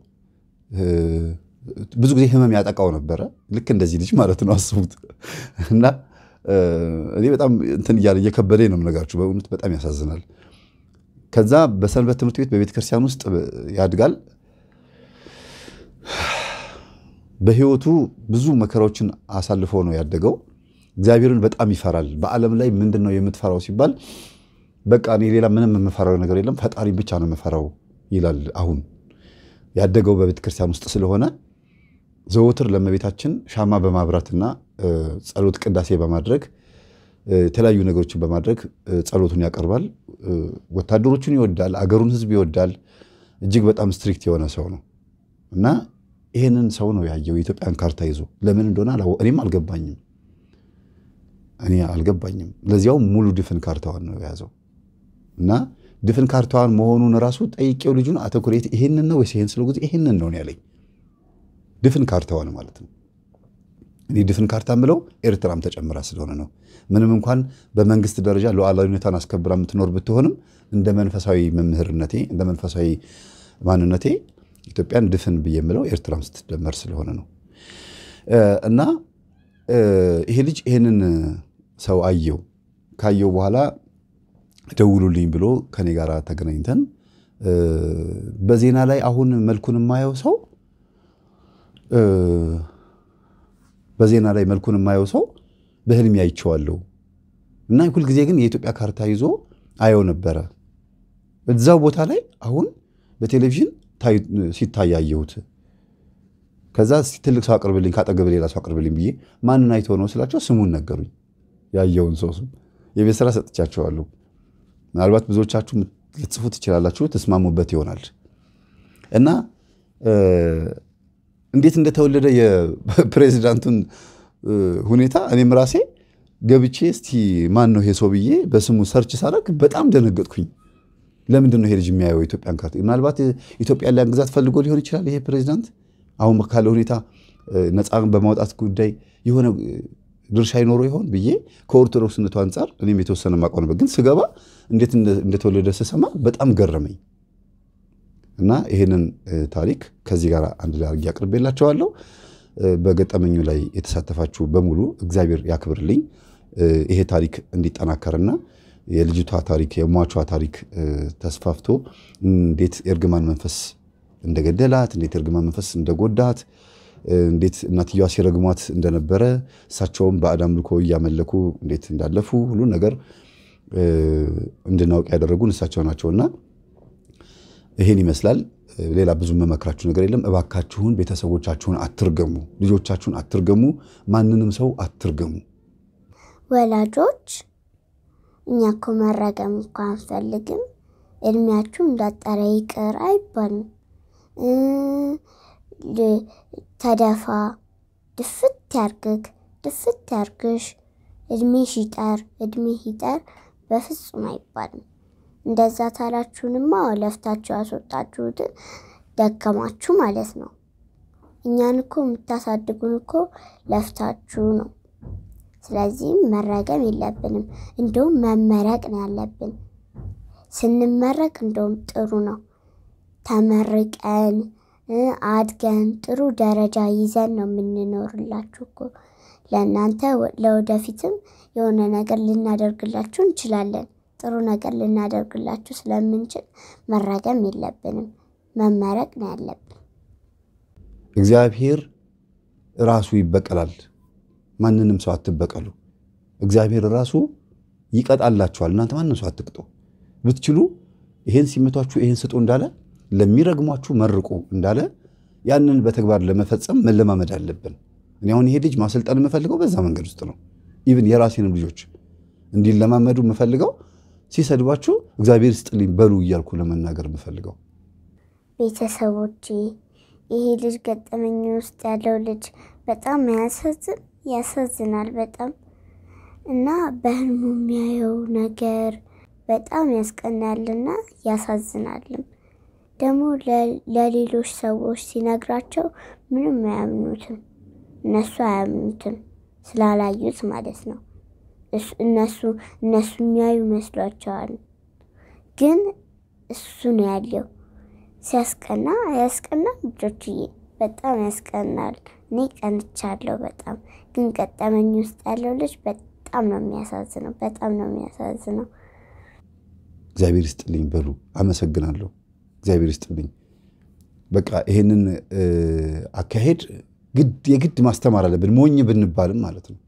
ብዙ ጊዜ ህመም ያጠቃው ነበረ። ልክ እንደዚህ ልጅ ማለት ነው። አስቡት እና እኔ በጣም እንትን እያለ እየከበደ ነው የምነግራችሁ። በእውነት በጣም ያሳዝናል። ከዛ በሰንበት ትምህርት ቤት በቤተክርስቲያን ውስጥ ያድጋል። በህይወቱ ብዙ መከራዎችን አሳልፎ ነው ያደገው። እግዚአብሔርን በጣም ይፈራል። በዓለም ላይ ምንድን ነው የምትፈራው ሲባል በቃ እኔ ሌላ ምንም የምፈራው ነገር የለም ፈጣሪ ብቻ ነው የምፈራው ይላል። አሁን ያደገው በቤተ ክርስቲያን ውስጥ ስለሆነ ዘወትር ለመቤታችን ሻማ በማብራትና ጸሎት ቅዳሴ በማድረግ የተለያዩ ነገሮችን በማድረግ ጸሎቱን ያቀርባል። ወታደሮቹን ይወዳል። አገሩን ህዝብ ይወዳል። እጅግ በጣም ስትሪክት የሆነ ሰው ነው እና ይህንን ሰው ነው ያየው የኢትዮጵያን ካርታ ይዞ። ለምን እንደሆነ እኔም አልገባኝም እኔ አልገባኝም። ለዚያውም ሙሉ ድፍን ካርታዋን ነው የያዘው እና ድፍን ካርታዋን መሆኑን ራሱ ጠይቄው ልጁን አተኩሬት ይሄንን ነው ወይስ ይሄን ስለ ጊዜ ይሄንን ነው ያለኝ። ድፍን ካርታዋን ማለት ነው። እኔ ድፍን ካርታ ምለው ኤርትራም ተጨምራ ስለሆነ ነው። ምንም እንኳን በመንግስት ደረጃ ሉዓላዊነቷን አስከብራ የምትኖር ብትሆንም እንደ መንፈሳዊ መምህርነቴ እንደ መንፈሳዊ ማንነቴ ኢትዮጵያን ድፍን ብዬ የምለው ኤርትራም ስትደመር ስለሆነ ነው። እና ይሄ ልጅ ይሄንን ሰው አየው። ካየው በኋላ ደውሉልኝ ብሎ ከኔ ጋር ተገናኝተን በዜና ላይ አሁን መልኩን የማየው ሰው በዜና ላይ መልኩን የማየው ሰው በህልም ያይቸዋለሁ እና ሁልጊዜ ግን የኢትዮጵያ ካርታ ይዞ አየው ነበረ። እዛው ቦታ ላይ አሁን በቴሌቪዥን ሲታይ ያየሁት። ከዛ ትልቅ ሰው አቅርብልኝ፣ ካጠገብ ሌላ ሰው አቅርብልኝ ብዬ ማንን አይቶ ነው ስላቸው ስሙን ነገሩኝ። ያየውን ሰው ስም የቤት ስራ ሰጥቻቸዋለሁ። ምናልባት ብዙዎቻችሁ ልትጽፉ ትችላላችሁ፣ ተስማሙበት ይሆናል እና እንዴት እንደተወለደ የፕሬዚዳንቱን ሁኔታ እኔም ራሴ ገብቼ እስቲ ማን ነው ይሄ ሰው ብዬ በስሙ ሰርች ሳደርግ በጣም ደነገጥኩኝ። ለምንድን ነው ይሄ ልጅ የሚያየው ኢትዮጵያን ካርታ? ምናልባት ኢትዮጵያን ሊያግዛት ፈልጎ ሊሆን ይችላል። ይሄ ፕሬዚዳንት አሁን ካለ ሁኔታ ነፃ በማውጣት ጉዳይ የሆነ ድርሻ ይኖረው ይሆን ብዬ ከኦርቶዶክስነቱ አንጻር እኔም የተወሰነ ማውቀው ግን ስገባ እንዴት እንደተወለደ ስሰማ በጣም ገረመኝ እና ይህንን ታሪክ ከዚህ ጋር አንድ ላይ አድርጌ አቅርቤላቸዋለሁ። በገጠመኙ ላይ የተሳተፋችሁ በሙሉ እግዚአብሔር ያክብርልኝ። ይሄ ታሪክ እንዲጠናከርና የልጅቷ ታሪክ የሟቿ ታሪክ ተስፋፍቶ እንዴት የእርግማን መንፈስ እንደገደላት፣ እንዴት የእርግማን መንፈስ እንደጎዳት፣ እንዴት እናትየዋ ሲረግሟት እንደነበረ እሳቸውም በአዳም ልኮ እያመለኩ እንዴት እንዳለፉ ሁሉ ነገር እንድናውቅ ያደረጉን እሳቸው እና ይሄን ይመስላል። ሌላ ብዙ መመክራችሁ ነገር የለም። እባካችሁን ቤተሰቦቻችሁን አትርገሙ፣ ልጆቻችሁን አትርገሙ፣ ማንንም ሰው አትርገሙ። ወላጆች እኛ እኮ መረገም እኮ አንፈልግም፣ እድሜያችሁ እንዳጠረ ይቅር አይባልም። ተደፋ፣ ድፍት ያርግግ፣ ድፍት ያርግሽ፣ እድሜሽ ይጠር፣ እድሜሽ ይጠር በፍጹም አይባልም። እንደዛ ታላችሁንማ ለፍታችሁ ያስወጣችሁትን ደከማችሁ ማለት ነው። እኛን እኮ የምታሳድጉን እኮ ለፍታችሁ ነው። ስለዚህ መረገም የለብንም፣ እንደውም መመረቅ ነው ያለብን። ስንመረቅ እንደውም ጥሩ ነው። ተመርቀን አድገን ጥሩ ደረጃ ይዘን ነው የምንኖርላችሁ እኮ ለእናንተ ለወደፊትም የሆነ ነገር ልናደርግላችሁ እንችላለን። ጥሩ ነገር ልናደርግላችሁ ስለምንችል መረገም የለብንም፣ መመረቅ ነው ያለብን። እግዚአብሔር ራሱ ይበቀላል። ማንንም ሰው አትበቀሉ። እግዚአብሔር ራሱ ይቀጣላችኋል። እናንተ ማንም ሰው አትቅጡ። ብትችሉ ይሄን ሲመቷችሁ ይሄን ስጡ እንዳለ ለሚረግሟችሁ መርቁ እንዳለ ያንን በተግባር ለመፈጸም መለማመድ አለብን። እኔ አሁን ይሄ ልጅ ማሰልጠን የምፈልገው በዛ መንገድ ውስጥ ነው። ኢቭን የራሴንም ልጆች እንዲለማመዱ የምፈልገው ሲሰድባችሁ እግዚአብሔር ስጥልኝ በሉ እያልኩ ለመናገር የምፈልገው ቤተሰቦቼ፣ ይሄ ልጅ ገጠመኝ ውስጥ ያለው ልጅ በጣም አያሳዝን ያሳዝናል በጣም እና በህልሙ የሚያየው ነገር በጣም ያስቀናልና ያሳዝናልም። ደግሞ ለሌሎች ሰዎች ሲነግራቸው ምንም አያምኑትም። እነሱ አያምኑትም ስላላዩት ማለት ነው። እነሱ እነሱ የሚያዩ መስሏቸዋል። ግን እሱ ነው ያለው። ሲያስቀና አያስቀና ልጆችዬ፣ በጣም ያስቀናል። እኔ ቀንቻለሁ በጣም ግን ገጠመኝ ውስጥ ያለው ልጅ በጣም ነው የሚያሳዝነው። በጣም ነው የሚያሳዝነው። እግዚአብሔር ይስጥልኝ በሉ። አመሰግናለሁ። እግዚአብሔር ይስጥልኝ። በቃ ይሄንን አካሄድ የግድ ማስተማር አለብን፣ ሞኝ ብንባልም ማለት ነው።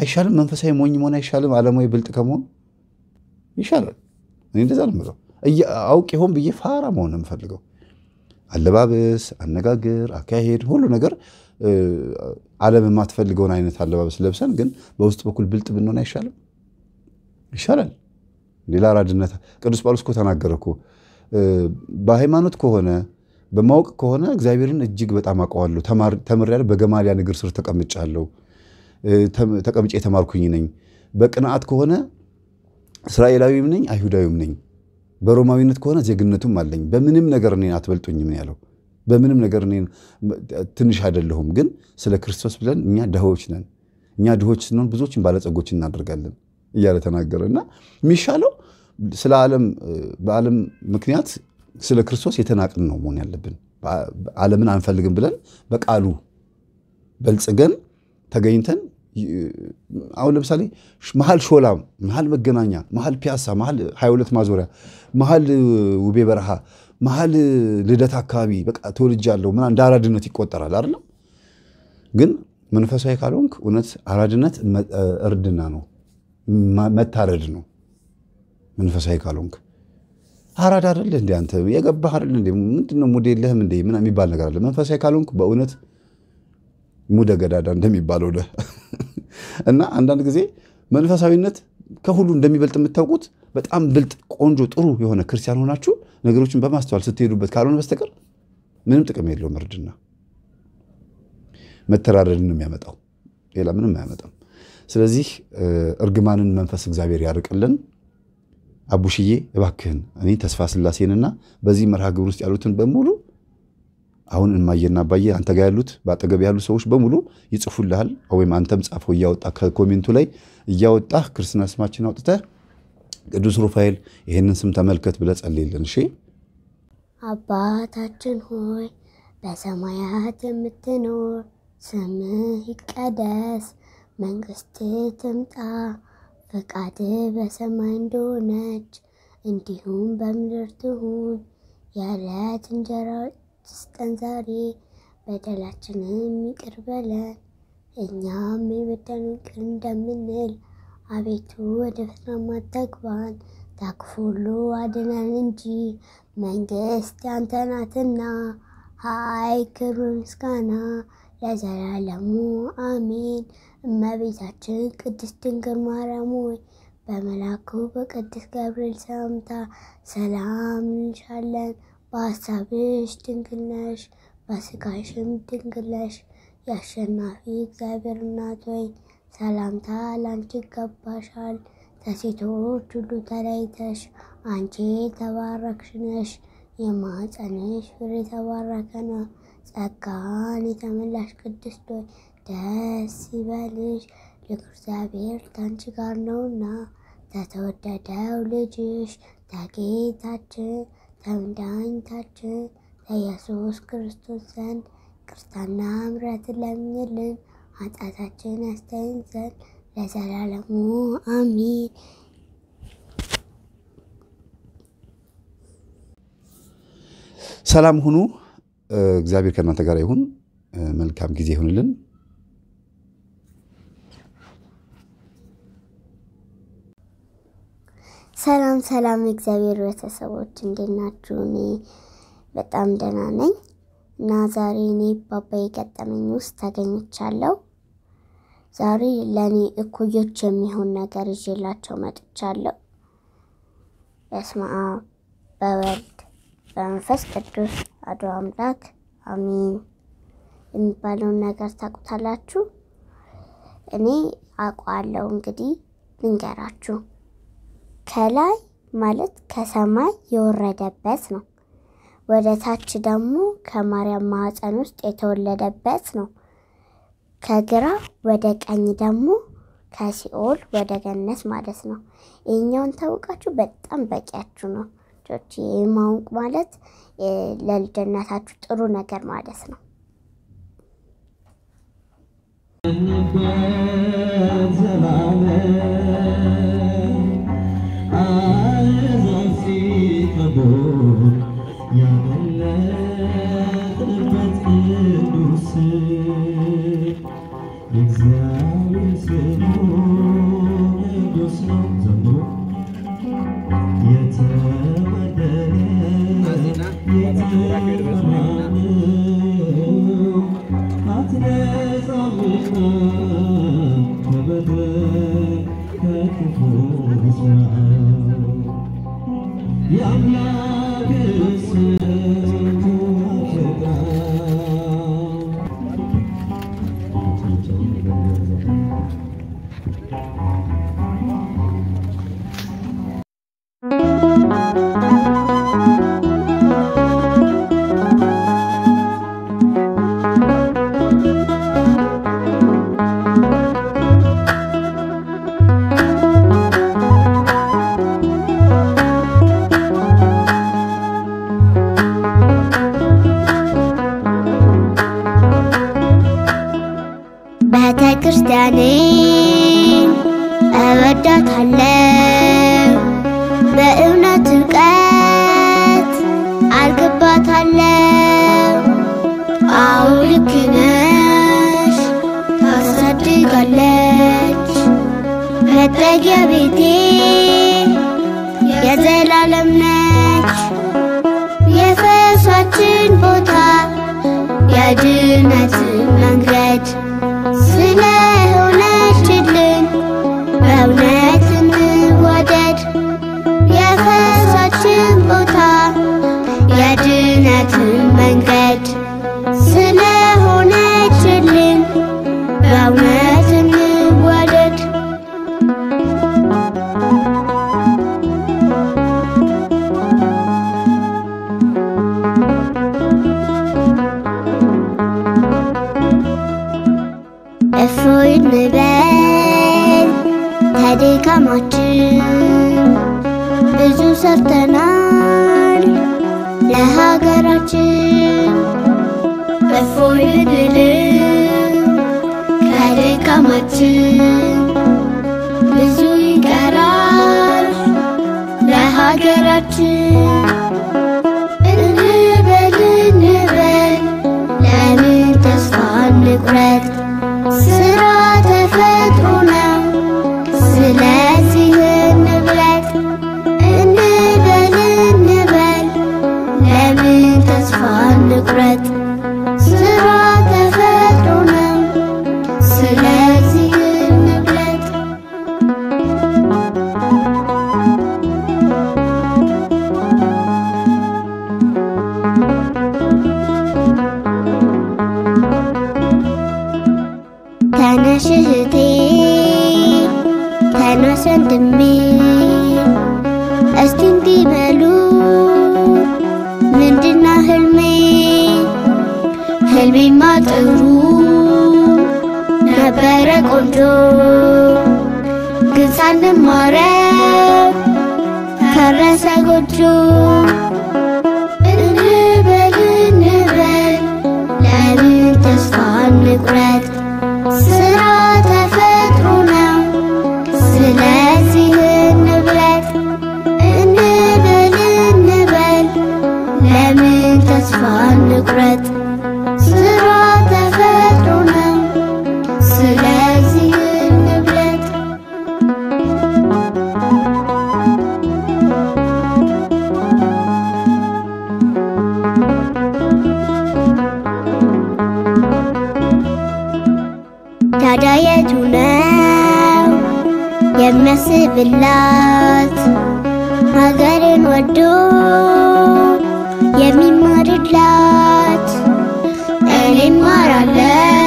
አይሻልም? መንፈሳዊ ሞኝ መሆን አይሻልም? ዓለማዊ ብልጥ ከመሆን ይሻላል። እኔ እንደዛ ነው የምለው። ሆን ብዬ ፋራ መሆን ነው የምፈልገው። አለባበስ፣ አነጋገር፣ አካሄድ፣ ሁሉ ነገር ዓለም የማትፈልገውን አይነት አለባበስ ለብሰን ግን በውስጥ በኩል ብልጥ ብንሆን አይሻልም? ይሻላል። ሌላ አራድነት ቅዱስ ጳውሎስ እኮ ተናገረ እኮ በሃይማኖት ከሆነ በማወቅ ከሆነ እግዚአብሔርን እጅግ በጣም አውቀዋለሁ፣ ተምሬያለሁ፣ በገማሊያ እግር ስር ተቀምጫለሁ፣ ተቀምጬ የተማርኩኝ ነኝ። በቅንዓት ከሆነ እስራኤላዊም ነኝ አይሁዳዊም ነኝ በሮማዊነት ከሆነ ዜግነቱም አለኝ። በምንም ነገር እኔን አትበልጡኝም ያለው በምንም ነገር እኔን ትንሽ አይደለሁም። ግን ስለ ክርስቶስ ብለን እኛ ድሆች ነን፣ እኛ ድሆች ስንሆን ብዙዎችን ባለጸጎች እናደርጋለን እያለ ተናገረ እና የሚሻለው ስለ ዓለም በዓለም ምክንያት ስለ ክርስቶስ የተናቅን ነው መሆን ያለብን። ዓለምን አንፈልግም ብለን በቃሉ በልጽገን ተገኝተን አሁን ለምሳሌ መሀል ሾላ፣ መሀል መገናኛ፣ መሀል ፒያሳ፣ መሀል 22 ማዞሪያ፣ መሀል ውቤ በረሃ፣ መሀል ልደት አካባቢ በቃ ተወልጅ ያለው ምናምን እንደ አራድነት ይቆጠራል አይደለም። ግን መንፈሳዊ ካልሆንክ እውነት አራድነት እርድና ነው፣ መታረድ ነው። መንፈሳዊ ካልሆንክ አራድ አይደለህ እንዲ አንተ የገባህ አይደለህ እንዲ ምንድነው ነው ሙድ የለህም እንደ ምናምን የሚባል ነገር አለ። መንፈሳዊ ካልሆንክ በእውነት ሙደ ገዳዳ እንደሚባለው እና አንዳንድ ጊዜ መንፈሳዊነት ከሁሉ እንደሚበልጥ የምታውቁት በጣም ብልጥ፣ ቆንጆ፣ ጥሩ የሆነ ክርስቲያን ሆናችሁ ነገሮችን በማስተዋል ስትሄዱበት ካልሆነ በስተቀር ምንም ጥቅም የለውም። እርድና መተራረድን የሚያመጣው ሌላ ምንም አያመጣም። ስለዚህ እርግማንን መንፈስ እግዚአብሔር ያርቅልን። አቡሽዬ እባክህን እኔ ተስፋ ስላሴንና በዚህ መርሃ ግብር ውስጥ ያሉትን በሙሉ አሁን እማየና አባዬ አንተ ጋር ያሉት በአጠገብ ያሉ ሰዎች በሙሉ ይጽፉልሃል፣ ወይም አንተም ጻፈው እያወጣ ከኮሜንቱ ላይ እያወጣ ክርስትና ስማችን አውጥተህ ቅዱስ ሩፋኤል ይህንን ስም ተመልከት ብለህ ጸልይልን። እሺ። አባታችን ሆይ በሰማያት የምትኖር ስምህ ይቀደስ፣ መንግስትህ ትምጣ፣ ፈቃድህ በሰማይ እንደሆነች እንዲሁም በምድር ትሁን። የዕለት እንጀራ ስጠን ዛሬ በደላችን ይቅር በለን እኛም የበደሉንን ይቅር እንደምንል። አቤቱ ወደ ፈተና አታግባን፣ ከክፉ ሁሉ አድነን እንጂ መንግስት ያንተ ናትና ኃይል፣ ክብር፣ ምስጋና ለዘላለሙ አሜን። እመቤታችን ቅድስት ድንግል ማርያም ሆይ በመልአኩ በቅዱስ ገብርኤል ሰላምታ ሰላም እንሻለን። በሀሳብሽ ድንግል ነሽ፣ በስጋሽም ድንግል ነሽ። የአሸናፊ እግዚአብሔር እናት ሆይ ሰላምታ ላንቺ ይገባሻል። ከሴቶች ሁሉ ተለይተሽ አንቺ የተባረክሽ ነሽ። የማኅፀንሽ ፍሬ የተባረከ ነው። ጸጋን የተመላሽ ቅድስት ሆይ ደስ ይበልሽ፣ እግዚአብሔር ከአንቺ ጋር ነውና፣ ተተወደደው ልጅሽ ከጌታችን በመድኃኒታችን ለኢየሱስ ክርስቶስ ዘንድ ቅርታና ምሕረትን ለምኝልን ኃጢአታችን ያስተይን ዘንድ ለዘላለሙ አሚን። ሰላም ሁኑ። እግዚአብሔር ከእናንተ ጋር ይሁን። መልካም ጊዜ ይሁንልን። ሰላም ሰላም፣ እግዚአብሔር ቤተሰቦች እንዴት ናችሁ? እኔ በጣም ደህና ነኝ እና ዛሬ እኔ ባባ የገጠመኝ ውስጥ ተገኝቻለሁ። ዛሬ ለእኔ እኩዮች የሚሆን ነገር ይዤላቸው መጥቻለሁ። በስመ አብ በወልድ በመንፈስ ቅዱስ አሐዱ አምላክ አሚን። የሚባለውን ነገር ታውቁታላችሁ? እኔ አውቀዋለሁ። እንግዲህ ልንገራችሁ ከላይ ማለት ከሰማይ የወረደበት ነው። ወደ ታች ደግሞ ከማርያም ማኅፀን ውስጥ የተወለደበት ነው። ከግራ ወደ ቀኝ ደግሞ ከሲኦል ወደ ገነት ማለት ነው። ይህኛውን ታውቃችሁ በጣም በቂያችሁ ነው። ቶች ማውቅ ማለት ለልጅነታችሁ ጥሩ ነገር ማለት ነው። ዘላለም Yazan si kabul Ya now. እወዳታለሁ በእውነት እውቀት አድግባታለሁ። አዎ ልክ ነሽ ታሳድጋለች መጠጊያ ቤቴ የዘላለም ነች የፈሳችን ቦታ የድነትን መንገድ watching. ታዳ የቱ ነው የሚያስብላት ሀገርን ወዶ የሚማርላት እኔ እማራለሁ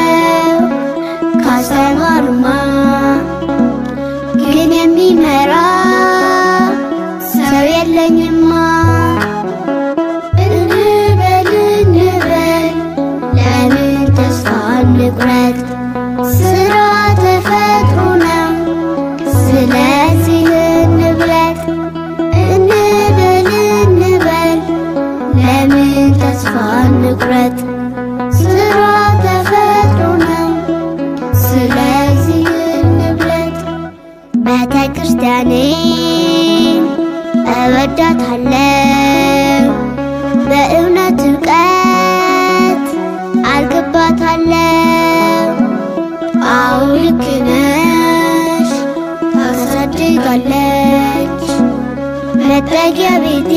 መጠጊያ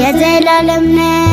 የዘላለም ነው።